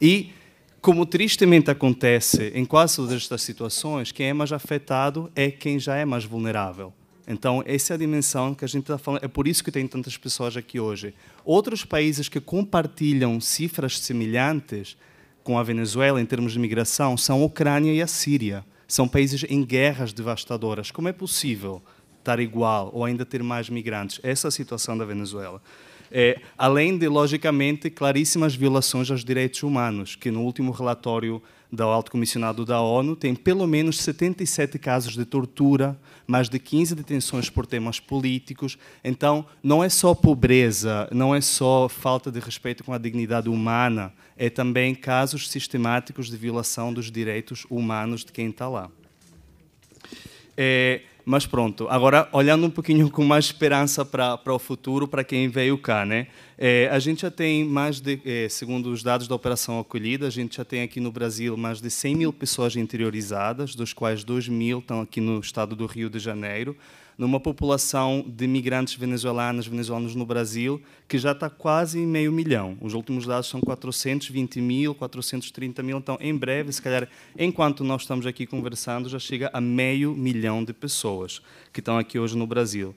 E, como tristemente acontece em quase todas estas situações, quem é mais afetado é quem já é mais vulnerável. Então, essa é a dimensão que a gente está falando. É por isso que tem tantas pessoas aqui hoje. Outros países que compartilham cifras semelhantes com a Venezuela em termos de migração são a Ucrânia e a Síria. São países em guerras devastadoras. Como é possível estar igual ou ainda ter mais migrantes. Essa é a situação da Venezuela. É, além de, logicamente, claríssimas violações aos direitos humanos, que no último relatório do Alto Comissionado da ONU tem pelo menos 77 casos de tortura, mais de 15 detenções por temas políticos. Então, não é só pobreza, não é só falta de respeito com a dignidade humana, é também casos sistemáticos de violação dos direitos humanos de quem está lá. É, mas pronto, agora olhando um pouquinho com mais esperança para, para o futuro, para quem veio cá, né? É, a gente já tem mais de, é, segundo os dados da Operação Acolhida, a gente já tem aqui no Brasil mais de 100 mil pessoas interiorizadas, dos quais 2 mil estão aqui no estado do Rio de Janeiro numa população de migrantes venezuelanos, venezuelanos no Brasil, que já está quase em meio milhão. Os últimos dados são 420 mil, 430 mil. Então, em breve, se calhar, enquanto nós estamos aqui conversando, já chega a meio milhão de pessoas que estão aqui hoje no Brasil.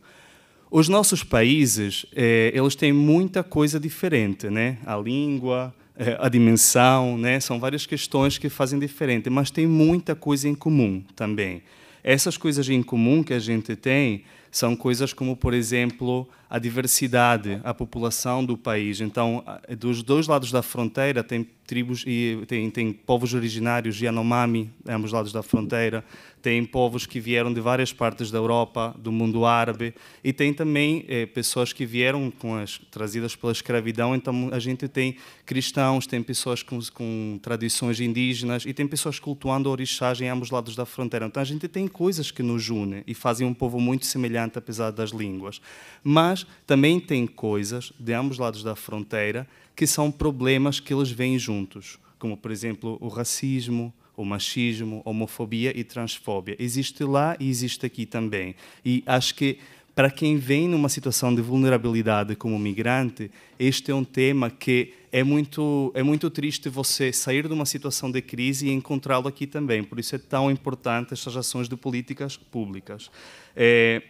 Os nossos países, eh, eles têm muita coisa diferente, né? A língua, eh, a dimensão, né? São várias questões que fazem diferente, mas tem muita coisa em comum também. Essas coisas em comum que a gente tem são coisas como, por exemplo, a diversidade, a população do país. Então, dos dois lados da fronteira tem tribos e tem, tem povos originários Yanomami, ambos lados da fronteira tem povos que vieram de várias partes da Europa, do mundo árabe, e tem também eh, pessoas que vieram com as, trazidas pela escravidão. Então, a gente tem cristãos, tem pessoas com, com tradições indígenas e tem pessoas cultuando orixás em ambos lados da fronteira. Então, a gente tem coisas que nos unem e fazem um povo muito semelhante, apesar das línguas. Mas também tem coisas de ambos lados da fronteira que são problemas que eles vêm juntos, como, por exemplo, o racismo, o machismo, homofobia e transfobia. Existe lá e existe aqui também. E acho que para quem vem numa situação de vulnerabilidade como migrante, este é um tema que é muito, é muito triste você sair de uma situação de crise e encontrá-lo aqui também. Por isso é tão importante estas ações de políticas públicas. É,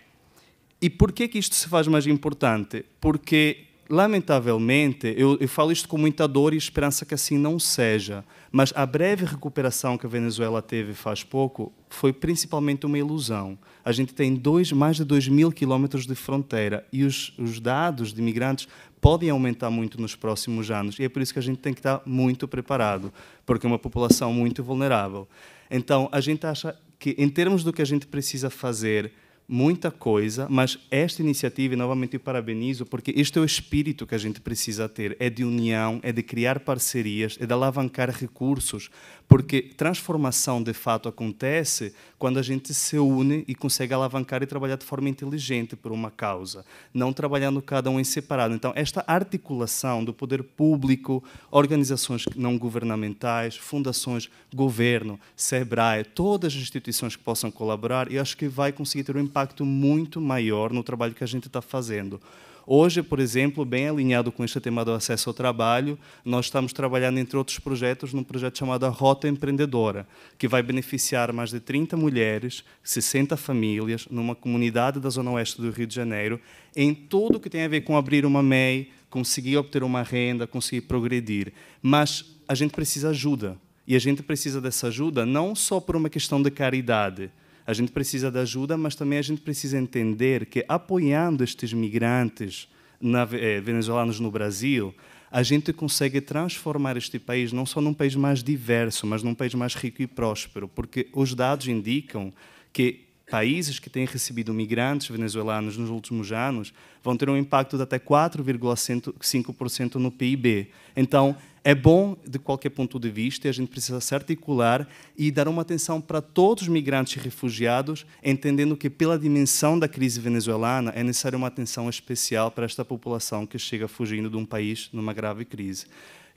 e por que, que isto se faz mais importante? Porque lamentavelmente, eu, eu, falo isto com muita dor e esperança que assim não seja, mas a breve recuperação que a Venezuela teve faz pouco foi principalmente uma ilusão. A gente tem dois, mais de 2 mil quilômetros de fronteira e os, os dados de imigrantes podem aumentar muito nos próximos anos. E é por isso que a gente tem que estar muito preparado, porque é uma população muito vulnerável. Então, a gente acha que, em termos do que a gente precisa fazer, muita coisa, mas esta iniciativa, e novamente eu parabenizo, porque este é o espírito que a gente precisa ter: é de união, é de criar parcerias, é de alavancar recursos porque transformação de fato acontece quando a gente se une e consegue alavancar e trabalhar de forma inteligente por uma causa, não trabalhando cada um em separado. Então, esta articulação do poder público, organizações não governamentais, fundações, governo, SEBRAE, todas as instituições que possam colaborar, eu acho que vai conseguir ter um impacto muito maior no trabalho que a gente está fazendo. Hoje, por exemplo, bem alinhado com este tema do acesso ao trabalho, nós estamos trabalhando, entre outros projetos, num projeto chamado Rota Empreendedora, que vai beneficiar mais de 30 mulheres, 60 famílias, numa comunidade da Zona Oeste do Rio de Janeiro, em tudo que tem a ver com abrir uma MEI, conseguir obter uma renda, conseguir progredir. Mas a gente precisa ajuda. E a gente precisa dessa ajuda não só por uma questão de caridade, a gente precisa de ajuda, mas também a gente precisa entender que apoiando estes migrantes na, eh, venezuelanos no Brasil, a gente consegue transformar este país não só num país mais diverso, mas num país mais rico e próspero, porque os dados indicam que países que têm recebido migrantes venezuelanos nos últimos anos vão ter um impacto de até 4,5% no PIB. Então, é bom de qualquer ponto de vista e a gente precisa se articular e dar uma atenção para todos os migrantes e refugiados, entendendo que, pela dimensão da crise venezuelana, é necessária uma atenção especial para esta população que chega fugindo de um país numa grave crise.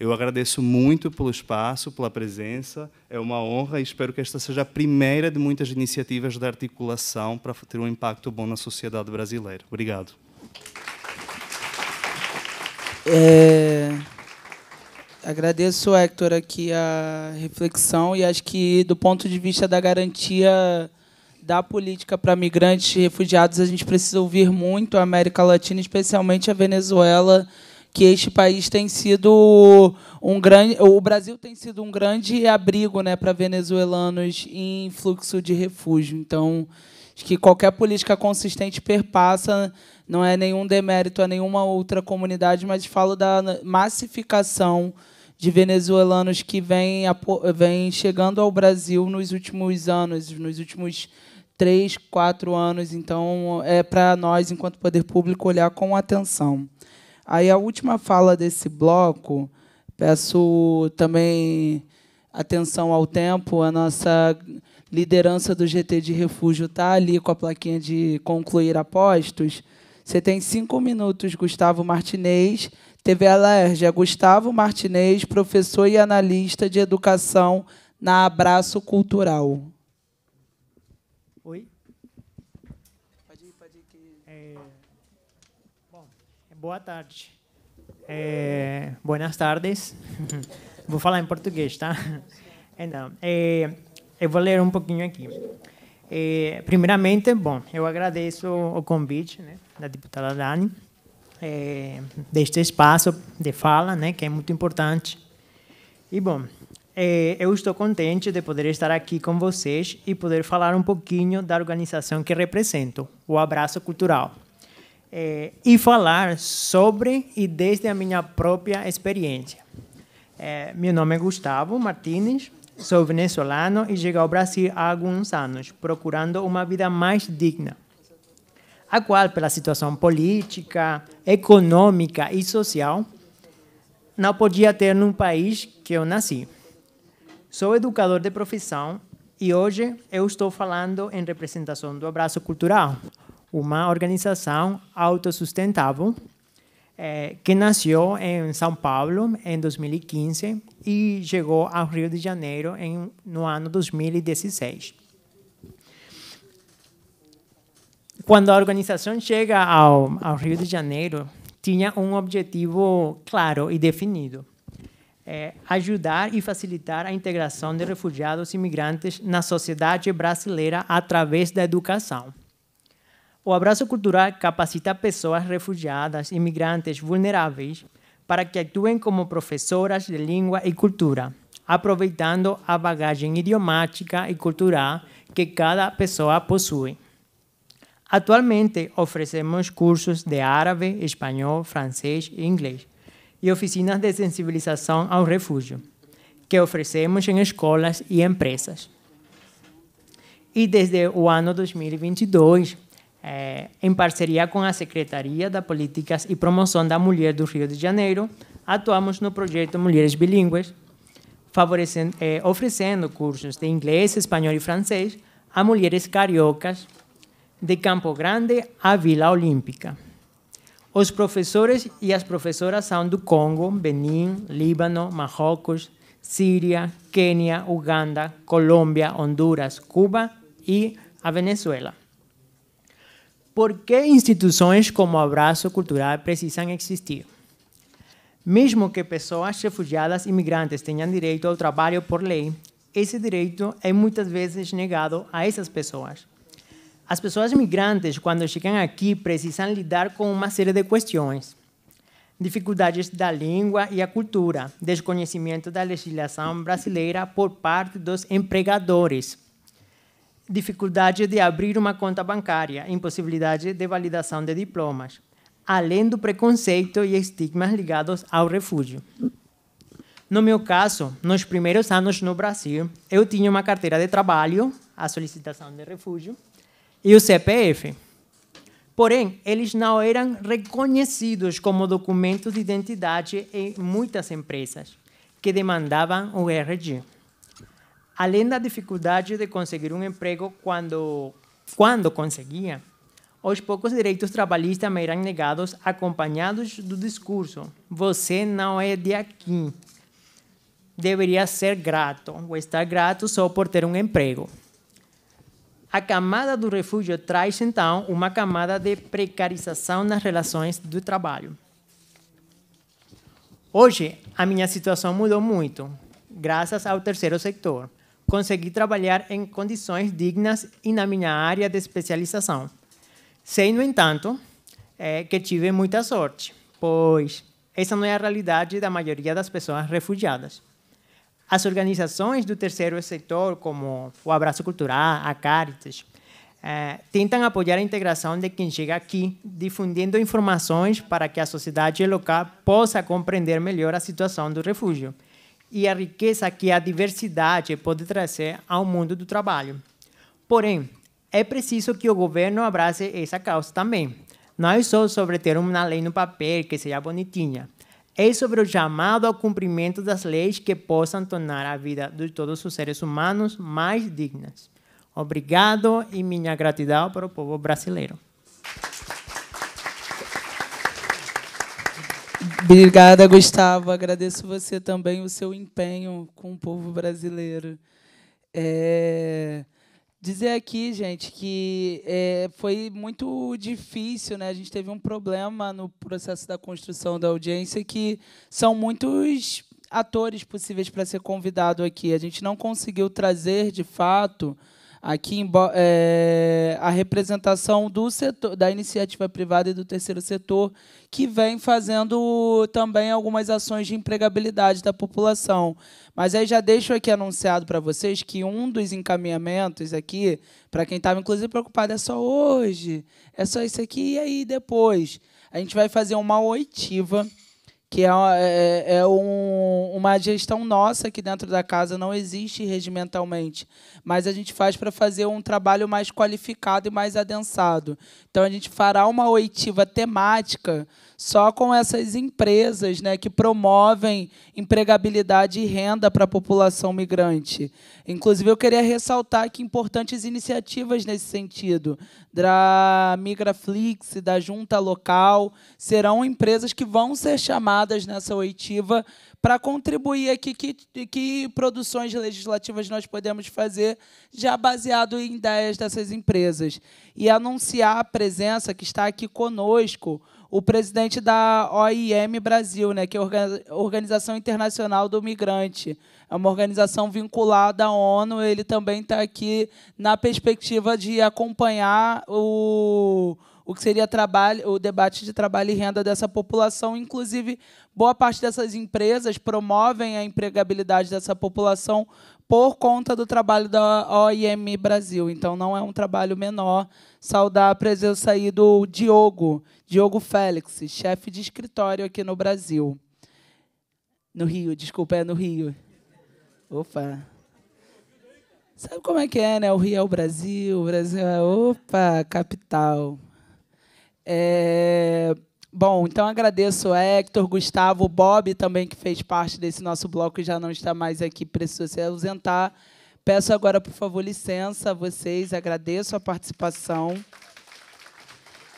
Eu agradeço muito pelo espaço, pela presença, é uma honra e espero que esta seja a primeira de muitas iniciativas de articulação para ter um impacto bom na sociedade brasileira. Obrigado. É... Agradeço, Hector, aqui a reflexão e acho que, do ponto de vista da garantia da política para migrantes e refugiados, a gente precisa ouvir muito a América Latina, especialmente a Venezuela, que este país tem sido um grande, o Brasil tem sido um grande abrigo, né, para venezuelanos em fluxo de refúgio. Então, acho que qualquer política consistente perpassa, não é nenhum demérito a nenhuma outra comunidade, mas falo da massificação de venezuelanos que vêm, vem chegando ao Brasil nos últimos anos, nos últimos três, quatro anos. Então, é para nós, enquanto poder público, olhar com atenção. Aí, a última fala desse bloco, peço também atenção ao tempo, a nossa liderança do GT de Refúgio está ali com a plaquinha de concluir apostos. Você tem cinco minutos, Gustavo Martinez. TV a Gustavo Martinez, professor e analista de educação na Abraço Cultural. Oi? Pode ir, pode ir. Que... É... Bom, é boa tarde. É... Buenas tardes. Vou falar em português, tá? Então, é... eu vou ler um pouquinho aqui. É... Primeiramente, bom, eu agradeço o convite né, da deputada Dani é, deste espaço de fala, né, que é muito importante. E bom, é, eu estou contente de poder estar aqui com vocês e poder falar um pouquinho da organização que represento, o Abraço Cultural, é, e falar sobre e desde a minha própria experiência. É, meu nome é Gustavo Martínez, sou venezuelano e cheguei ao Brasil há alguns anos, procurando uma vida mais digna a qual, pela situação política, econômica e social, não podia ter no país que eu nasci. Sou educador de profissão e hoje eu estou falando em representação do Abraço Cultural, uma organização autossustentável eh, que nasceu em São Paulo em 2015 e chegou ao Rio de Janeiro em, no ano 2016. Quando a organização chega ao, ao Rio de Janeiro, tinha um objetivo claro e definido: é eh, ajudar e facilitar a integração de refugiados e imigrantes na sociedade brasileira através da educação. O abraço cultural capacita pessoas refugiadas, imigrantes vulneráveis, para que atuem como professoras de língua e cultura, aproveitando a bagagem idiomática e cultural que cada pessoa possui. Atualmente oferecemos cursos de árabe, espanhol, francês e inglês e oficinas de sensibilização ao refúgio, que oferecemos em escolas e empresas. E desde o ano 2022, é, eh, em parceria com a Secretaria da Políticas e Promoção da Mulher do Rio de Janeiro, atuamos no projeto Mulheres Bilíngues, é, oferecendo cursos de inglês, espanhol e francês a mulheres cariocas de Campo Grande à Vila Olímpica. Os professores e as professoras são do Congo, Benin, Líbano, Marrocos, Síria, Quênia, Uganda, Colômbia, Honduras, Cuba e a Venezuela. Por que instituições como o Abraço Cultural precisam existir? Mesmo que pessoas refugiadas e imigrantes tenham direito ao trabalho por lei, esse direito é muitas vezes negado a essas pessoas, as pessoas migrantes, quando chegam aqui, precisam lidar com uma série de questões. Dificuldades da língua e a cultura, desconhecimento da legislação brasileira por parte dos empregadores, dificuldade de abrir uma conta bancária, impossibilidade de validação de diplomas, além do preconceito e estigmas ligados ao refúgio. No meu caso, nos primeiros anos no Brasil, eu tinha uma carteira de trabalho, a solicitação de refúgio, e o CPF. Porém, eles não eram reconhecidos como documentos de identidade em muitas empresas que demandavam o RG. Além da dificuldade de conseguir um emprego quando, quando conseguia, os poucos direitos trabalhistas me eram negados acompanhados do discurso: você não é de aqui. Deveria ser grato ou estar grato só por ter um emprego. A camada do refúgio traz, então, uma camada de precarização nas relações do trabalho. Hoje, a minha situação mudou muito, graças ao terceiro setor. Consegui trabalhar em condições dignas e na minha área de especialização. Sei, no entanto, é, que tive muita sorte, pois essa não é a realidade da maioria das pessoas refugiadas. As organizações do terceiro setor, como o Abraço Cultural, a Caritas, eh, tentam apoiar a integração de quem chega aqui, difundindo informações para que a sociedade local possa compreender melhor a situação do refúgio e a riqueza que a diversidade pode trazer ao mundo do trabalho. Porém, é preciso que o governo abrace essa causa também. Não é só sobre ter uma lei no papel que seja bonitinha, é sobre o chamado ao cumprimento das leis que possam tornar a vida de todos os seres humanos mais dignas. Obrigado e minha gratidão para o povo brasileiro. Obrigada, Gustavo. Agradeço você também o seu empenho com o povo brasileiro. É... Dizer aqui, gente, que é, foi muito difícil, né? A gente teve um problema no processo da construção da audiência que são muitos atores possíveis para ser convidado aqui. A gente não conseguiu trazer, de fato, Aqui é, a representação do setor, da iniciativa privada e do terceiro setor, que vem fazendo também algumas ações de empregabilidade da população. Mas aí já deixo aqui anunciado para vocês que um dos encaminhamentos aqui, para quem estava inclusive preocupado, é só hoje, é só isso aqui e aí depois. A gente vai fazer uma oitiva que é, é, é um, uma gestão nossa que dentro da casa não existe regimentalmente, mas a gente faz para fazer um trabalho mais qualificado e mais adensado. Então a gente fará uma oitiva temática só com essas empresas né, que promovem empregabilidade e renda para a população migrante. Inclusive, eu queria ressaltar que importantes iniciativas nesse sentido, da Migraflix, da Junta Local, serão empresas que vão ser chamadas nessa oitiva para contribuir aqui que, que produções legislativas nós podemos fazer já baseado em ideias dessas empresas. E anunciar a presença que está aqui conosco o presidente da OIM Brasil, né, que é a Organização Internacional do Migrante. É uma organização vinculada à ONU, ele também está aqui na perspectiva de acompanhar o, o que seria trabalho, o debate de trabalho e renda dessa população. Inclusive, boa parte dessas empresas promovem a empregabilidade dessa população por conta do trabalho da OIM Brasil. Então, não é um trabalho menor. Saudar a presença aí do Diogo, Diogo Félix, chefe de escritório aqui no Brasil. No Rio, desculpa, é no Rio. Opa. Sabe como é que é, né? O Rio é o Brasil, o Brasil é, opa, capital. É... Bom, então agradeço a Hector, Gustavo, Bob também, que fez parte desse nosso bloco e já não está mais aqui, precisou se ausentar. Peço agora, por favor, licença a vocês, agradeço a participação.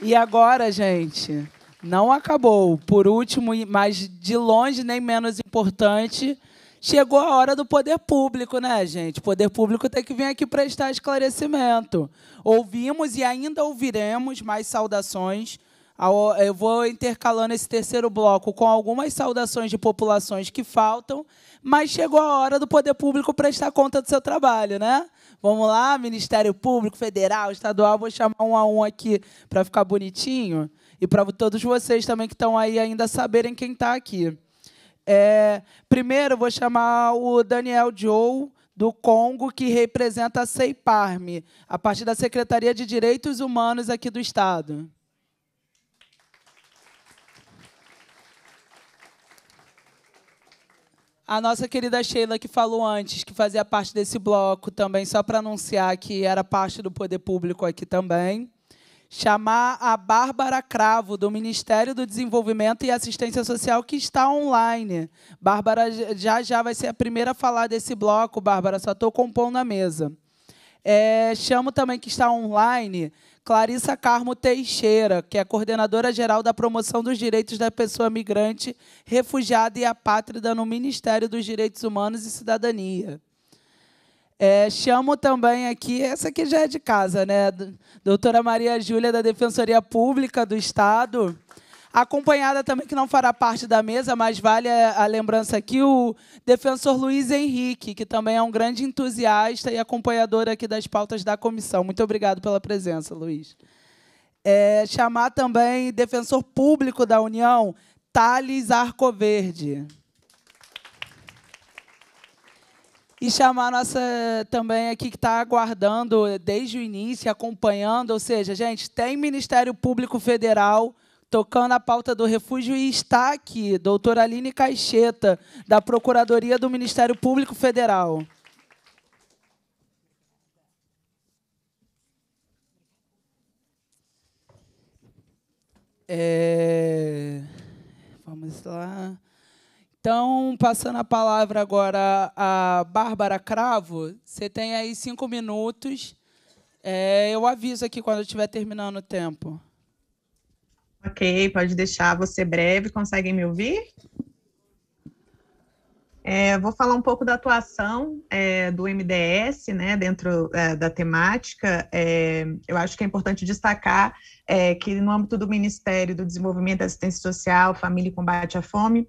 E agora, gente, não acabou. Por último, mas de longe nem menos importante, chegou a hora do poder público, né, gente? O poder público tem que vir aqui prestar esclarecimento. Ouvimos e ainda ouviremos mais saudações eu vou intercalando esse terceiro bloco com algumas saudações de populações que faltam, mas chegou a hora do poder público prestar conta do seu trabalho, né? Vamos lá, Ministério Público, Federal, Estadual, vou chamar um a um aqui para ficar bonitinho e para todos vocês também que estão aí ainda saberem quem está aqui. É, primeiro, vou chamar o Daniel Joe, do Congo, que representa a CEIPARME, a partir da Secretaria de Direitos Humanos aqui do Estado. a nossa querida Sheila, que falou antes, que fazia parte desse bloco também, só para anunciar que era parte do poder público aqui também. Chamar a Bárbara Cravo, do Ministério do Desenvolvimento e Assistência Social, que está online. Bárbara já já vai ser a primeira a falar desse bloco, Bárbara, só estou compondo a mesa. É, chamo também que está online Clarissa Carmo Teixeira, que é coordenadora geral da promoção dos direitos da pessoa migrante, refugiada e apátrida no Ministério dos Direitos Humanos e Cidadania. É, chamo também aqui, essa aqui já é de casa, né? Doutora Maria Júlia, da Defensoria Pública do Estado. Acompanhada também, que não fará parte da mesa, mas vale a, a lembrança aqui, o defensor Luiz Henrique, que também é um grande entusiasta e acompanhador aqui das pautas da comissão. Muito obrigado pela presença, Luiz. É, chamar também defensor público da União, Thales Arcoverde. E chamar a nossa também aqui que está aguardando desde o início, acompanhando. Ou seja, gente, tem Ministério Público Federal tocando a pauta do refúgio e está aqui, doutora Aline Caixeta, da Procuradoria do Ministério Público Federal. É... Vamos lá. Então, passando a palavra agora à Bárbara Cravo, você tem aí cinco minutos. É, eu aviso aqui quando eu estiver terminando o tempo. Ok, pode deixar você breve. Conseguem me ouvir? É, vou falar um pouco da atuação é, do MDS, né, dentro é, da temática. É, eu acho que é importante destacar é, que, no âmbito do Ministério do Desenvolvimento, Assistência Social, Família e Combate à Fome,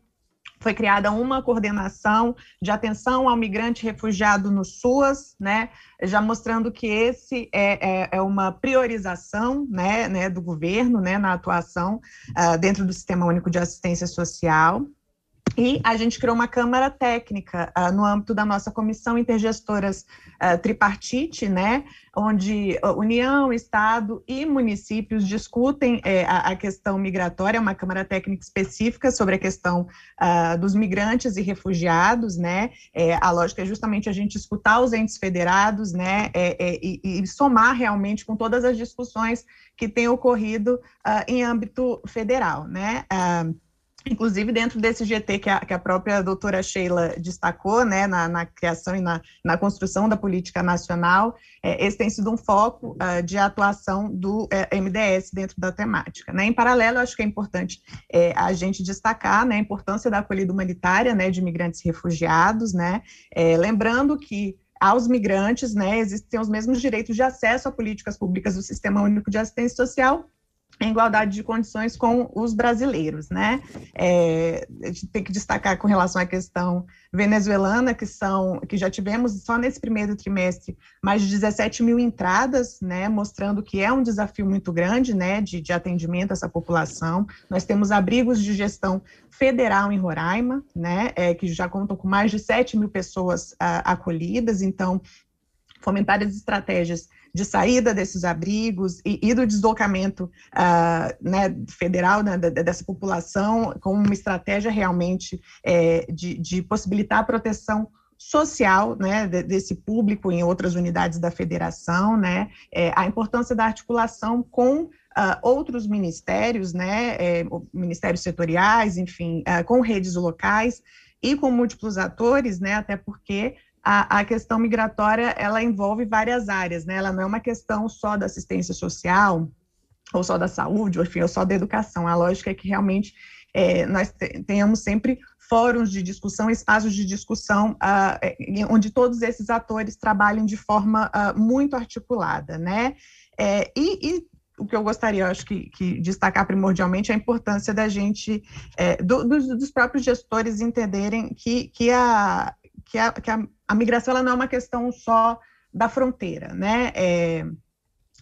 foi criada uma coordenação de atenção ao migrante refugiado no SUAS, né, já mostrando que esse é, é, é uma priorização né, né, do governo né, na atuação uh, dentro do Sistema Único de Assistência Social. E a gente criou uma Câmara Técnica uh, no âmbito da nossa Comissão Intergestoras uh, Tripartite, né, onde ah, União, Estado e municípios discutem eh, a, questão migratória, uma Câmara Técnica específica sobre a questão uh, dos migrantes e refugiados. Né, eh, a lógica é justamente a gente escutar os entes federados né, eh, eh, e, e, somar realmente com todas as discussões que têm ocorrido em âmbito federal. Né, Inclusive, dentro desse GT que a, que a própria doutora Sheila destacou, né, na, na criação e na, na, construção da política nacional, é, esse tem sido um foco uh, de atuação do é, MDS dentro da temática. Né? Em paralelo, acho que é importante é, a gente destacar né, a importância da acolhida humanitária né, de imigrantes e refugiados, né, é, lembrando que aos migrantes, né, existem os mesmos direitos de acesso a políticas públicas do Sistema Único de Assistência Social em igualdade de condições com os brasileiros, né? É, a gente tem que destacar com relação à questão venezuelana, que são que já tivemos só nesse primeiro trimestre mais de 17 mil entradas, né? Mostrando que é um desafio muito grande, né? De, de atendimento a essa população. Nós temos abrigos de gestão federal em Roraima, né? É, que já contam com mais de 7 mil pessoas a, ah, acolhidas. Então, fomentar as estratégias de saída desses abrigos e, e do deslocamento uh, né, federal né, dessa população com uma estratégia realmente é, de, de possibilitar a proteção social né, desse público em outras unidades da federação, né, é, a importância da articulação com Uh, outros ministérios, né, é, ministérios setoriais, enfim, uh, com redes locais e com múltiplos atores, né, até porque a, a, questão migratória ela envolve várias áreas, né? Ela não é uma questão só da assistência social ou só da saúde, ou, enfim, ou só da educação. A lógica é que realmente é, nós tenhamos sempre fóruns de discussão, espaços de discussão, uh, onde todos esses atores trabalhem de forma uh, muito articulada, né? É, e, e o que eu gostaria, eu acho que, que, destacar primordialmente é a importância da gente, é, do, dos, dos, próprios gestores entenderem que, que, a, que, a, que a a migração ela não é uma questão só da fronteira, né? É,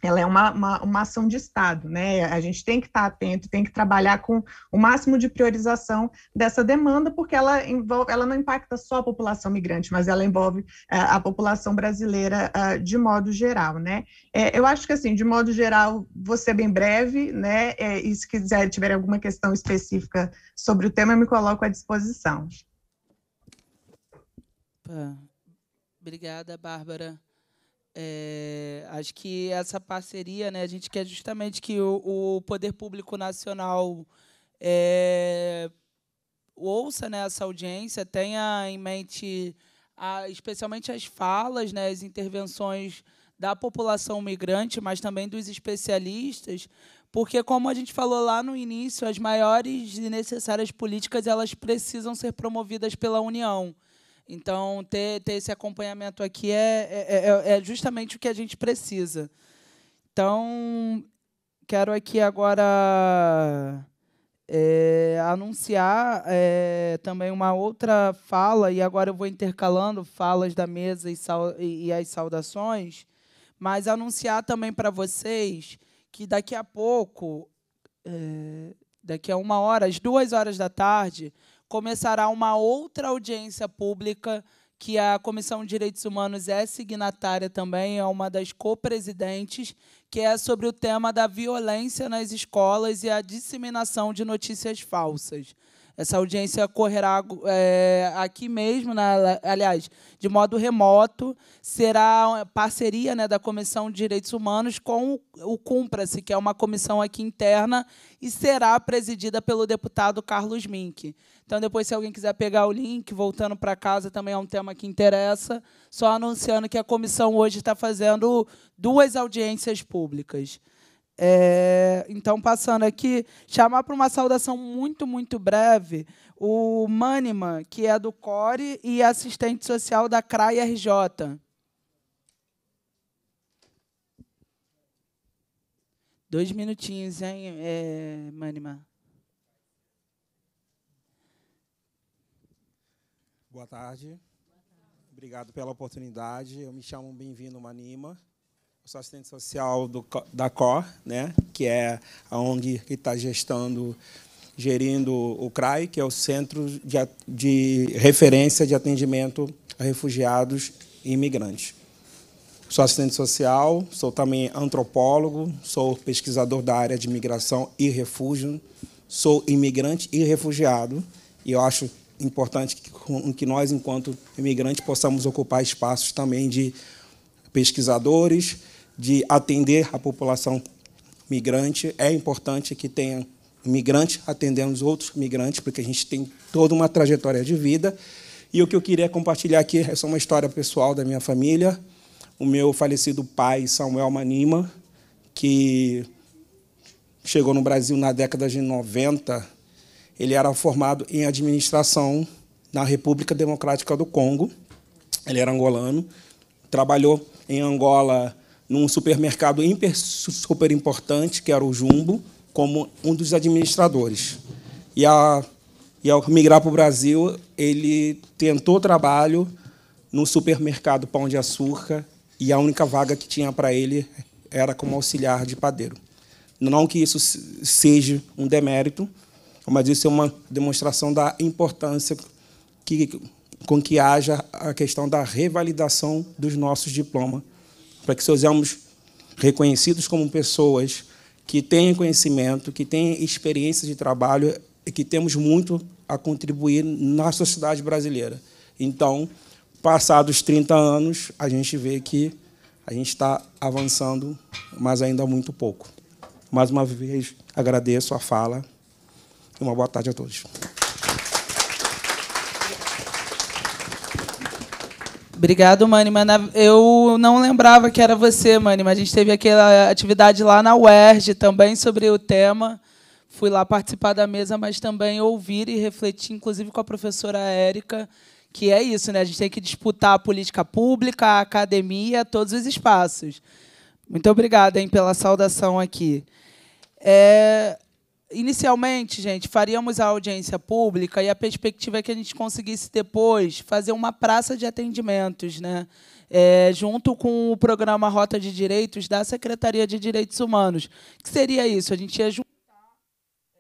ela é uma, uma, uma, ação de Estado, né? A gente tem que estar atento, tem que trabalhar com o máximo de priorização dessa demanda, porque ela envolve, ela não impacta só a população migrante, mas ela envolve a, é, a população brasileira é, de modo geral, né? É, eu acho que assim, de modo geral, você bem breve, né? É, e se quiser tiver alguma questão específica sobre o tema, eu me coloco à disposição. Obrigada, Bárbara. É, acho que essa parceria, né, a gente quer justamente que o, o Poder Público Nacional é, ouça né, essa audiência, tenha em mente a, especialmente as falas, né, as intervenções da população migrante, mas também dos especialistas, porque como a gente falou lá no início, as maiores e necessárias políticas elas precisam ser promovidas pela União. Então, ter, ter esse acompanhamento aqui é é, é, é, é justamente o que a gente precisa. Então, quero aqui agora é, anunciar é, também uma outra fala, e agora eu vou intercalando falas da mesa e, sal, e, e as saudações, mas anunciar também para vocês que daqui a pouco, é, daqui a uma hora, às duas horas da tarde, começará uma outra audiência pública que a Comissão de Direitos Humanos é signatária também, é uma das co-presidentes, que é sobre o tema da violência nas escolas e a disseminação de notícias falsas. Essa audiência ocorrerá é, aqui mesmo, na, aliás, de modo remoto, será parceria né, da Comissão de Direitos Humanos com o Cumpra-se, que é uma comissão aqui interna, e será presidida pelo deputado Carlos Mink. Então, depois, se alguém quiser pegar o link, voltando para casa, também é um tema que interessa, só anunciando que a comissão hoje está fazendo duas audiências públicas. É, então, passando aqui, chamar para uma saudação muito, muito breve o Mânima, que é do CORE e assistente social da CRAI RJ. Dois minutinhos, hein, é, Boa tarde. Boa tarde. Obrigado pela oportunidade. Eu me chamo Bem-vindo Manima sou assistente social do, da COR, né, que é a ONG que está gestando, gerindo o CRAI, que é o Centro de, de Referência de Atendimento a Refugiados e Imigrantes. Sou assistente social, sou também antropólogo, sou pesquisador da área de migração e refúgio, sou imigrante e refugiado, e eu acho importante que, que nós, enquanto imigrantes, possamos ocupar espaços também de pesquisadores, de atender a população migrante. É importante que tenha migrantes atendendo os outros migrantes, porque a gente tem toda uma trajetória de vida. E o que eu queria compartilhar aqui é só uma história pessoal da minha família. O meu falecido pai, Samuel Manima, que chegou no Brasil na década de 90, ele era formado em administração na República Democrática do Congo. Ele era angolano, trabalhou em Angola num supermercado hiper, super importante, que era o Jumbo, como um dos administradores. E, a, e ao migrar para o Brasil, ele tentou trabalho no supermercado Pão de Açúcar e a única vaga que tinha para ele era como auxiliar de padeiro. Não que isso seja um demérito, mas isso é uma demonstração da importância que, com que haja a questão da revalidação dos nossos diplomas para que sejamos reconhecidos como pessoas que têm conhecimento, que têm experiência de trabalho e que temos muito a contribuir na sociedade brasileira. Então, passados 30 anos, a gente vê que a gente está avançando, mas ainda muito pouco. Mais uma vez, agradeço a fala e uma boa tarde a todos. Obrigado, Mani. Eu não lembrava que era você, Mani, mas a gente teve aquela atividade lá na UERJ também sobre o tema. Fui lá participar da mesa, mas também ouvir e refletir, inclusive com a professora Érica, que é isso, né? A gente tem que disputar a política pública, a academia, todos os espaços. Muito obrigada hein, pela saudação aqui. É, inicialmente, gente, faríamos a audiência pública e a perspectiva é que a gente conseguisse depois fazer uma praça de atendimentos, né? É, junto com o programa Rota de Direitos da Secretaria de Direitos Humanos. que seria isso? A gente ia juntar. É,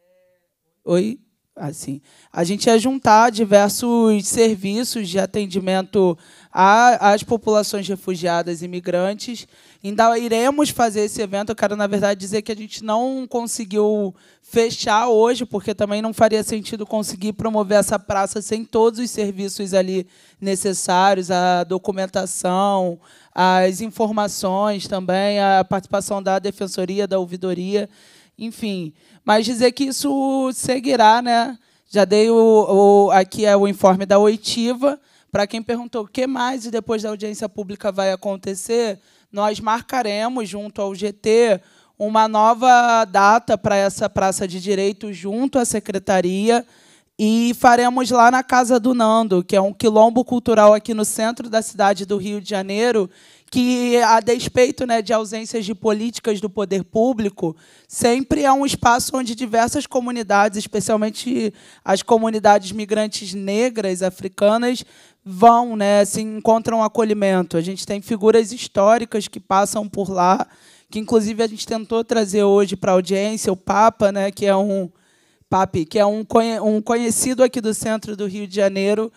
oi? assim. A gente ia juntar diversos serviços de atendimento às populações refugiadas e imigrantes Ainda então, iremos fazer esse evento. Eu quero, na verdade, dizer que a gente não conseguiu fechar hoje, porque também não faria sentido conseguir promover essa praça sem todos os serviços ali necessários a documentação, as informações também, a participação da defensoria, da ouvidoria, enfim. Mas dizer que isso seguirá, né? Já dei o, o aqui é o informe da oitiva. Para quem perguntou o que mais depois da audiência pública vai acontecer, nós marcaremos junto ao GT uma nova data para essa praça de direito junto à secretaria e faremos lá na casa do Nando, que é um quilombo cultural aqui no centro da cidade do Rio de Janeiro, que a despeito né, de ausências de políticas do poder público, sempre é um espaço onde diversas comunidades, especialmente as comunidades migrantes negras africanas, vão, né, se encontram acolhimento. A gente tem figuras históricas que passam por lá, que inclusive a gente tentou trazer hoje para a audiência o Papa, né, que é um Papi, que é um, um conhecido aqui do centro do Rio de Janeiro.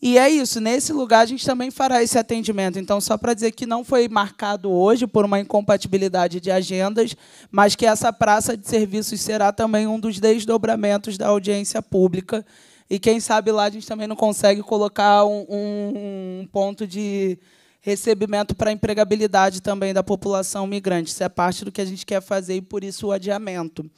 E é isso, nesse lugar a gente também fará esse atendimento. Então, só para dizer que não foi marcado hoje por uma incompatibilidade de agendas, mas que essa praça de serviços será também um dos desdobramentos da audiência pública e quem sabe lá a gente também não consegue colocar um, um, ponto de recebimento para a empregabilidade também da população migrante. Isso é parte do que a gente quer fazer e por isso o adiamento.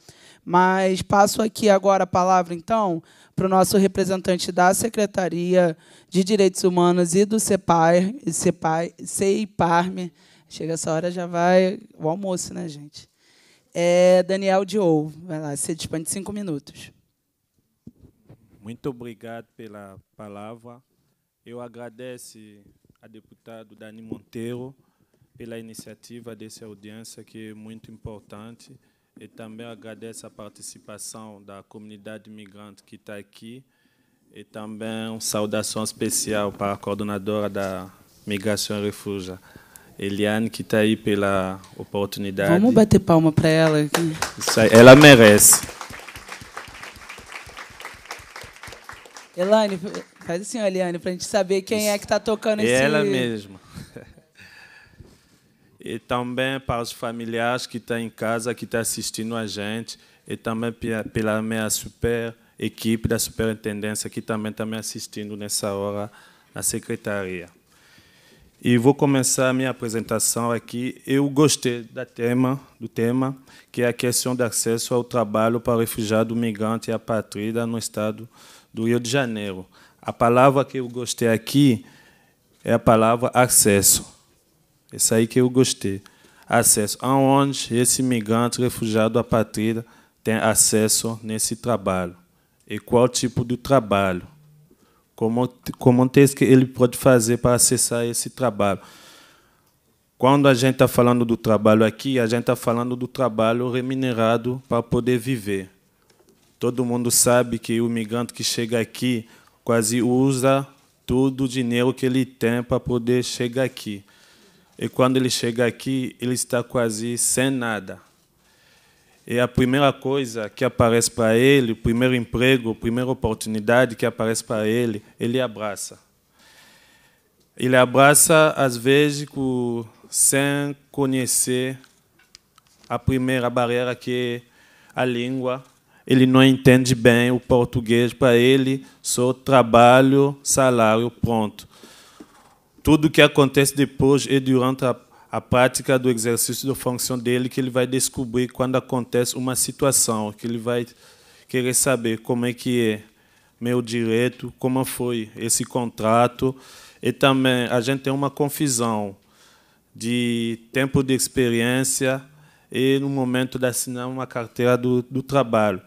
Mas passo aqui agora a palavra, então, para o nosso representante da Secretaria de Direitos Humanos e do CEPAR, CEPAR, CEIPARME. Chega essa hora, já vai o almoço, né, gente? É Daniel Diou. Vai lá, você dispõe de cinco minutos. Muito obrigado pela palavra. Eu agradeço a deputado Dani Monteiro pela iniciativa dessa audiência, que é muito importante, e também agradeço a participação da comunidade migrante que está aqui, e também uma saudação especial para a coordenadora da Migração e Refúgio, Eliane, que está aí pela oportunidade. Vamos bater palma para ela. Isso aí, ela merece. Elane, faz assim, Eliane, para a gente saber quem é que está tocando esse... Ela mesma. E também para os familiares que estão tá em casa, que estão tá assistindo a gente, e também pela minha super equipe da superintendência, que também está me assistindo nessa hora na secretaria. E vou começar a minha apresentação aqui. Eu gostei do tema, do tema, que é a questão do acesso ao trabalho para refugiado, migrante e apatrida no Estado do do Rio de Janeiro. A palavra que eu gostei aqui é a palavra acesso. Isso aí que eu gostei. Acesso. Aonde esse imigrante, refugiado, apatrida tem acesso nesse trabalho? E qual tipo de trabalho? Como, como que ele pode fazer para acessar esse trabalho? Quando a gente está falando do trabalho aqui, a gente está falando do trabalho remunerado para poder viver. Todo mundo sabe que o migrante que chega aqui quase usa todo o dinheiro que ele tem para poder chegar aqui. E quando ele chega aqui, ele está quase sem nada. E a primeira coisa que aparece para ele, o primeiro emprego, a primeira oportunidade que aparece para ele, ele abraça. Ele abraça, às vezes, com, sem conhecer a primeira barreira, que é a língua, ele não entende bem o português, para ele só trabalho, salário, pronto. Tudo o que acontece depois e durante a, a prática do exercício da função dele que ele vai descobrir quando acontece uma situação, que ele vai querer saber como é que é meu direito, como foi esse contrato. E também a gente tem uma confusão de tempo de experiência e no momento de assinar uma carteira do, do trabalho.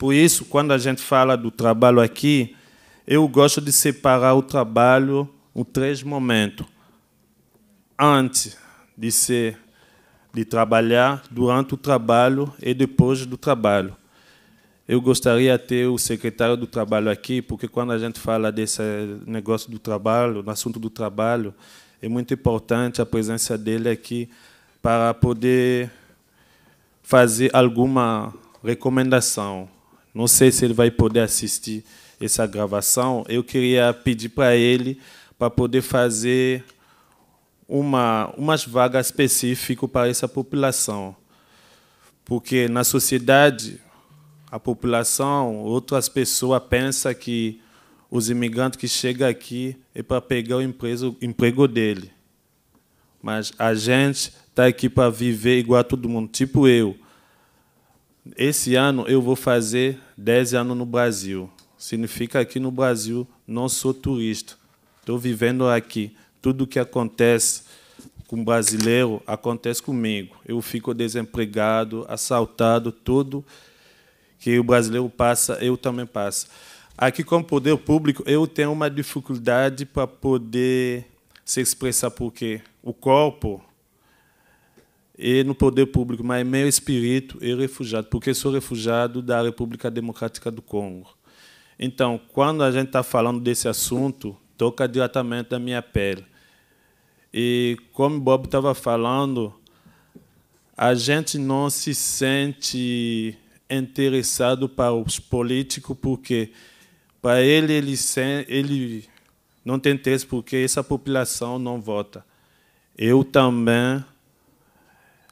Por isso, quando a gente fala do trabalho aqui, eu gosto de separar o trabalho em três momentos. Antes de ser de trabalhar, durante o trabalho e depois do trabalho. Eu gostaria de ter o secretário do trabalho aqui, porque quando a gente fala desse negócio do trabalho, no assunto do trabalho, é muito importante a presença dele aqui para poder fazer alguma recomendação. Não sei se ele vai poder assistir essa gravação. Eu queria pedir para ele para poder fazer uma umas vagas específicas para essa população, porque na sociedade a população, outras pessoas pensam que os imigrantes que chegam aqui é para pegar o emprego, o emprego dele. Mas a gente está aqui para viver igual a todo mundo, tipo eu. Esse ano eu vou fazer 10 anos no Brasil. Significa aqui no Brasil não sou turista. Estou vivendo aqui. Tudo que acontece com brasileiro acontece comigo. Eu fico desempregado, assaltado, tudo que o brasileiro passa, eu também passo. Aqui, como poder público, eu tenho uma dificuldade para poder se expressar, porque o corpo e no poder público, mas meu espírito é refugiado, porque sou refugiado da República Democrática do Congo. Então, quando a gente está falando desse assunto, toca diretamente na minha pele. E como Bob estava falando, a gente não se sente interessado para os políticos, porque para ele, ele, ele não tem interesse, porque essa população não vota. Eu também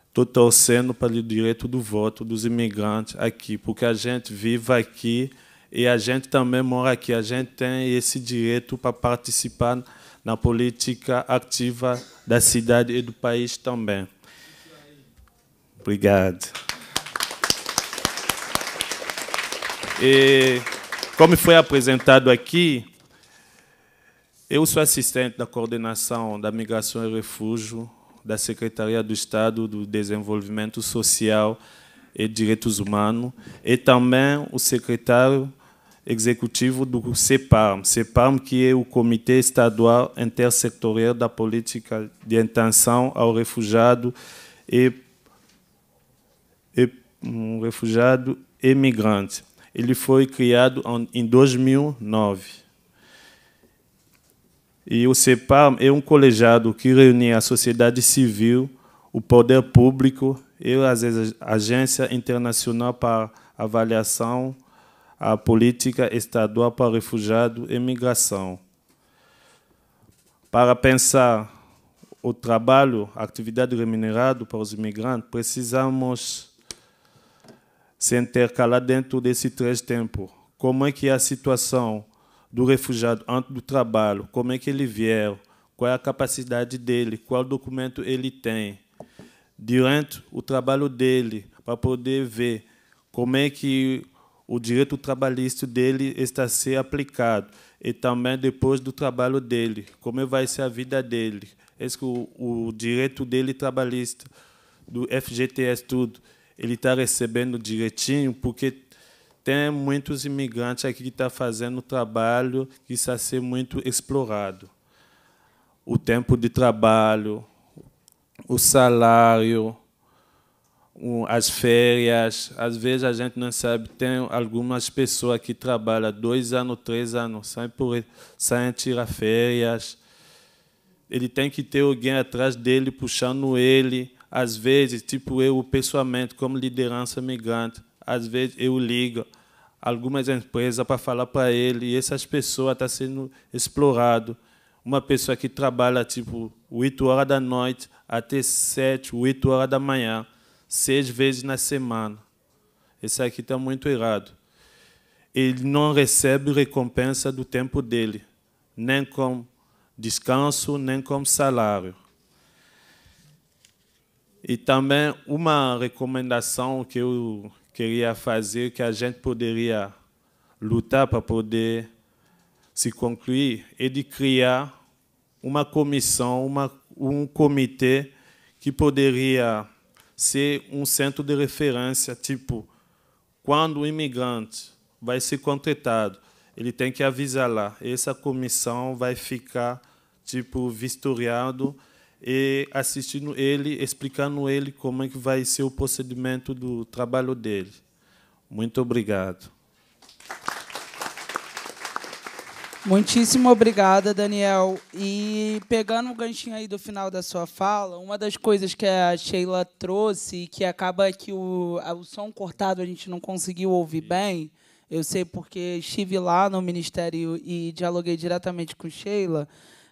Estou torcendo para o direito do voto dos imigrantes aqui, porque a gente vive aqui e a gente também mora aqui. A gente tem esse direito para participar na política ativa da cidade e do país também. Obrigado. E, como foi apresentado aqui, eu sou assistente da coordenação da migração e refúgio da Secretaria do Estado do Desenvolvimento Social e Direitos Humanos, e também o secretário executivo do CEPARM, CEPARM que é o Comitê Estadual Intersectorial da Política de Intenção ao Refugiado e, e um refugiado e migrante. Ele foi criado em 2009. E o CEPAM é um colegiado que reúne a sociedade civil, o poder público e as agências internacionais para avaliação a política estadual para refugiado e migração. Para pensar o trabalho, a atividade remunerada para os imigrantes, precisamos se intercalar dentro desse três tempos. Como é que é a situação do refugiado antes do trabalho, como é que ele vier, qual é a capacidade dele, qual documento ele tem, durante o trabalho dele, para poder ver como é que o direito trabalhista dele está a ser aplicado e também depois do trabalho dele, como vai ser a vida dele, esse é o, o direito dele trabalhista do FGTS tudo ele está recebendo direitinho porque tem muitos imigrantes aqui que estão tá fazendo trabalho que está sendo muito explorado. O tempo de trabalho, o salário, as férias. Às vezes a gente não sabe, tem algumas pessoas que trabalham dois anos, três anos, sem, por, sem tirar férias. Ele tem que ter alguém atrás dele, puxando ele. Às vezes, tipo eu pessoalmente, como liderança migrante, às vezes eu ligo algumas empresas para falar para ele, e essas pessoas estão tá sendo explorado. Uma pessoa que trabalha tipo 8 horas da noite até 7, 8 horas da manhã, seis vezes na semana. Esse aqui está muito errado. Ele não recebe recompensa do tempo dele, nem como descanso, nem como salário. E também uma recomendação que eu queria fazer, que a gente poderia lutar para poder se concluir, é de criar uma comissão, uma, um comitê que poderia ser um centro de referência, tipo, quando o imigrante vai ser contratado, ele tem que avisar lá. Essa comissão vai ficar tipo vistoriado e assistindo ele, explicando ele como é que vai ser o procedimento do trabalho dele. Muito obrigado. Muitíssimo obrigada, Daniel. E pegando o um ganchinho aí do final da sua fala, uma das coisas que a Sheila trouxe, que acaba que o, o som cortado a gente não conseguiu ouvir bem, eu sei porque estive lá no Ministério e dialoguei diretamente com Sheila,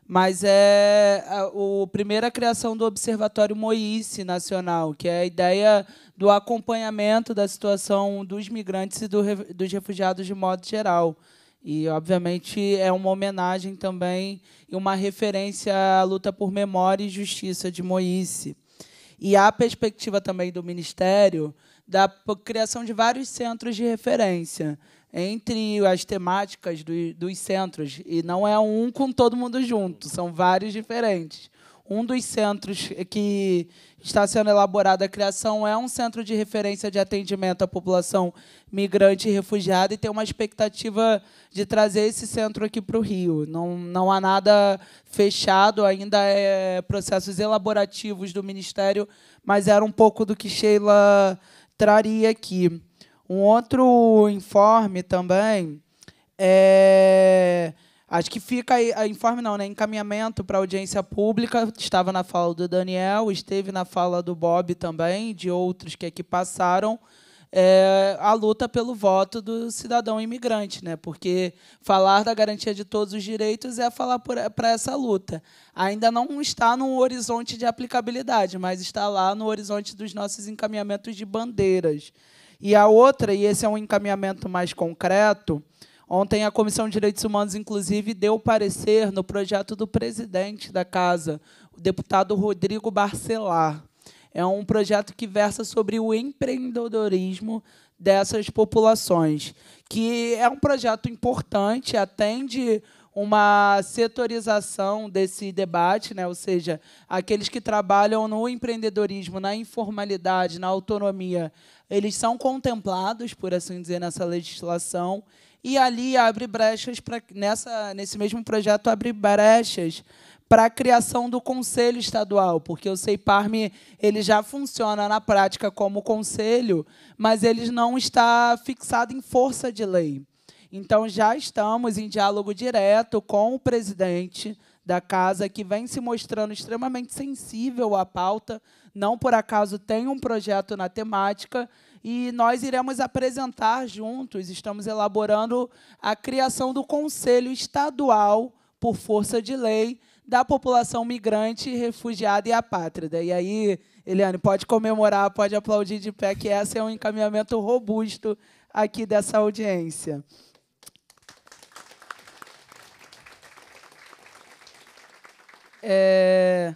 mas é a, é, o, primeira criação do Observatório Moice Nacional, que é a ideia do acompanhamento da situação dos migrantes e do, dos refugiados de modo geral. E, obviamente, é uma homenagem também e uma referência à luta por memória e justiça de Moice. E há a perspectiva também do Ministério da criação de vários centros de referência entre as temáticas do, dos centros. E não é um com todo mundo junto, são vários diferentes. Um dos centros que está sendo elaborada a criação é um centro de referência de atendimento à população migrante e refugiada e tem uma expectativa de trazer esse centro aqui para o Rio. Não, não há nada fechado, ainda é processos elaborativos do Ministério, mas era um pouco do que Sheila traria aqui. Um outro informe também é. Acho que fica aí, ah, informe não, né? Encaminhamento para audiência pública. Estava na fala do Daniel, esteve na fala do Bob também, de outros que aqui é passaram. É, a luta pelo voto do cidadão imigrante, né? Porque falar da garantia de todos os direitos é falar para é, essa luta. Ainda não está no horizonte de aplicabilidade, mas está lá no horizonte dos nossos encaminhamentos de bandeiras. E a outra, e esse é um encaminhamento mais concreto, ontem a Comissão de Direitos Humanos, inclusive, deu parecer no projeto do presidente da casa, o deputado Rodrigo Barcelar. É um projeto que versa sobre o empreendedorismo dessas populações, que é um projeto importante, atende uma setorização desse debate, né? ou seja, aqueles que trabalham no empreendedorismo, na informalidade, na autonomia, eles são contemplados, por assim dizer, nessa legislação, e ali abre brechas para nessa nesse mesmo projeto abre brechas para a criação do conselho estadual, porque o Seiparme ele já funciona na prática como conselho, mas ele não está fixado em força de lei. Então já estamos em diálogo direto com o presidente da casa que vem se mostrando extremamente sensível à pauta não por acaso tem um projeto na temática e nós iremos apresentar juntos, estamos elaborando a criação do Conselho Estadual por Força de Lei da População Migrante, Refugiada e Apátrida. E aí, Eliane, pode comemorar, pode aplaudir de pé, que esse é um encaminhamento robusto aqui dessa audiência. É,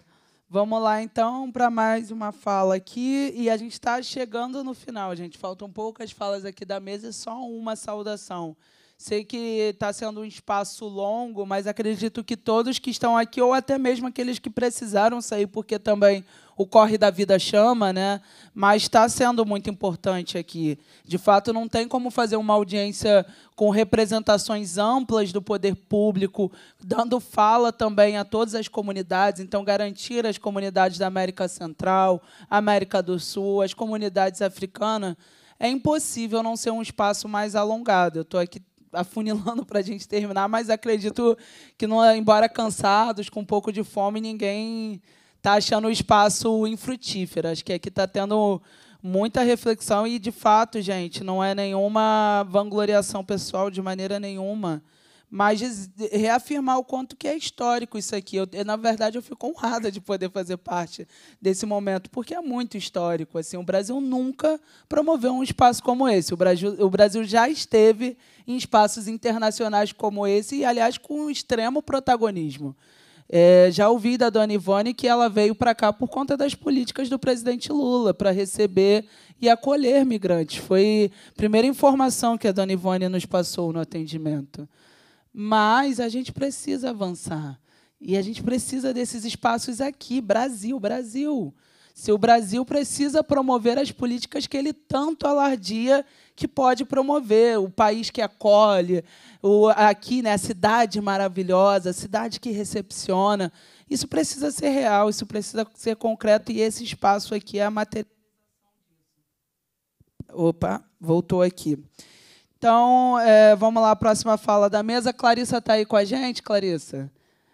Vamos lá então para mais uma fala aqui e a gente está chegando no final, gente. Faltam poucas falas aqui da mesa e só uma saudação. Sei que está sendo um espaço longo, mas acredito que todos que estão aqui, ou até mesmo aqueles que precisaram sair, porque também o corre da vida chama, né? Mas está sendo muito importante aqui. De fato, não tem como fazer uma audiência com representações amplas do poder público, dando fala também a todas as comunidades. Então, garantir as comunidades da América Central, América do Sul, as comunidades africanas é impossível não ser um espaço mais alongado. Eu estou aqui afunilando para a gente terminar, mas acredito que, não, é, embora cansados, com um pouco de fome, ninguém está achando o espaço infrutífero. Acho que aqui está tendo muita reflexão e, de fato, gente, não é nenhuma vangloriação pessoal de maneira nenhuma mas reafirmar o quanto que é histórico isso aqui. Eu, na verdade, eu fico honrada de poder fazer parte desse momento, porque é muito histórico. Assim, o Brasil nunca promoveu um espaço como esse. O Brasil, o Brasil já esteve em espaços internacionais como esse, e, aliás, com um extremo protagonismo. É, já ouvi da dona Ivone que ela veio para cá por conta das políticas do presidente Lula, para receber e acolher migrantes. Foi a primeira informação que a dona Ivone nos passou no atendimento. Mas a gente precisa avançar. E a gente precisa desses espaços aqui, Brasil, Brasil. Se o Brasil precisa promover as políticas que ele tanto alardia que pode promover, o país que acolhe, o, aqui, né, a cidade maravilhosa, a cidade que recepciona. Isso precisa ser real, isso precisa ser concreto, e esse espaço aqui é a matéria. Opa, voltou aqui. Então, é, vamos lá, próxima fala da mesa. Clarissa está aí com a gente, Clarissa?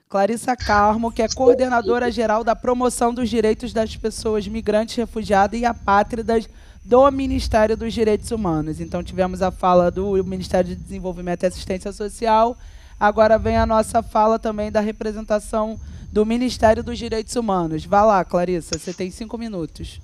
Clarissa Carmo, que é coordenadora geral da promoção dos direitos das pessoas migrantes, refugiadas e apátridas do Ministério dos Direitos Humanos. Então, tivemos a fala do Ministério de Desenvolvimento e Assistência Social. Agora vem a nossa fala também da representação do Ministério dos Direitos Humanos. Vá lá, Clarissa, você tem cinco minutos.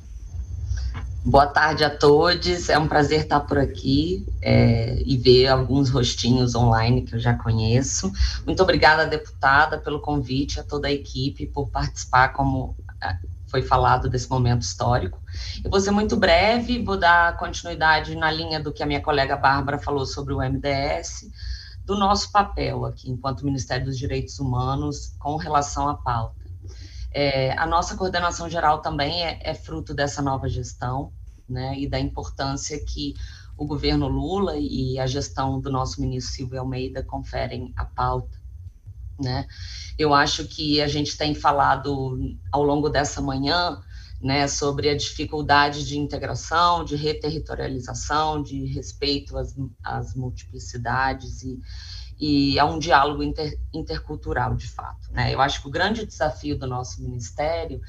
Boa tarde a todos. É um prazer estar por aqui é, e ver alguns rostinhos online que eu já conheço. Muito obrigada, deputada, pelo convite, a toda a equipe por participar, como ah, foi falado, desse momento histórico. Eu vou ser muito breve, vou dar continuidade na linha do que a minha colega Bárbara falou sobre o MDS, do nosso papel aqui enquanto Ministério dos Direitos Humanos com relação à pauta. É, a nossa coordenação geral também é, é, fruto dessa nova gestão, né, e da importância que o governo Lula e a gestão do nosso ministro Silvio Almeida conferem à pauta, né. Eu acho que a gente tem falado ao longo dessa manhã, né, sobre a dificuldade de integração, de reterritorialização, de respeito às, às multiplicidades e e a um diálogo inter, intercultural, de fato. Né? Eu acho que o grande desafio do nosso ministério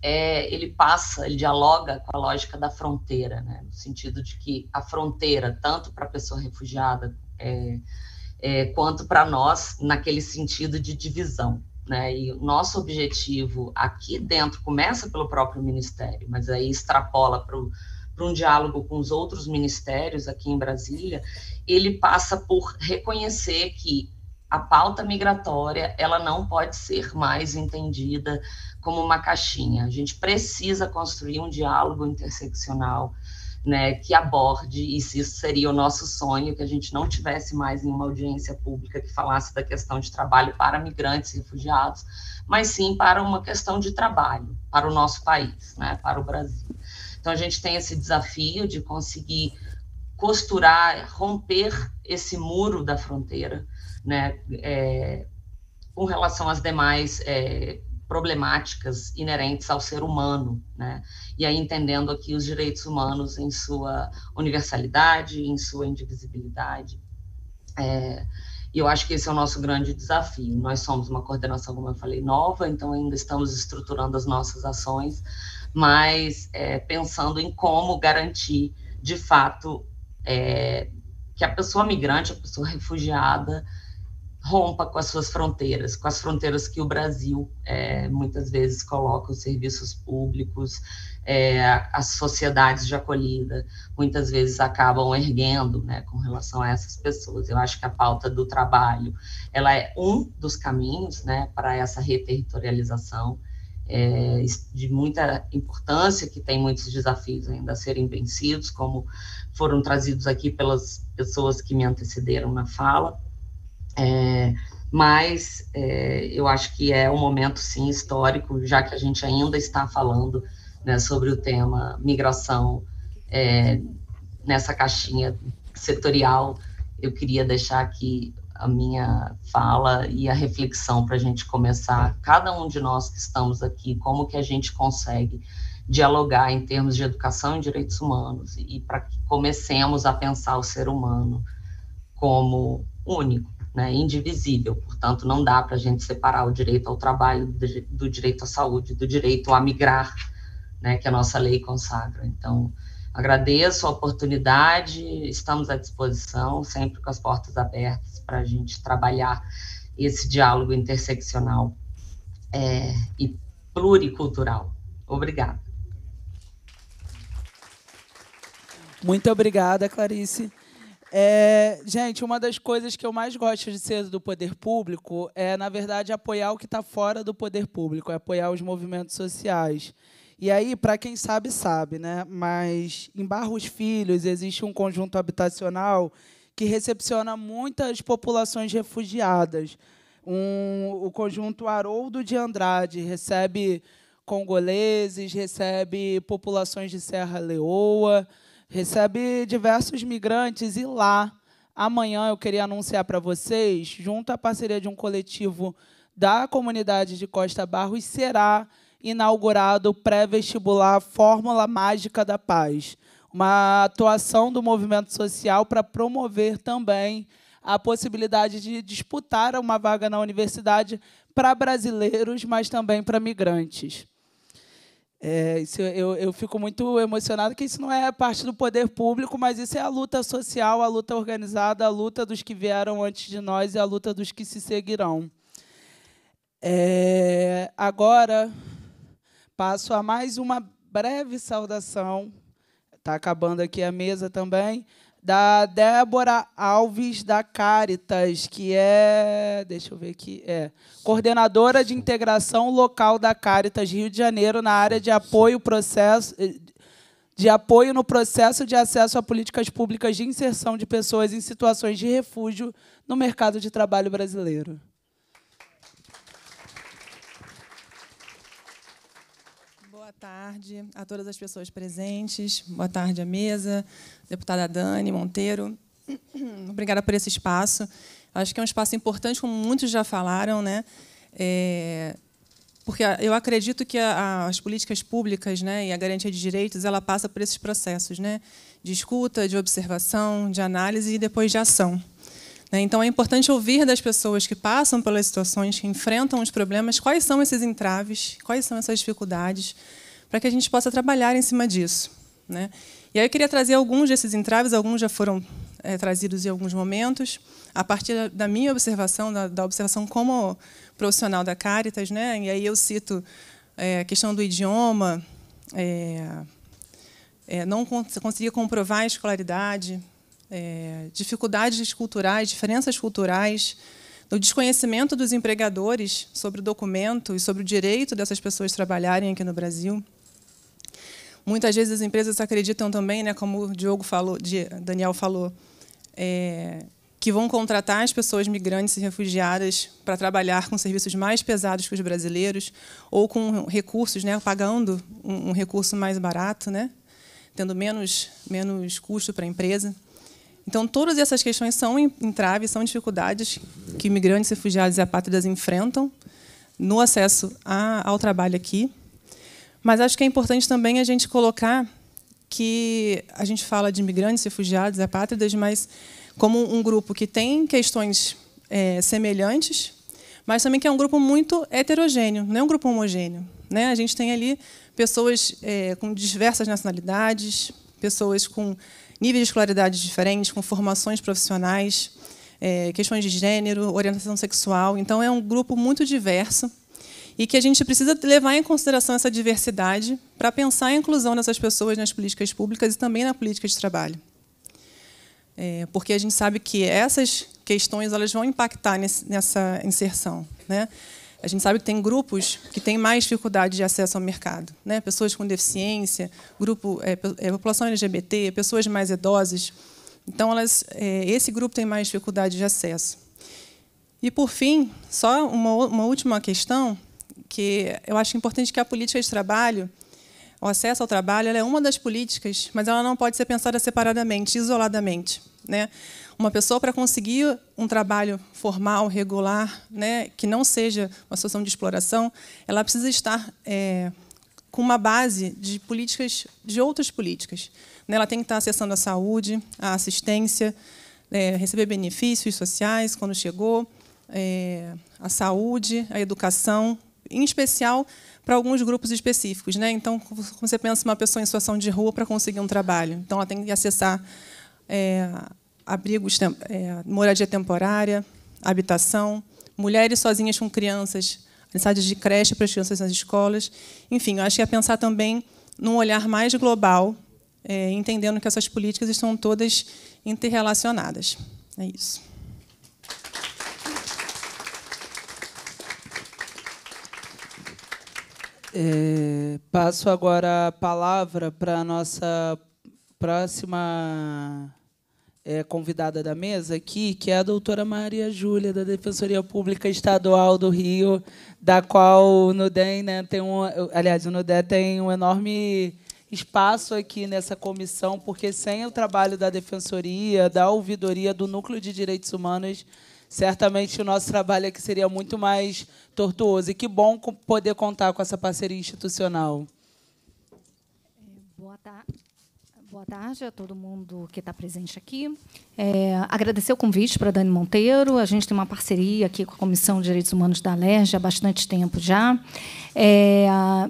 é ele passa, ele dialoga com a lógica da fronteira, né? no sentido de que a fronteira, tanto para a pessoa refugiada é, é, quanto para nós, naquele sentido de divisão. Né? E o nosso objetivo aqui dentro começa pelo próprio ministério, mas aí extrapola para o para um diálogo com os outros ministérios aqui em Brasília, ele passa por reconhecer que a pauta migratória ela não pode ser mais entendida como uma caixinha. A gente precisa construir um diálogo interseccional, né, que aborde, e se isso seria o nosso sonho, que a gente não tivesse mais nenhuma audiência pública que falasse da questão de trabalho para migrantes e refugiados, mas sim para uma questão de trabalho, para o nosso país, né, para o Brasil. Então, a gente tem esse desafio de conseguir costurar, romper esse muro da fronteira, né, é, com relação às demais é, problemáticas inerentes ao ser humano, né, e aí entendendo aqui os direitos humanos em sua universalidade, em sua indivisibilidade. É, e eu acho que esse é o nosso grande desafio. Nós somos uma coordenação, como eu falei, nova, então ainda estamos estruturando as nossas ações, mas é, pensando em como garantir, de fato, é, que a pessoa migrante, a pessoa refugiada, rompa com as suas fronteiras, com as fronteiras que o Brasil é, muitas vezes coloca os serviços públicos, é, as sociedades de acolhida, muitas vezes acabam erguendo, né, com relação a essas pessoas. Eu acho que a pauta do trabalho, ela é um dos caminhos, né, para essa reterritorialização é, de muita importância, que tem muitos desafios ainda a serem vencidos, como foram trazidos aqui pelas pessoas que me antecederam na fala. É, mas é, eu acho que é um momento, sim, histórico, já que a gente ainda está falando né, sobre o tema migração é, nessa caixinha setorial. Eu queria deixar aqui a minha fala e a reflexão para a gente começar, é. cada um de nós que estamos aqui, como que a gente consegue dialogar em termos de educação e direitos humanos e para que comecemos a pensar o ser humano como único, né, indivisível. Portanto, não dá para a gente separar o direito ao trabalho do direito à saúde, do direito a migrar, né, que a nossa lei consagra. Então, agradeço a oportunidade, estamos à disposição, sempre com as portas abertas para a gente trabalhar esse diálogo interseccional é, e pluricultural. Obrigada. Muito obrigada, Clarice. É, gente, uma das coisas que eu mais gosto de ser do poder público é, na verdade, apoiar o que está fora do poder público, é apoiar os movimentos sociais. E aí, para quem sabe, sabe, né? Mas em Barros Filhos existe um conjunto habitacional que recepciona muitas populações refugiadas. Um, o conjunto Haroldo de Andrade recebe congoleses, recebe populações de Serra Leoa, recebe diversos migrantes e lá amanhã eu queria anunciar para vocês, junto à parceria de um coletivo da comunidade de Costa Barros, será inaugurado o pré-vestibular Fórmula Mágica da Paz uma atuação do movimento social para promover também a possibilidade de disputar uma vaga na universidade para brasileiros, mas também para migrantes. É, isso, eu, eu, fico muito emocionado que isso não é parte do poder público, mas isso é a luta social, a luta organizada, a luta dos que vieram antes de nós e a luta dos que se seguirão. É, agora passo a mais uma breve saudação Tá acabando aqui a mesa também. Da Débora Alves da Caritas, que é. Deixa eu ver aqui. É. Coordenadora de integração local da Caritas Rio de Janeiro na área de apoio processo eh, de apoio no processo de acesso a políticas públicas de inserção de pessoas em situações de refúgio no mercado de trabalho brasileiro. tarde a todas as pessoas presentes. Boa tarde à mesa, deputada Dani Monteiro. Obrigada por esse espaço. Acho que é um espaço importante, como muitos já falaram, né? É, porque eu acredito que a, as políticas públicas, né, e a garantia de direitos, ela passa por esses processos, né? De escuta, de observação, de análise e depois de ação. Né? Então, é importante ouvir das pessoas que passam pelas situações, que enfrentam os problemas, quais são esses entraves, quais são essas dificuldades, para que a gente possa trabalhar em cima disso. Né? E aí eu queria trazer alguns desses entraves, alguns já foram é, trazidos em alguns momentos, a partir da minha observação, da, da observação como profissional da Caritas, né? e aí eu cito é, a questão do idioma, é, não conseguir comprovar a escolaridade, dificuldades culturais, diferenças culturais, o desconhecimento dos empregadores sobre o documento e sobre o direito dessas pessoas trabalharem aqui no Brasil. Muitas vezes as empresas acreditam também, né, como o Diogo falou, Daniel falou, é, que vão contratar as pessoas migrantes e refugiadas para trabalhar com serviços mais pesados que os brasileiros ou com recursos, né, pagando um, um recurso mais barato, né, tendo menos menos custo para a empresa. Então, todas essas questões são entraves, são dificuldades que migrantes, refugiados e apátridas enfrentam no acesso a, ao trabalho aqui. Mas acho que é importante também a gente colocar que a gente fala de imigrantes, refugiados, apátridas, mas como um grupo que tem questões é, semelhantes, mas também que é um grupo muito heterogêneo, não é um grupo homogêneo. Né? A gente tem ali pessoas é, com diversas nacionalidades, pessoas com níveis de escolaridade diferentes, com formações profissionais, é, questões de gênero, orientação sexual. Então, é um grupo muito diverso e que a gente precisa levar em consideração essa diversidade para pensar a inclusão dessas pessoas nas políticas públicas e também na política de trabalho. É, porque a gente sabe que essas questões elas vão impactar nesse, nessa inserção. Né? A gente sabe que tem grupos que têm mais dificuldade de acesso ao mercado, né? pessoas com deficiência, grupo, é, é, população LGBT, pessoas mais idosas. Então, elas, é, esse grupo tem mais dificuldade de acesso. E, por fim, só uma, uma última questão porque eu acho importante que a política de trabalho, o acesso ao trabalho, é uma das políticas, mas ela não pode ser pensada separadamente, isoladamente. Né? Uma pessoa para conseguir um trabalho formal, regular, né, que não seja uma situação de exploração, ela precisa estar é, com uma base de políticas, de outras políticas. Né? Ela tem que estar acessando a saúde, a assistência, é, receber benefícios sociais quando chegou, é, a saúde, a educação, em especial para alguns grupos específicos. Né? Então, você pensa uma pessoa em situação de rua para conseguir um trabalho, então ela tem que acessar é, abrigos, é, moradia temporária, habitação, mulheres sozinhas com crianças, necessidade de creche para as crianças nas escolas. Enfim, eu acho que é pensar também num olhar mais global, é, entendendo que essas políticas estão todas interrelacionadas. É isso. É, passo agora a palavra para a nossa próxima é, convidada da mesa aqui, que é a doutora Maria Júlia, da Defensoria Pública Estadual do Rio, da qual o NUDEM né, tem um. Aliás, o NUDEM tem um enorme espaço aqui nessa comissão, porque sem o trabalho da Defensoria, da Ouvidoria, do Núcleo de Direitos Humanos, certamente o nosso trabalho aqui seria muito mais tortuoso. E que bom poder contar com essa parceria institucional. É, boa tarde. Boa tarde a todo mundo que está presente aqui. É, agradecer o convite para a Dani Monteiro. A gente tem uma parceria aqui com a Comissão de Direitos Humanos da Alerj há bastante tempo já. É,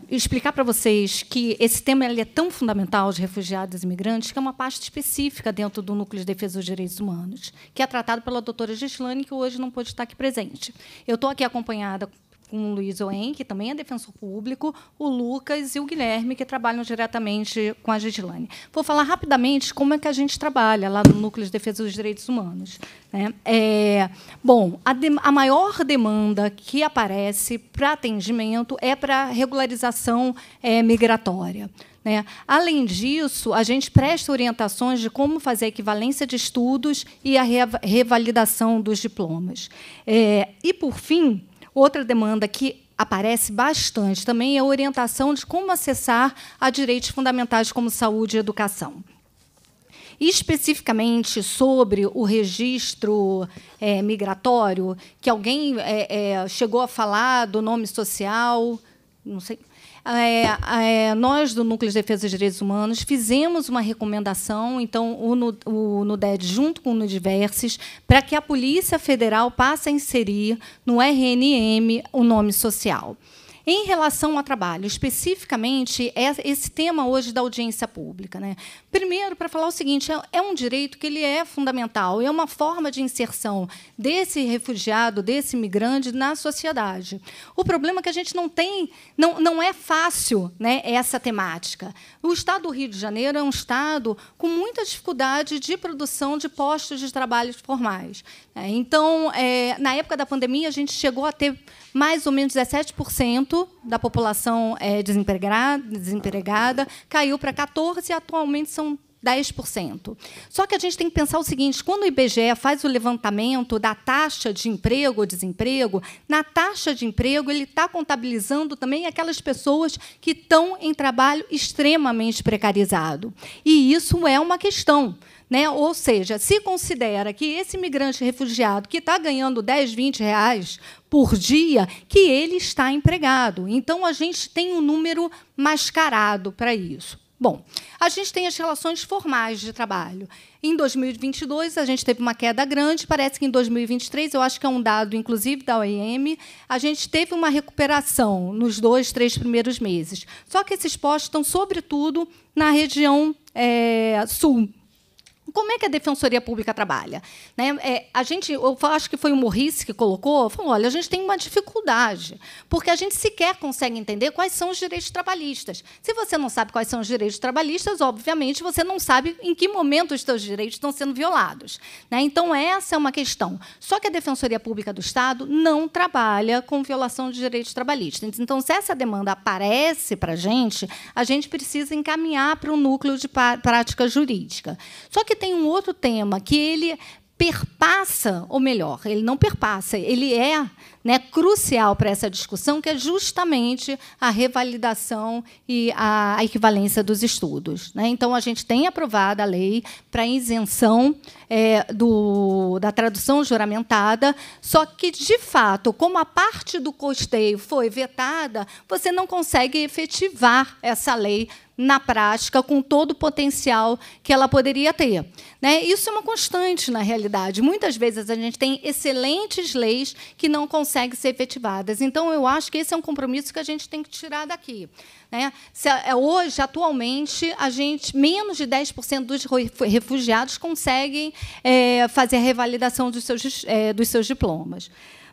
explicar para vocês que esse tema é tão fundamental de refugiados e imigrantes que é uma parte específica dentro do Núcleo de Defesa dos Direitos Humanos, que é tratado pela doutora Gislane, que hoje não pôde estar aqui presente. Eu estou aqui acompanhada com o Luiz Oen, que também é defensor público, o Lucas e o Guilherme, que trabalham diretamente com a Gislane. Vou falar rapidamente como é que a gente trabalha lá no Núcleo de Defesa dos Direitos Humanos. Né? É, bom, a, de, a maior demanda que aparece para atendimento é para regularização é, migratória. Né? Além disso, a gente presta orientações de como fazer a equivalência de estudos e a revalidação dos diplomas. É, e, por fim, Outra demanda que aparece bastante também é a orientação de como acessar a direitos fundamentais como saúde e educação especificamente sobre o registro é, migratório, que alguém é, é, chegou a falar do nome social, não sei. É, é, nós, do Núcleo de Defesa dos Direitos Humanos, fizemos uma recomendação, então, o, o NUDED, junto com o NUDIVERSES, para que a Polícia Federal passe a inserir no RNM o nome social. Em relação ao trabalho, especificamente, é, esse tema hoje da audiência pública. Né? Primeiro, para falar o seguinte, é, é um direito que ele é fundamental e é uma forma de inserção desse refugiado, desse migrante na sociedade. O problema é que a gente não tem, não, não é fácil né, essa temática. O Estado do Rio de Janeiro é um Estado com muita dificuldade de produção de postos de trabalho formais. É, então, é, na época da pandemia, a gente chegou a ter mais ou menos 17% da população é, desempregada, desempregada, caiu para 14% e atualmente são 10%. Só que a gente tem que pensar o seguinte: quando o IBGE faz o levantamento da taxa de emprego ou desemprego, na taxa de emprego ele está contabilizando também aquelas pessoas que estão em trabalho extremamente precarizado. E isso é uma questão. Né? Ou seja, se considera que esse imigrante refugiado que está ganhando 10, 20 reais por dia, que ele está empregado. Então, a gente tem um número mascarado para isso. Bom, a gente tem as relações formais de trabalho. Em 2022, a gente teve uma queda grande, parece que em 2023, eu acho que é um dado, inclusive, da OIM, a gente teve uma recuperação nos dois, três primeiros meses. Só que esses postos estão, sobretudo, na região é, sul, como é que a Defensoria Pública trabalha? Né? É, a gente, eu acho que foi o Morris que colocou, falou, olha, a gente tem uma dificuldade, porque a gente sequer consegue entender quais são os direitos trabalhistas. Se você não sabe quais são os direitos trabalhistas, obviamente você não sabe em que momento os seus direitos estão sendo violados. Né? Então, essa é uma questão. Só que a Defensoria Pública do Estado não trabalha com violação de direitos trabalhistas. Então, se essa demanda aparece para a gente, a gente precisa encaminhar para o núcleo de prática jurídica. Só que tem um outro tema que ele perpassa, ou melhor, ele não perpassa, ele é né, crucial para essa discussão, que é justamente a revalidação e a equivalência dos estudos. Né? Então, a gente tem aprovado a lei para isenção é, do, da tradução juramentada, só que, de fato, como a parte do custeio foi vetada, você não consegue efetivar essa lei na prática com todo o potencial que ela poderia ter. Né? Isso é uma constante na realidade. Muitas vezes a gente tem excelentes leis que não conseguem conseguem ser efetivadas. Então, eu acho que esse é um compromisso que a gente tem que tirar daqui. Né? É, hoje, atualmente, a gente menos de 10% dos refugiados conseguem é, fazer a revalidação dos seus, é, dos seus diplomas.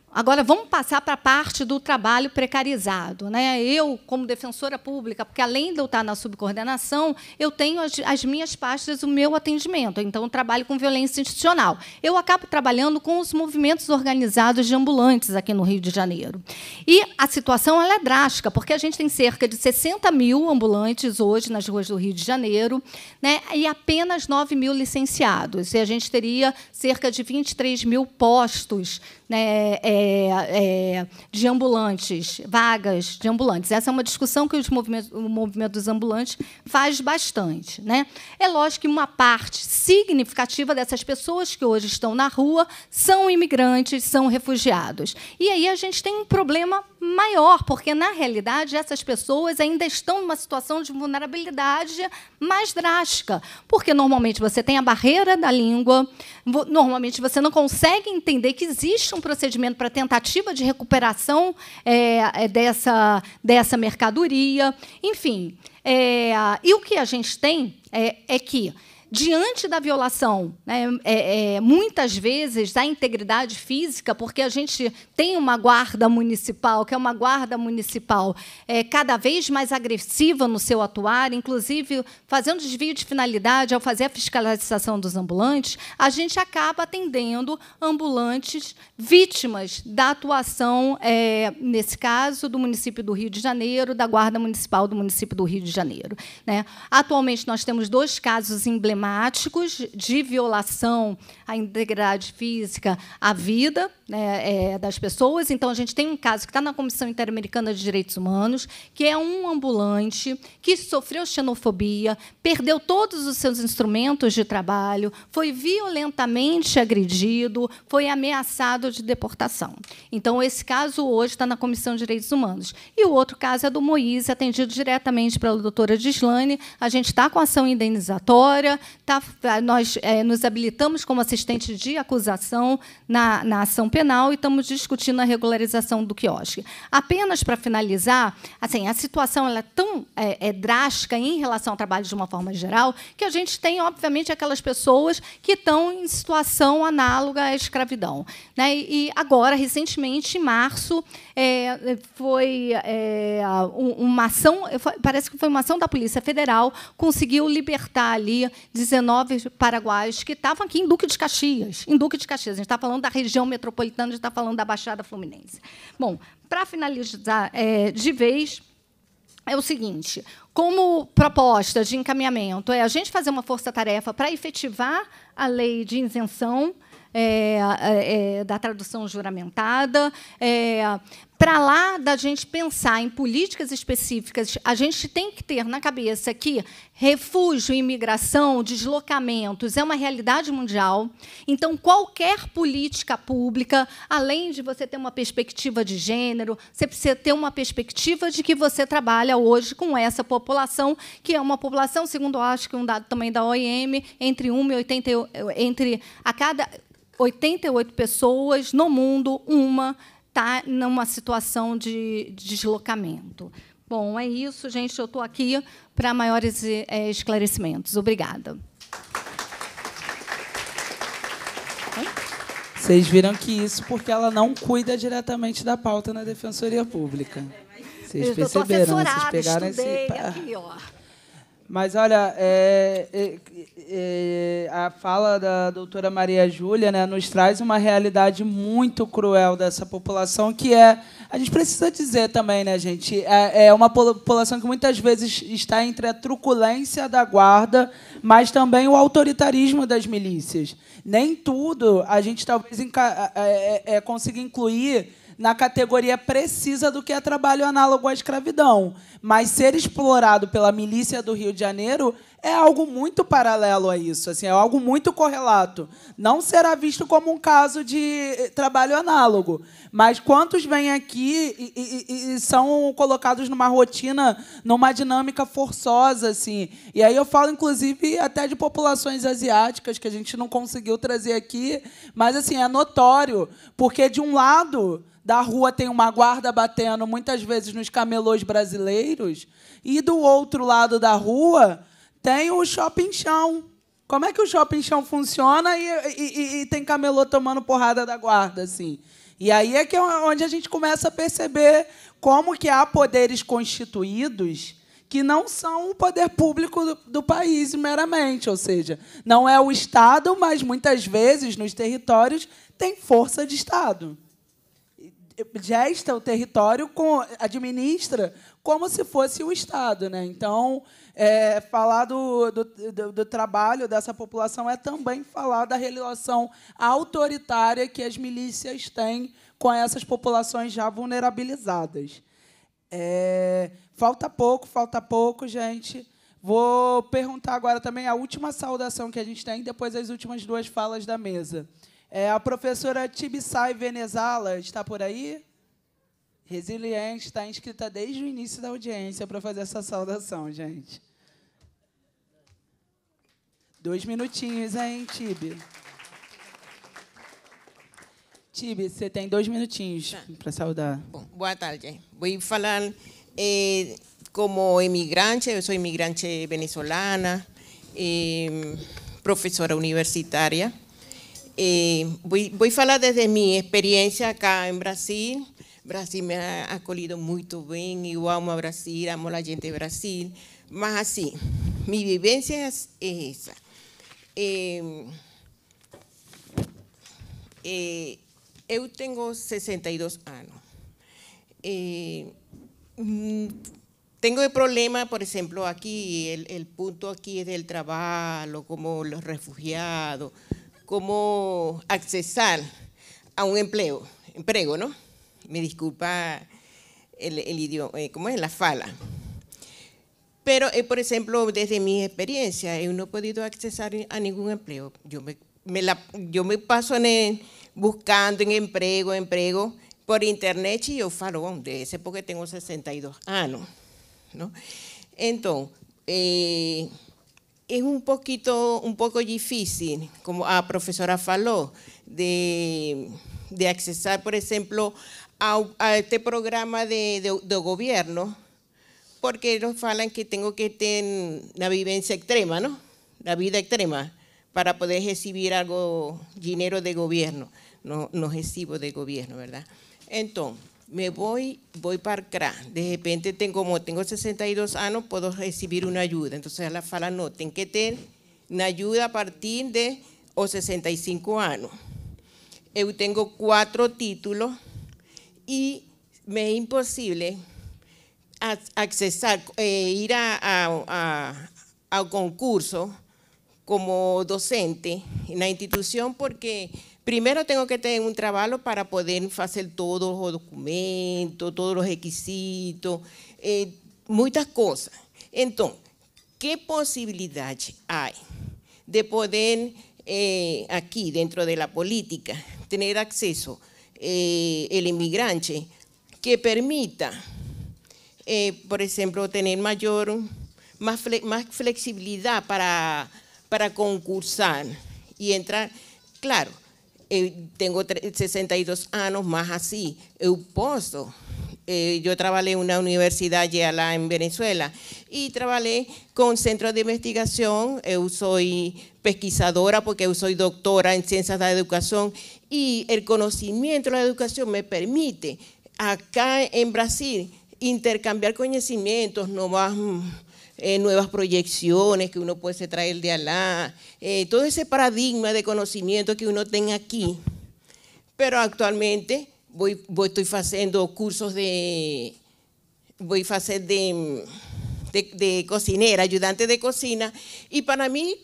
Agora, vamos passar para a parte do trabalho precarizado. Né? Eu, como defensora pública, porque além de eu estar na subcoordenação, eu tenho as, as minhas pastas, o meu atendimento. Então, trabalho com violência institucional. Eu acabo trabalhando com os movimentos organizados de ambulantes aqui no Rio de Janeiro. E a situação é drástica, porque a gente tem cerca de 60 mil ambulantes hoje nas ruas do Rio de Janeiro né? e apenas 9 mil licenciados. E a gente teria cerca de 23 mil postos né, é, é, é, de ambulantes, vagas de ambulantes. Essa é uma discussão que os movimentos, o movimento dos ambulantes faz bastante. Né? É lógico que uma parte significativa dessas pessoas que hoje estão na rua são imigrantes, são refugiados. E aí a gente tem um problema maior, porque na realidade essas pessoas ainda estão numa situação de vulnerabilidade mais drástica, porque normalmente você tem a barreira da língua, normalmente você não consegue entender que existe um procedimento para tentativa de recuperação é, é, dessa, dessa mercadoria, enfim. É, e o que a gente tem é, é que diante da violação. Né? É, é, muitas vezes, da integridade física, porque a gente tem uma guarda municipal, que é uma guarda municipal é, cada vez mais agressiva no seu atuar, inclusive fazendo desvio de finalidade ao fazer a fiscalização dos ambulantes, a gente acaba atendendo ambulantes vítimas da atuação, é, nesse caso, do município do Rio de Janeiro, da Guarda Municipal do município do Rio de Janeiro. Né? Atualmente, nós temos dois casos emblemáticos sistemáticos de violação à integridade física, à vida, né, é, das pessoas. Então, a gente tem um caso que está na Comissão Interamericana de Direitos Humanos, que é um ambulante que sofreu xenofobia, perdeu todos os seus instrumentos de trabalho, foi violentamente agredido, foi ameaçado de deportação. Então, esse caso hoje está na Comissão de Direitos Humanos. E o outro caso é do Moise, atendido diretamente pela doutora Gislane. A gente está com ação indenizatória, tá, nós é, nos habilitamos como assistente de acusação na, na ação penal Penal e estamos discutindo a regularização do quiosque. Apenas para finalizar, assim, a situação é tão é, é drástica em relação ao trabalho de uma forma geral que a gente tem, obviamente, aquelas pessoas que estão em situação análoga à escravidão. Né? E, agora, recentemente, em março, é, foi é, uma ação, parece que foi uma ação da Polícia Federal, conseguiu libertar ali 19 paraguaios que estavam aqui em Duque de Caxias. Em Duque de Caxias, a gente está falando da região metropolitana metropolitana, a está falando da Baixada Fluminense. Bom, para finalizar é, de vez, é o seguinte: como proposta de encaminhamento é a gente fazer uma força-tarefa para efetivar a lei de isenção é, é, é, da tradução juramentada. É, para lá da gente pensar em políticas específicas, a gente tem que ter na cabeça que refúgio, imigração, deslocamentos é uma realidade mundial. Então, qualquer política pública, além de você ter uma perspectiva de gênero, você precisa ter uma perspectiva de que você trabalha hoje com essa população, que é uma população, segundo acho que um dado também da OIM, entre 1 e 80, entre a cada 88 pessoas no mundo, uma está numa situação de deslocamento. Bom, é isso, gente. Eu estou aqui para maiores é, esclarecimentos. Obrigada. Vocês viram que isso porque ela não cuida diretamente da pauta na Defensoria Pública. Vocês perceberam, vocês pegaram esse... Aqui, ó. Mas olha, é, é, é, a fala da doutora Maria Júlia né, nos traz uma realidade muito cruel dessa população, que é. A gente precisa dizer também, né, gente? É, é uma população que muitas vezes está entre a truculência da guarda, mas também o autoritarismo das milícias. Nem tudo a gente talvez é, é, consiga incluir na categoria precisa do que é trabalho análogo à escravidão. Mas ser explorado pela milícia do Rio de Janeiro é algo muito paralelo a isso, assim, é algo muito correlato. Não será visto como um caso de eh, trabalho análogo, mas quantos vêm aqui e, e, e são colocados numa rotina, numa dinâmica forçosa, assim. E aí eu falo, inclusive, até de populações asiáticas que a gente não conseguiu trazer aqui, mas assim é notório, porque de um lado da rua tem uma guarda batendo muitas vezes nos camelôs brasileiros e do outro lado da rua tem o shopping chão. Como é que o shopping chão funciona e, e, e tem camelô tomando porrada da guarda assim? E aí é que é onde a gente começa a perceber como que há poderes constituídos que não são o poder público do, do, país meramente, ou seja, não é o Estado, mas muitas vezes nos territórios tem força de Estado gesta o território, com, administra como se fosse o Estado. Né? Então, é, falar do, do, do, do, trabalho dessa população é também falar da relação autoritária que as milícias têm com essas populações já vulnerabilizadas. É, falta pouco, falta pouco, gente. Vou perguntar agora também a última saudação que a gente tem, depois as últimas duas falas da mesa. É, a professora Tibissay Venezala está por aí? Resiliente, está inscrita desde o início da audiência para fazer essa saudação, gente. Dois minutinhos, hein, Tibi? Tibi, você tem dois minutinhos ah. para saudar. Bom, boa tarde. Vou falar eh, como imigrante, eu sou imigrante venezolana, eh, professora universitária. Eh, voy, a hablar desde mi experiencia acá en Brasil. Brasil me ha muy muy bien. Yo amo a Brasil, amo a gente de Brasil, Más así, mi vivencia es esa. Eh, eh, yo tengo 62 años. Mm, tengo problemas, problema, por ejemplo, aquí. El punto aquí es del trabajo, como los refugiados, cómo accesar a un empleo, empleo, ¿no? Me disculpa el, idioma, eh, ¿cómo es? La fala. Pero, eh, por ejemplo, desde mi experiencia, yo eh, no he podido accesar a ningún empleo. Yo me, paso en buscando en empleo, empleo, por internet y yo falo de ese porque tengo 62 años, ¿no? Entonces, eh, es un poquito, un poco difícil, como a ah, profesora faló, de, accesar, por ejemplo, a, este programa de, gobierno, porque ellos falan que tengo que tener la vivencia extrema, ¿no? La vida extrema, para poder recibir algo, dinero de gobierno. No, no recibo de gobierno, ¿verdad? Entonces, me voy, voy para acá. De repente, tengo, como tengo 62 años, puedo recibir una ayuda. Entonces, la fala no, tengo que tener una ayuda a partir de o 65 años. Yo tengo cuatro títulos y me es imposible accesar, eh, ir a, a, concurso como docente en la institución porque Primero tengo que tener un trabajo para poder hacer todos los documentos, todos los requisitos, eh, muchas cosas. Entonces, ¿qué posibilidad hay de poder eh, aquí, dentro de la política, tener acceso eh, el inmigrante que permita, eh, por ejemplo, tener mayor, más, más flexibilidad para, para concursar y entrar? Claro eh, tengo 62 años más así, eu eh, posso. Eh, yo trabajé en una universidad Yala en Venezuela y trabajé con centros de investigación, yo soy pesquisadora porque soy doctora en ciencias de la educación y el conocimiento de la educación me permite acá en Brasil intercambiar conocimientos, no más mm, eh, nuevas proyecciones que uno puede traer de Alá, eh, todo ese paradigma de conocimiento que uno tenga aquí. Pero actualmente voy, voy estoy haciendo cursos de, voy a hacer de, de, cocinera, ayudante de cocina, y para mí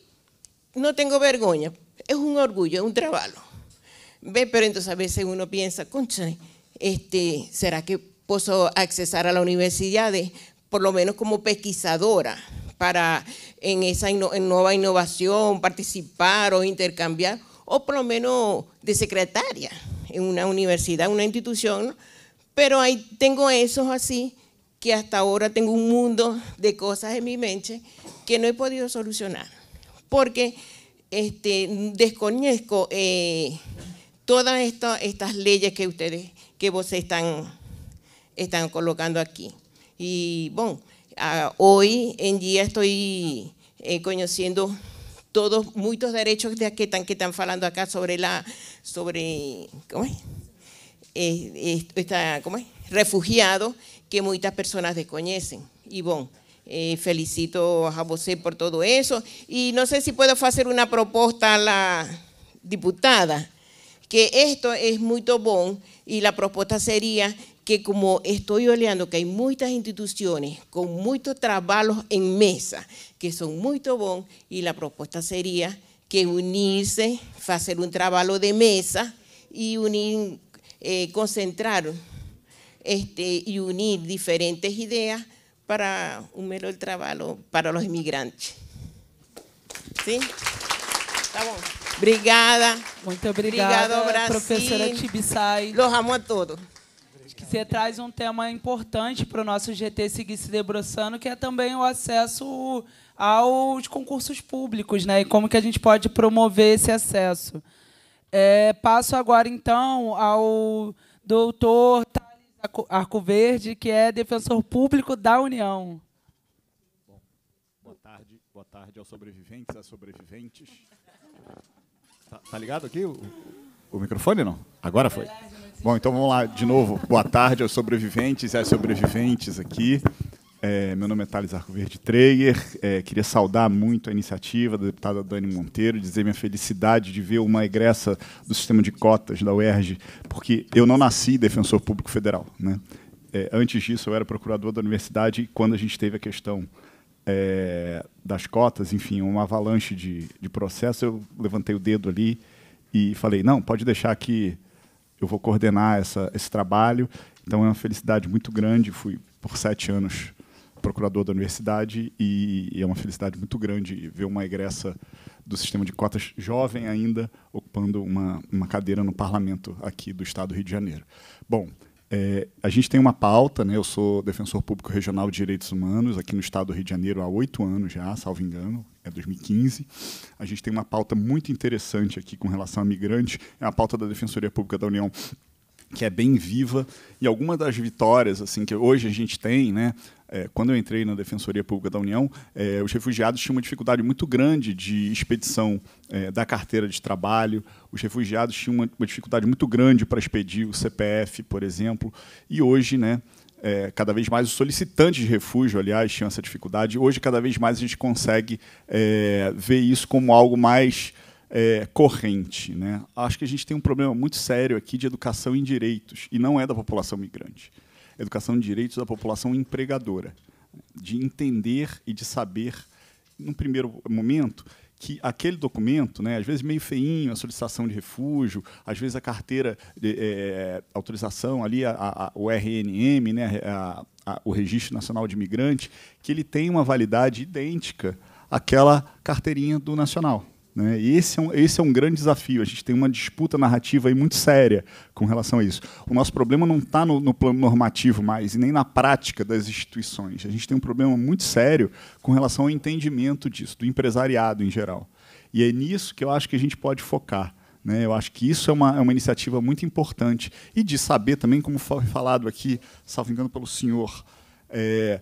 no tengo vergüenza, es un orgullo, es un trabajo. ¿Ve? Pero entonces a veces uno piensa, concha, este, ¿será que puedo accesar a la universidad? por lo menos como pesquisadora, para en esa nueva innovación participar o intercambiar, o por lo menos de secretaria en una universidad, una institución, pero ahí tengo esos así, que hasta ahora tengo un mundo de cosas en mi mente que no he podido solucionar, porque este, desconozco eh, todas estas, estas leyes que ustedes, que vos están, están colocando aquí. Y bueno, ah, hoy en día estoy eh, conociendo todos muchos derechos de que están que están hablando acá sobre la sobre ¿cómo es? Eh, ¿cómo es? refugiados que muchas personas desconocen. Y bueno, eh, felicito a vosotros por todo eso. Y no sé si puedo hacer una propuesta a la diputada, que esto es muy bueno y la propuesta sería que como estoy oleando que hay muchas instituciones con muchos trabajos en mesa que son muy buenos, y la propuesta sería que unirse, hacer un trabajo de mesa y unir, eh, concentrar este, y unir diferentes ideas para un mejor trabajo para los inmigrantes. ¿Sí? está Brigada. Obrigada. Muito obrigada, profesora professora amo a todos. Você traz um tema importante para o nosso GT seguir se debruçando, que é também o acesso aos concursos públicos, né? E como que a gente pode promover esse acesso. É, passo agora, então, ao doutor Thales Arcoverde, que é defensor público da União. Bom, boa tarde, boa tarde aos sobreviventes, às sobreviventes. Tá, tá ligado aqui o, o microfone, não? Agora foi. Bom, então vamos lá de novo. Boa tarde aos sobreviventes e às sobreviventes aqui. É, meu nome é Thales Arcoverde Treyer. É, queria saudar muito a iniciativa da deputada Dani Monteiro, dizer minha felicidade de ver uma egressa do sistema de cotas da UERJ, porque eu não nasci defensor público federal. Né? É, antes disso, eu era procurador da universidade e quando a gente teve a questão é, das cotas, enfim, uma avalanche de, de processo, eu levantei o dedo ali e falei: não, pode deixar que eu vou coordenar essa, esse trabalho. Então é uma felicidade muito grande. Fui por sete anos procurador da universidade e, e é uma felicidade muito grande ver uma egressa do sistema de cotas jovem ainda ocupando uma, uma cadeira no parlamento aqui do estado do Rio de Janeiro. Bom, é, a gente tem uma pauta, né? eu sou defensor público regional de direitos humanos aqui no estado do Rio de Janeiro há oito anos já, salvo engano, é 2015. A gente tem uma pauta muito interessante aqui com relação a migrantes, é a pauta da Defensoria Pública da União que é bem viva e algumas das vitórias assim que hoje a gente tem, né? É, quando eu entrei na Defensoria Pública da União, é, os refugiados tinham uma dificuldade muito grande de expedição é, da carteira de trabalho, os refugiados tinham uma, uma dificuldade muito grande para expedir o CPF, por exemplo, e hoje, né? É, cada vez mais os solicitantes de refúgio, aliás, tinham essa dificuldade. Hoje, cada vez mais a gente consegue é, ver isso como algo mais é, corrente. Né? Acho que a gente tem um problema muito sério aqui de educação em direitos, e não é da população migrante educação de direitos da população empregadora, de entender e de saber, num primeiro momento, que aquele documento, né, às vezes meio feinho, a solicitação de refúgio, às vezes a carteira, de, é, autorização ali, a, a, o RNM, né, a, o Registro Nacional de Imigrante, que ele tem uma validade idêntica àquela carteirinha do Nacional. Né? E esse é, um, esse é um grande desafio. A gente tem uma disputa narrativa aí muito séria com relação a isso. O nosso problema não está no, no, plano normativo mais, e nem na prática das instituições. A gente tem um problema muito sério com relação ao entendimento disso, do empresariado em geral. E é nisso que eu acho que a gente pode focar. Né? Eu acho que isso é uma, é uma iniciativa muito importante. E de saber também, como foi falado aqui, salvo engano pelo senhor, é,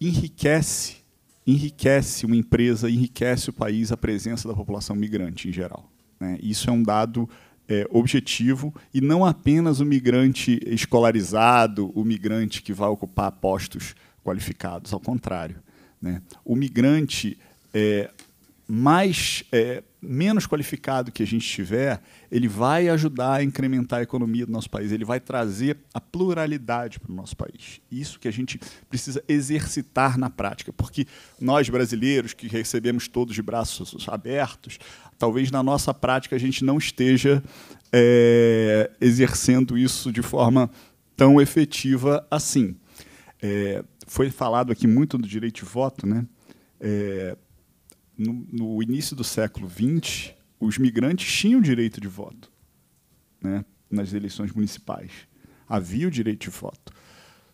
enriquece enriquece uma empresa, enriquece o país a presença da população migrante em geral. Né? Isso é um dado é, objetivo e não apenas o migrante escolarizado, o migrante que vai ocupar postos qualificados, ao contrário. Né? O migrante é, mais é, menos qualificado que a gente tiver, ele vai ajudar a incrementar a economia do nosso país, ele vai trazer a pluralidade para o nosso país. Isso que a gente precisa exercitar na prática, porque nós brasileiros que recebemos todos de braços abertos, talvez na nossa prática a gente não esteja é, exercendo isso de forma tão efetiva assim. É, foi falado aqui muito do direito de voto, né? É, no, no início do século XX, os migrantes tinham direito de voto né, nas eleições municipais. Havia o direito de voto.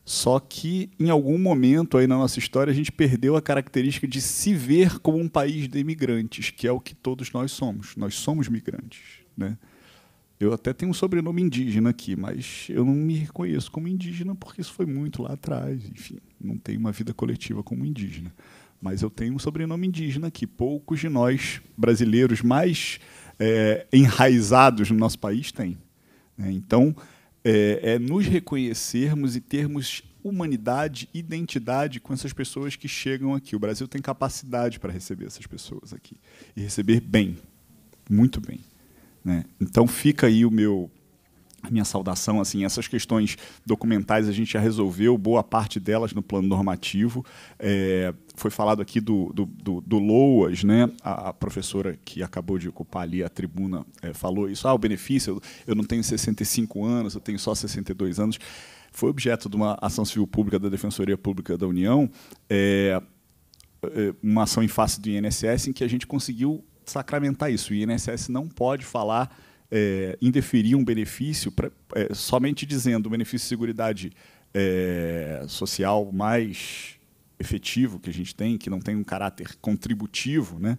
Só que, em algum momento aí na nossa história, a gente perdeu a característica de se ver como um país de imigrantes, que é o que todos nós somos. Nós somos migrantes. Né? Eu até tenho um sobrenome indígena aqui, mas eu não me reconheço como indígena porque isso foi muito lá atrás. Enfim, não tenho uma vida coletiva como indígena mas eu tenho um sobrenome indígena que poucos de nós, brasileiros mais é, enraizados no nosso país, têm. Né? Então, é, é nos reconhecermos e termos humanidade, identidade com essas pessoas que chegam aqui. O Brasil tem capacidade para receber essas pessoas aqui e receber bem, muito bem. Né? Então fica aí o meu a minha saudação, assim, essas questões documentais a gente já resolveu, boa parte delas no plano normativo. É, foi falado aqui do, do, do, do LOAS, né? A, a, professora que acabou de ocupar ali a tribuna é, falou isso. Ah, o benefício, eu, eu não tenho 65 anos, eu tenho só 62 anos. Foi objeto de uma ação civil pública da Defensoria Pública da União, é, é uma ação em face do INSS, em que a gente conseguiu sacramentar isso. O INSS não pode falar é, indeferir um benefício pra, é, somente dizendo o benefício de seguridade é, social mais efetivo que a gente tem, que não tem um caráter contributivo, né?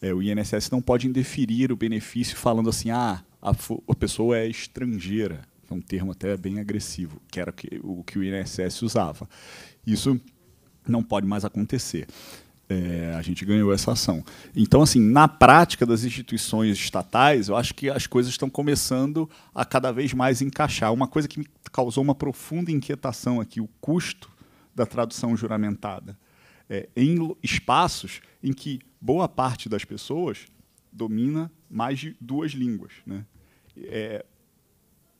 É, o INSS não pode indeferir o benefício falando assim, ah, a, a pessoa é estrangeira, é um termo até bem agressivo, que era o que o, que o INSS usava. Isso não pode mais acontecer. É, a gente ganhou essa ação. Então, assim, na prática das instituições estatais, eu acho que as coisas estão começando a cada vez mais encaixar. Uma coisa que me causou uma profunda inquietação aqui, o custo da tradução juramentada. É, em espaços em que boa parte das pessoas domina mais de duas línguas. Né? É,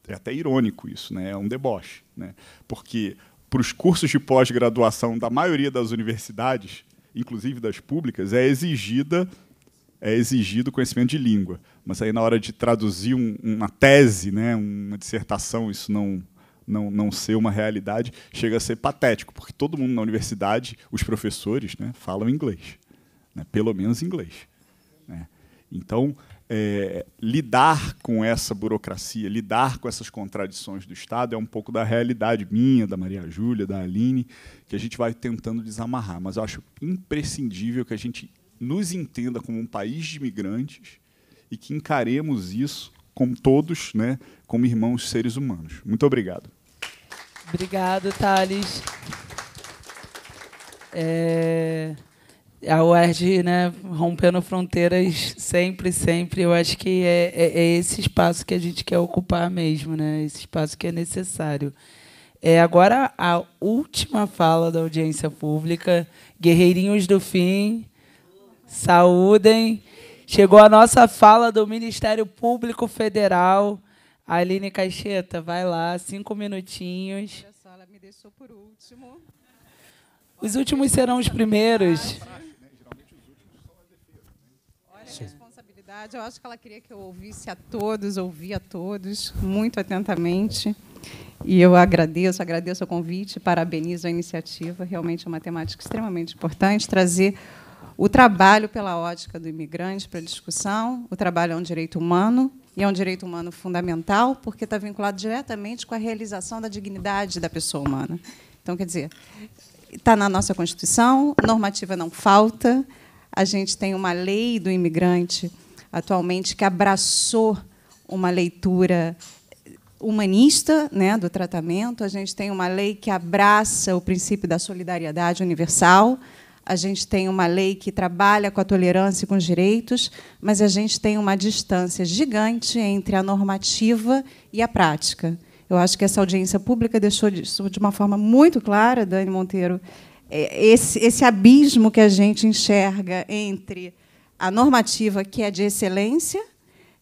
é até irônico isso, né? é um deboche. Né? Porque para os cursos de pós-graduação da maioria das universidades, inclusive das públicas, é exigida é exigido conhecimento de língua. Mas aí na hora de traduzir um, uma tese, né, uma dissertação, isso não não, não ser uma realidade chega a ser patético, porque todo mundo na universidade, os professores, né, falam inglês, né, pelo menos inglês. Né? Então, é, lidar com essa burocracia, lidar com essas contradições do Estado é um pouco da realidade minha, da Maria Júlia, da Aline, que a gente vai tentando desamarrar. Mas eu acho imprescindível que a gente nos entenda como um país de imigrantes e que encaremos isso como todos, né, como irmãos seres humanos. Muito obrigado. Obrigado, Thales. É a UERJ né, rompendo fronteiras sempre, sempre. Eu acho que é, é, é, esse espaço que a gente quer ocupar mesmo, né? esse espaço que é necessário. É agora a última fala da audiência pública. Guerreirinhos do Fim, saúdem. Chegou a nossa fala do Ministério Público Federal. Aline Caixeta, vai lá, cinco minutinhos. Olha só, ela me deixou por último. Os últimos serão os primeiros. verdade. Eu acho que ela queria que eu ouvisse a todos, ouvi a todos muito atentamente. E eu agradeço, agradeço o convite, parabenizo a iniciativa. Realmente é uma temática extremamente importante trazer o trabalho pela ótica do imigrante para discussão. O trabalho é um direito humano e é um direito humano fundamental porque está vinculado diretamente com a realização da dignidade da pessoa humana. Então, quer dizer, está na nossa Constituição, normativa não falta, a gente tem uma lei do imigrante atualmente que abraçou uma leitura humanista né, do tratamento, a gente tem uma lei que abraça o princípio da solidariedade universal, a gente tem uma lei que trabalha com a tolerância e com os direitos, mas a gente tem uma distância gigante entre a normativa e a prática. Eu acho que essa audiência pública deixou isso de uma forma muito clara, Dani Monteiro, é, esse, esse abismo que a gente enxerga entre a normativa que é de excelência,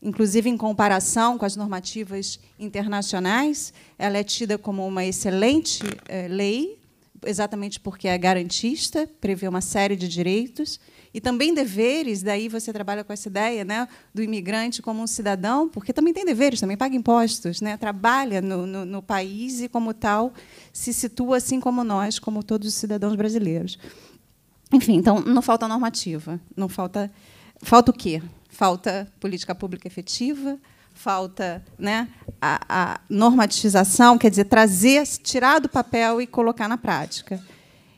inclusive em comparação com as normativas internacionais, ela é tida como uma excelente eh, lei, exatamente porque é garantista, prevê uma série de direitos e também deveres. Daí você trabalha com essa ideia né, do imigrante como um cidadão, porque também tem deveres, também paga impostos, né, trabalha no, no, no país e, como tal, se situa assim como nós, como todos os cidadãos brasileiros. Enfim, então não falta normativa, não falta falta o quê? Falta política pública efetiva, falta né, a, a normatização, quer dizer, trazer, tirar do papel e colocar na prática.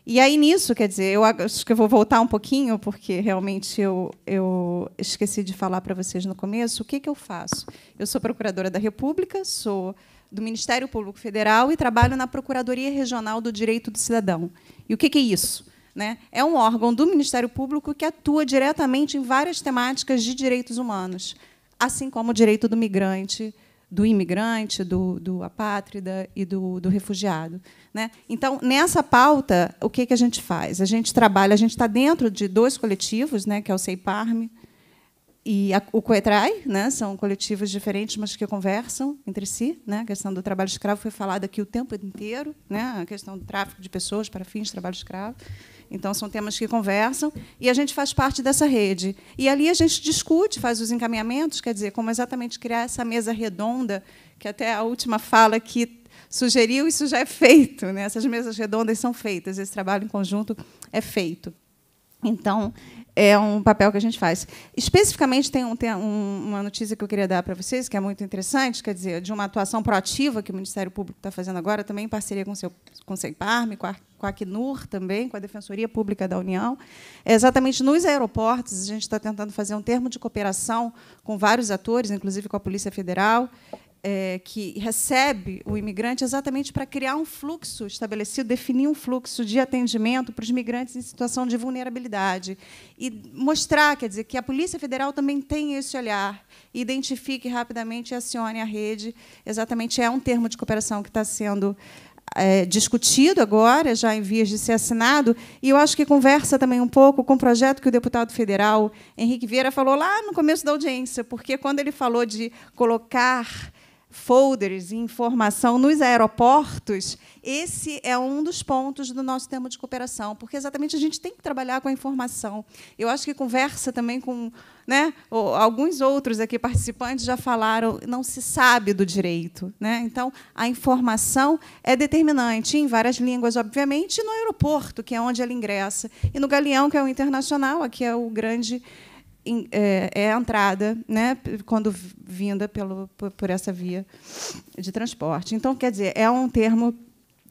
E aí nisso, quer dizer, eu acho que eu vou voltar um pouquinho, porque realmente eu, eu esqueci de falar para vocês no começo o que, que eu faço. Eu sou procuradora da República, sou do Ministério Público Federal e trabalho na Procuradoria Regional do Direito do Cidadão. E o que, que é isso? né, é um órgão do Ministério Público que atua diretamente em várias temáticas de direitos humanos, assim como o direito do migrante, do imigrante, do, do apátrida e do, do refugiado. Né? Então, nessa pauta, o que, que a gente faz? A gente trabalha, a gente está dentro de dois coletivos, né, que é o CEIPARME e a, o COETRAI, né, são coletivos diferentes, mas que conversam entre si. Né? A questão do trabalho escravo foi falada aqui o tempo inteiro, né? a questão do tráfico de pessoas para fins de trabalho escravo. Então, são temas que conversam e a gente faz parte dessa rede. E ali a gente discute, faz os encaminhamentos, quer dizer, como exatamente criar essa mesa redonda, que até a última fala aqui sugeriu, isso já é feito. Né? Essas mesas redondas são feitas, esse trabalho em conjunto é feito. Então, é um papel que a gente faz. Especificamente, tem, um, tem um, uma notícia que eu queria dar para vocês, que é muito interessante, quer dizer, de uma atuação proativa que o Ministério Público está fazendo agora, também em parceria com, seu, com o CEIPARM, com a, com a Acnur também, com a Defensoria Pública da União. É exatamente nos aeroportos, a gente está tentando fazer um termo de cooperação com vários atores, inclusive com a Polícia Federal, é, que recebe o imigrante exatamente para criar um fluxo estabelecido, definir um fluxo de atendimento para os migrantes em situação de vulnerabilidade e mostrar, quer dizer, que a Polícia Federal também tem esse olhar, identifique rapidamente e acione a rede. Exatamente é um termo de cooperação que está sendo é, discutido agora, já em vias de ser assinado, e eu acho que conversa também um pouco com o projeto que o deputado federal Henrique Vieira falou lá no começo da audiência, porque quando ele falou de colocar folders e informação nos aeroportos, esse é um dos pontos do nosso tema de cooperação, porque exatamente a gente tem que trabalhar com a informação. Eu acho que conversa também com né, alguns outros aqui participantes já falaram, não se sabe do direito. Né? Então, a informação é determinante em várias línguas, obviamente, e no aeroporto, que é onde ela ingressa, e no Galeão, que é o internacional, aqui é o grande é, é, a entrada, né, quando vinda pelo, por essa via de transporte. Então, quer dizer, é um termo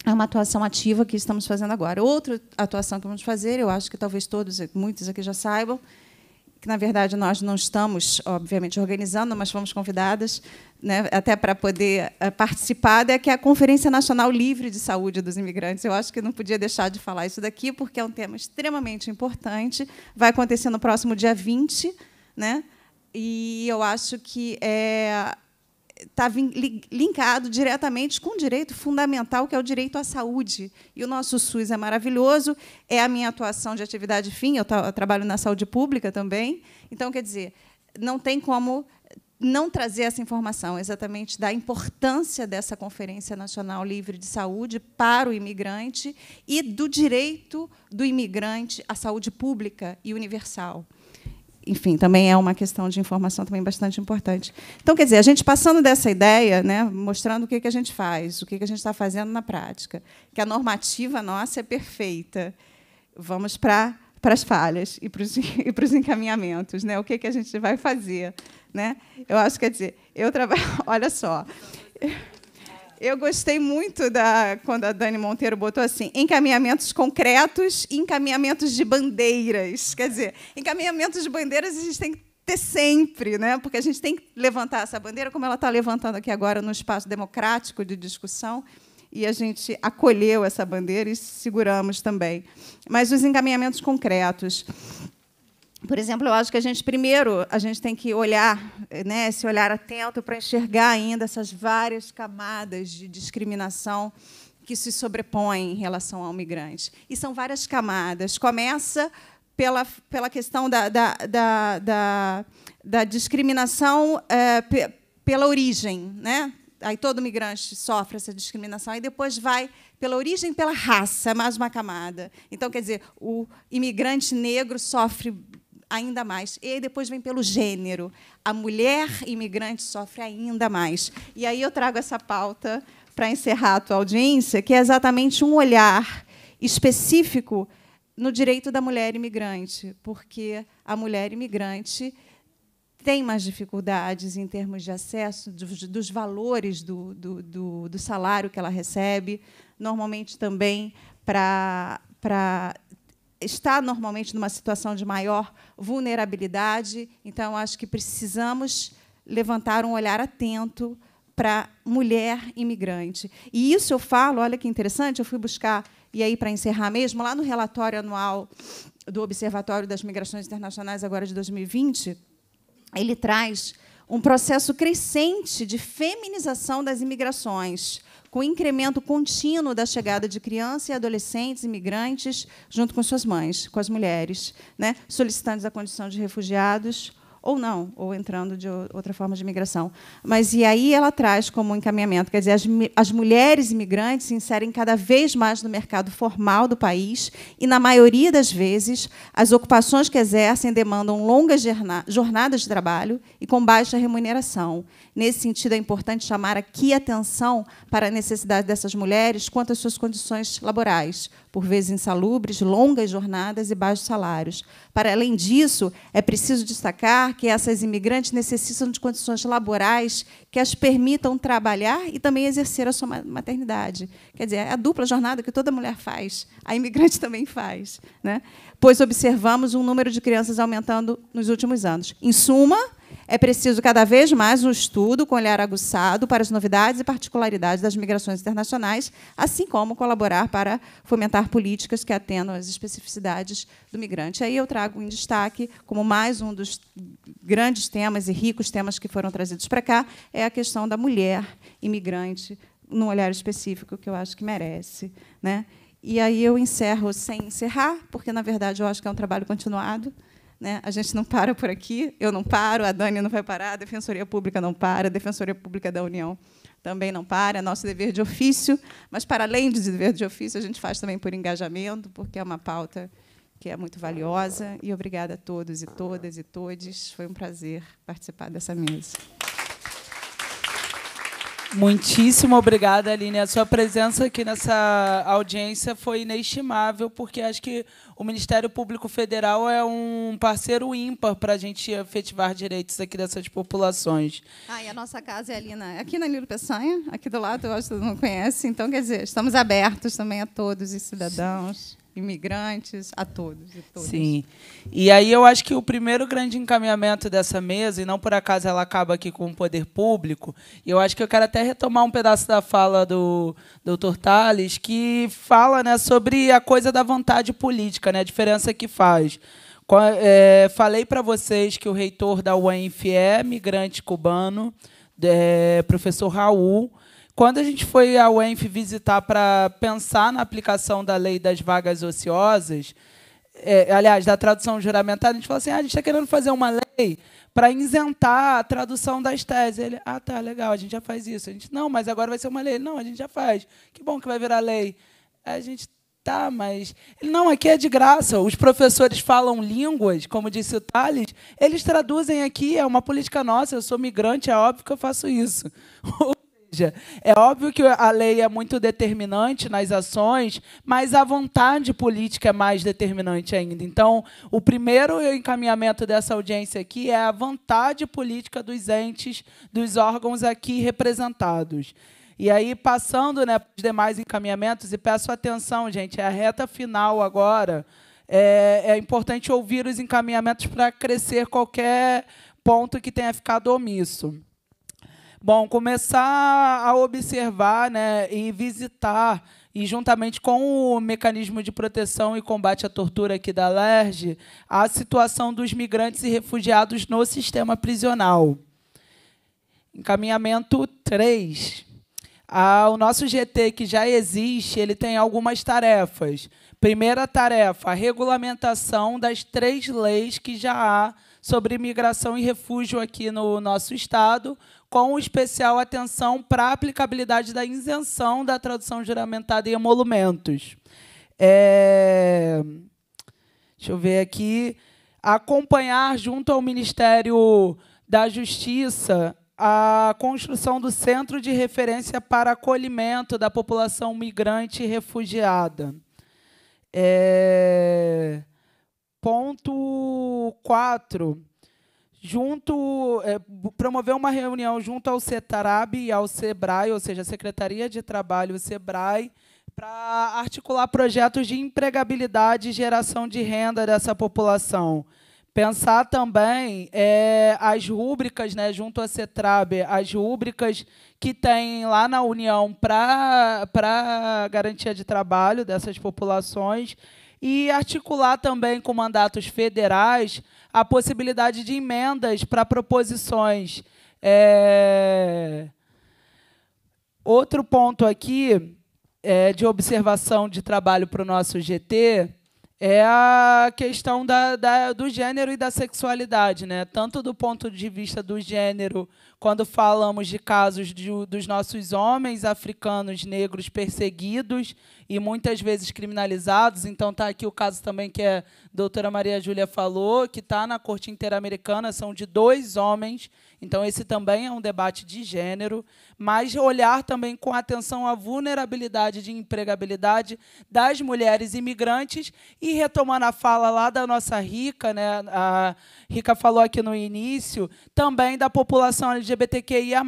é uma atuação ativa que estamos fazendo agora. Outra atuação que vamos fazer, eu acho que talvez todos, muitos aqui já saibam, que na verdade nós não estamos, obviamente, organizando, mas fomos convidadas né, até para poder eh, participar, da é que é a Conferência Nacional Livre de Saúde dos Imigrantes. Eu acho que não podia deixar de falar isso daqui, porque é um tema extremamente importante. Vai acontecer no próximo dia 20, né? e eu acho que é, está linkado diretamente com o um direito fundamental, que é o direito à saúde. E o nosso SUS é maravilhoso, é a minha atuação de atividade fim, eu, eu trabalho na saúde pública também. Então, quer dizer, não tem como não trazer essa informação exatamente da importância dessa Conferência Nacional Livre de Saúde para o imigrante e do direito do imigrante à saúde pública e universal enfim, também é uma questão de informação também bastante importante. Então, quer dizer, a gente passando dessa ideia, né, mostrando o que, que a gente faz, o que, que a gente está fazendo na prática, que a normativa nossa é perfeita. Vamos para para as falhas e para os, e para os encaminhamentos, né? O que, que a gente vai fazer, né? Eu acho, que quer dizer, eu trabalho. Olha só. Eu gostei muito da quando a Dani Monteiro botou assim: encaminhamentos concretos e encaminhamentos de bandeiras. Quer dizer, encaminhamentos de bandeiras a gente tem que ter sempre, né? porque a gente tem que levantar essa bandeira, como ela está levantando aqui agora no espaço democrático de discussão, e a gente acolheu essa bandeira e seguramos também. Mas os encaminhamentos concretos. Por exemplo, eu acho que a gente primeiro a gente tem que olhar, né, esse olhar atento para enxergar ainda essas várias camadas de discriminação que se sobrepõem em relação ao migrante. E são várias camadas. Começa pela, pela questão da, da, da, da, da discriminação é, pela origem. Né? Aí todo migrante sofre essa discriminação. E depois vai pela origem pela raça, é mais uma camada. Então, quer dizer, o imigrante negro sofre ainda mais. E aí depois vem pelo gênero. A mulher imigrante sofre ainda mais. E aí eu trago essa pauta para encerrar a tua audiência, que é exatamente um olhar específico no direito da mulher imigrante, porque a mulher imigrante tem mais dificuldades em termos de acesso dos, dos valores do, do, do, do salário que ela recebe, normalmente também para está normalmente numa situação de maior vulnerabilidade, então acho que precisamos levantar um olhar atento para mulher imigrante. E isso eu falo, olha que interessante, eu fui buscar, e aí para encerrar mesmo, lá no relatório anual do Observatório das Migrações Internacionais, agora de 2020, ele traz um processo crescente de feminização das imigrações com o incremento contínuo da chegada de crianças e adolescentes imigrantes junto com suas mães, com as mulheres, né? solicitantes da condição de refugiados, ou não, ou entrando de outra forma de imigração. Mas e aí ela traz como encaminhamento, quer dizer, as, as mulheres imigrantes se inserem cada vez mais no mercado formal do país e, na maioria das vezes, as ocupações que exercem demandam longas jornadas de trabalho e com baixa remuneração. Nesse sentido, é importante chamar aqui atenção para a necessidade dessas mulheres quanto às suas condições laborais, por vezes insalubres, longas jornadas e baixos salários. Para além disso, é preciso destacar que essas imigrantes necessitam de condições laborais que as permitam trabalhar e também exercer a sua maternidade. Quer dizer, é a dupla jornada que toda mulher faz, a imigrante também faz. Né? Pois observamos um número de crianças aumentando nos últimos anos. Em suma, é preciso cada vez mais um estudo com olhar aguçado para as novidades e particularidades das migrações internacionais, assim como colaborar para fomentar políticas que atendam às especificidades do migrante. Aí eu trago em destaque, como mais um dos grandes temas e ricos temas que foram trazidos para cá, é a questão da mulher imigrante, num olhar específico que eu acho que merece. Né? E aí eu encerro sem encerrar, porque, na verdade, eu acho que é um trabalho continuado. Né? A gente não para por aqui, eu não paro, a Dani não vai parar, a Defensoria Pública não para, a Defensoria Pública da União também não para, é nosso dever de ofício, mas, para além de dever de ofício, a gente faz também por engajamento, porque é uma pauta que é muito valiosa. E obrigada a todos e todas e todes. Foi um prazer participar dessa mesa. Muitíssimo obrigada, Aline. A sua presença aqui nessa audiência foi inestimável, porque acho que o Ministério Público Federal é um parceiro ímpar para a gente efetivar direitos aqui dessas populações. Ah, e a nossa casa é ali na, aqui na Lilo Peçanha, aqui do lado, eu acho que todo mundo conhece. Então, quer dizer, estamos abertos também a todos os cidadãos. Sim imigrantes, a todos e Sim. E aí eu acho que o primeiro grande encaminhamento dessa mesa, e não por acaso ela acaba aqui com o poder público, e eu acho que eu quero até retomar um pedaço da fala do doutor Tales, que fala né, sobre a coisa da vontade política, né, a diferença que faz. É, falei para vocês que o reitor da UENF é migrante cubano, é, professor Raul, quando a gente foi ao ENF visitar para pensar na aplicação da lei das vagas ociosas, é, aliás, da tradução juramentada, a gente falou assim: ah, a gente está querendo fazer uma lei para isentar a tradução das teses. Ele, ah, tá, legal, a gente já faz isso. A gente, não, mas agora vai ser uma lei. não, a gente já faz. Que bom que vai virar lei. A gente, tá, mas. Ele, não, aqui é de graça. Os professores falam línguas, como disse o Thales, eles traduzem aqui, é uma política nossa. Eu sou migrante, é óbvio que eu faço isso. É óbvio que a lei é muito determinante nas ações, mas a vontade política é mais determinante ainda. Então, o primeiro encaminhamento dessa audiência aqui é a vontade política dos entes, dos órgãos aqui representados. E aí, passando né, para os demais encaminhamentos, e peço atenção, gente, é a reta final agora. É, é importante ouvir os encaminhamentos para crescer qualquer ponto que tenha ficado omisso. Bom, começar a observar né, e visitar, e juntamente com o mecanismo de proteção e combate à tortura aqui da LERJ, a situação dos migrantes e refugiados no sistema prisional. Encaminhamento 3. Ah, o nosso GT que já existe, ele tem algumas tarefas. Primeira tarefa, a regulamentação das três leis que já há sobre imigração e refúgio aqui no nosso estado, com especial atenção para a aplicabilidade da isenção da tradução juramentada em emolumentos. É... Deixa eu ver aqui. Acompanhar junto ao Ministério da Justiça a construção do Centro de Referência para Acolhimento da População Migrante e Refugiada. É... Ponto 4 junto é, promover uma reunião junto ao CETARAB e ao SEBRAE, ou seja, a Secretaria de Trabalho e SEBRAE, para articular projetos de empregabilidade e geração de renda dessa população. Pensar também é, as rúbricas, né, junto à CETRAB, as rúbricas que tem lá na União para a garantia de trabalho dessas populações e articular também com mandatos federais a possibilidade de emendas para proposições. É... Outro ponto aqui é, de observação de trabalho para o nosso GT é a questão da, da, do gênero e da sexualidade, né? Tanto do ponto de vista do gênero, quando falamos de casos de, dos nossos homens africanos negros perseguidos e muitas vezes criminalizados. Então está aqui o caso também que a doutora Maria Júlia falou, que está na Corte Interamericana, são de dois homens então, esse também é um debate de gênero, mas olhar também com atenção à vulnerabilidade de empregabilidade das mulheres imigrantes e retomando a fala lá da nossa Rica, né? A Rica falou aqui no início, também da população LGBTQIA+,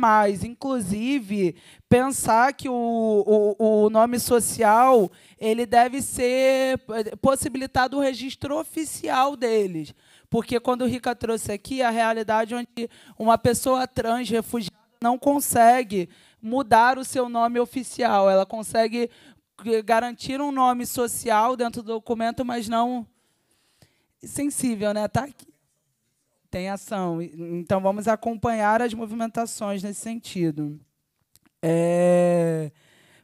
inclusive pensar que o, o, o nome social ele deve ser eh, possibilitado o registro oficial deles porque quando o Rica trouxe aqui a realidade onde uma pessoa trans refugiada não consegue mudar o seu nome oficial, ela consegue garantir um nome social dentro do documento, mas não sensível, né? Tá aqui. Tem ação. Então vamos acompanhar as movimentações nesse sentido. É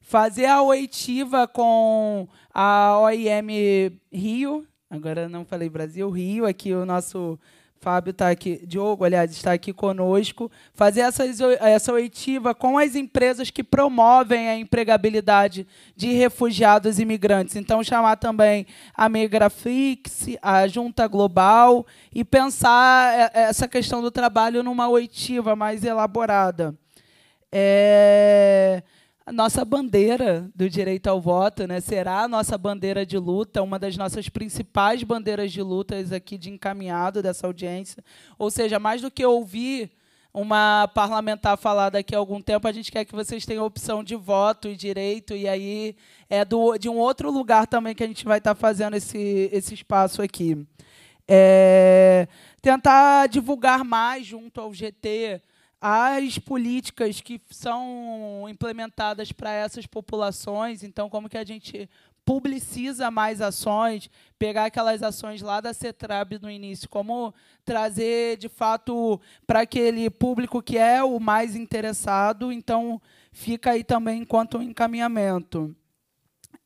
fazer a oitiva com a OIM Rio, Agora não falei Brasil, Rio, aqui o nosso Fábio está aqui, Diogo, aliás, está aqui conosco, fazer essas, essa oitiva com as empresas que promovem a empregabilidade de refugiados e imigrantes. Então, chamar também a Migrafix, a Junta Global, e pensar é, essa questão do trabalho numa oitiva mais elaborada. É a nossa bandeira do direito ao voto, né? Será a nossa bandeira de luta, uma das nossas principais bandeiras de lutas aqui de encaminhado dessa audiência. Ou seja, mais do que ouvir uma parlamentar falar daqui a algum tempo, a gente quer que vocês tenham opção de voto e direito, e aí é do, de um outro lugar também que a gente vai estar fazendo esse, esse espaço aqui. É, tentar divulgar mais junto ao GT as políticas que são implementadas para essas populações, então como que a gente publiciza mais ações, pegar aquelas ações lá da CETRAB no início, como trazer de fato para aquele público que é o mais interessado, então fica aí também enquanto um encaminhamento.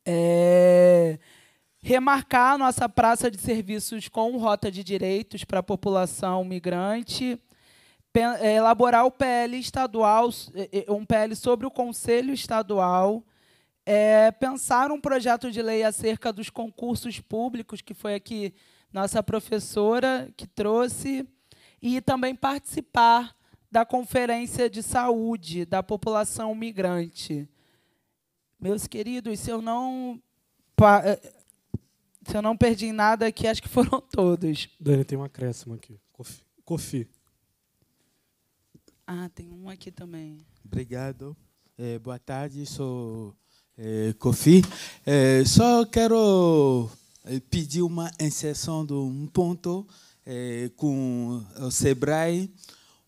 É remarcar a nossa praça de serviços com rota de direitos para a população migrante, é, elaborar o PL estadual, é, é, um PL sobre o Conselho Estadual, é, pensar um projeto de lei acerca dos concursos públicos, que foi aqui nossa professora que trouxe, e também participar da Conferência de Saúde da População Migrante. Meus queridos, se eu não se eu não perdi nada aqui, acho que foram todos. Dani, tem um acréscimo aqui. Cofi. Cofi. Ah, tem um aqui também. Obrigado. É, boa tarde, sou é, Kofi. É, só quero é, pedir uma inserção de um ponto é, com o SEBRAE,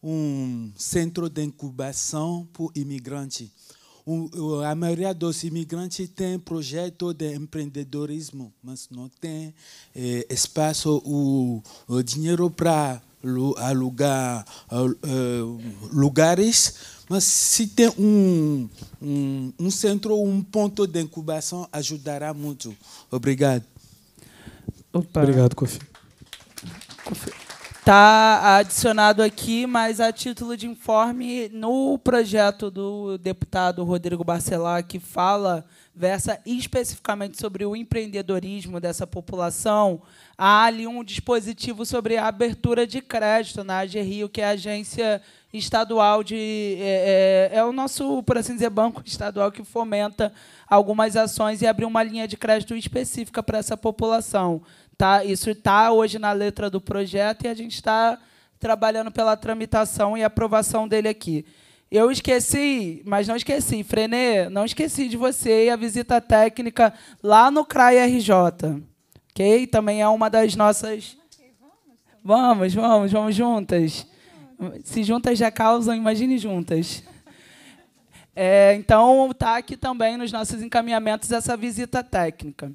um centro de incubação por imigrantes. a maioria dos imigrantes tem projeto de empreendedorismo, mas não tem é, espaço ou dinheiro para alugar é, lugares, mas se tem um, um, um centro ou um ponto de incubação, ajudará muito. Obrigado. Opa. Obrigado, Kofi. Está adicionado aqui, mas a título de informe, no projeto do deputado Rodrigo Barcelar, que fala versa especificamente sobre o empreendedorismo dessa população, há ali um dispositivo sobre a abertura de crédito na AG Rio, que é a agência estadual de. É, é, é, o nosso, por assim dizer, banco estadual que fomenta algumas ações e abriu uma linha de crédito específica para essa população. Tá? Isso está hoje na letra do projeto e a gente está trabalhando pela tramitação e aprovação dele aqui. Eu esqueci, mas não esqueci, Frenê, não esqueci de você e a visita técnica lá no CRAI RJ. Ok? Também é uma das nossas. Vamos, vamos, vamos juntas. Se juntas já causam, imagine juntas. É, então, está aqui também nos nossos encaminhamentos essa visita técnica.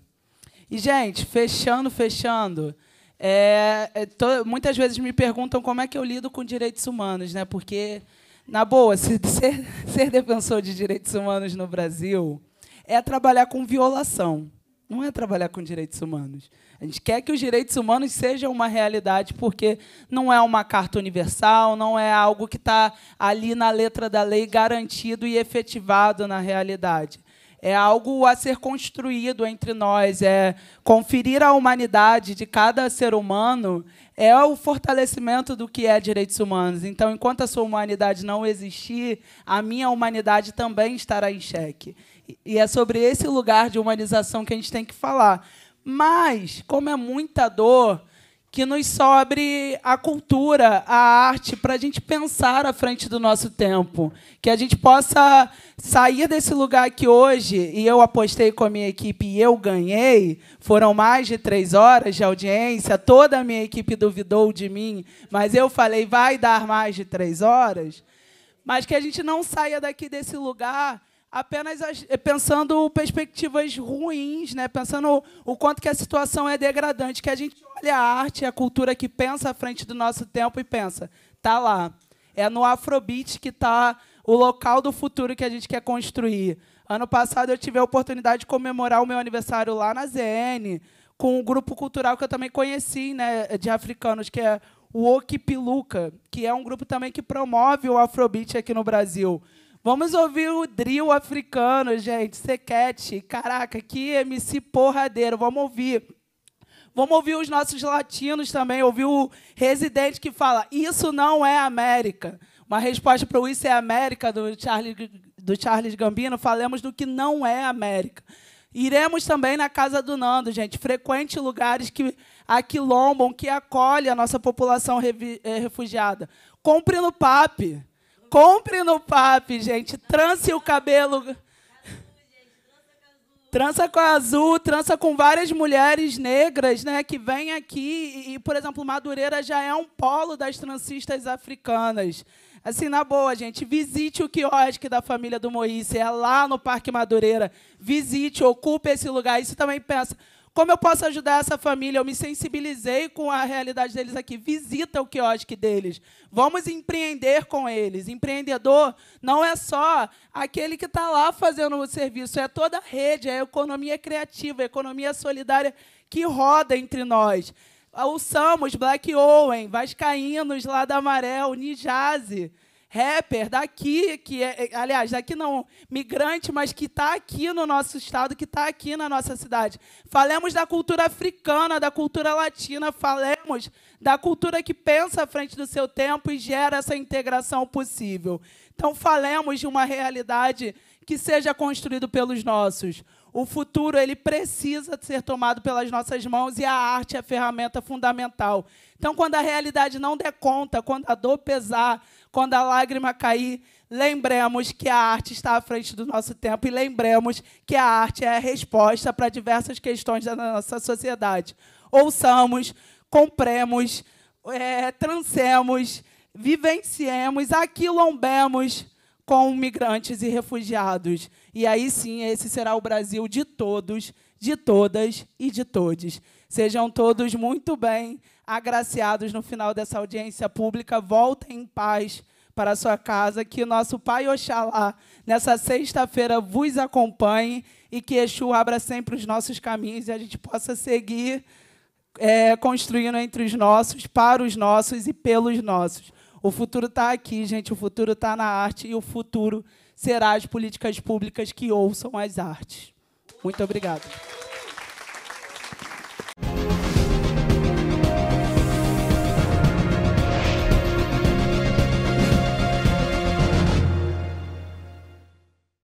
E, gente, fechando, fechando, é, é muitas vezes me perguntam como é que eu lido com direitos humanos, né? Porque na boa, se, ser, ser defensor de direitos humanos no Brasil é trabalhar com violação, não é trabalhar com direitos humanos. A gente quer que os direitos humanos sejam uma realidade, porque não é uma carta universal, não é algo que está ali na letra da lei garantido e efetivado na realidade é algo a ser construído entre nós, é conferir a humanidade de cada ser humano é o fortalecimento do que é direitos humanos. Então, enquanto a sua humanidade não existir, a minha humanidade também estará em xeque. E é sobre esse lugar de humanização que a gente tem que falar. Mas, como é muita dor, que nos sobre a cultura, a arte, para a gente pensar à frente do nosso tempo. Que a gente possa sair desse lugar que hoje, e eu apostei com a minha equipe e eu ganhei, foram mais de três horas de audiência, toda a minha equipe duvidou de mim, mas eu falei, vai dar mais de três horas. Mas que a gente não saia daqui desse lugar apenas eh, pensando perspectivas ruins, né? pensando o, quanto que a situação é degradante, que a gente olha a arte, a cultura que pensa à frente do nosso tempo e pensa, tá lá, é no Afrobeat que está o local do futuro que a gente quer construir. Ano passado eu tive a oportunidade de comemorar o meu aniversário lá na ZN, com um grupo cultural que eu também conheci, né, de africanos, que é o Okipiluca, que é um grupo também que promove o Afrobeat aqui no Brasil. Vamos ouvir o drill africano, gente. Sequete. Caraca, que MC porradeiro. Vamos ouvir. Vamos ouvir os nossos latinos também. Ouvir o residente que fala: Isso não é América. Uma resposta para o Isso é América do Charles, do Charles Gambino. Falemos do que não é América. Iremos também na casa do Nando, gente. Frequente lugares que aquilombam, que acolhe a nossa população eh, refugiada. Compre no PAP. Compre no PAP, gente. Trance o cabelo. Trança com a Azul, trança com várias mulheres negras, né, que vêm aqui e, por exemplo, Madureira já é um polo das trancistas africanas. Assim, na boa, gente, visite o quiosque da família do Moíse, é lá no Parque Madureira. Visite, ocupe esse lugar. Isso também pensa, como eu posso ajudar essa família? Eu me sensibilizei com a realidade deles aqui. Visita o quiosque deles. Vamos empreender com eles. Empreendedor não é só aquele que está lá fazendo o serviço, é toda a rede, é a economia criativa, a economia solidária que roda entre nós. O Samos, Black Owen, Vascaínos lá da Maré, o Nijaze rapper daqui, que é, é, aliás, daqui não, migrante, mas que está aqui no nosso estado, que está aqui na nossa cidade. Falemos da cultura africana, da cultura latina, falemos da cultura que pensa à frente do seu tempo e gera essa integração possível. Então, falemos de uma realidade que seja construída pelos nossos. O futuro ele precisa ser tomado pelas nossas mãos e a arte é a ferramenta fundamental. Então, quando a realidade não der conta, quando a dor pesar, quando a lágrima cair, lembremos que a arte está à frente do nosso tempo e lembremos que a arte é a resposta para diversas questões da nossa sociedade. Ouçamos, compremos, é, transemos, vivenciemos, aquilombemos com migrantes e refugiados. E aí sim, esse será o Brasil de todos, de todas e de todes. Sejam todos muito bem agraciados no final dessa audiência pública. Voltem em paz para a sua casa, que nosso Pai Oxalá, nessa sexta-feira, vos acompanhe e que Exu abra sempre os nossos caminhos e a gente possa seguir é, construindo entre os nossos, para os nossos e pelos nossos. O futuro está aqui, gente, o futuro está na arte e o futuro será as políticas públicas que ouçam as artes. Muito obrigado.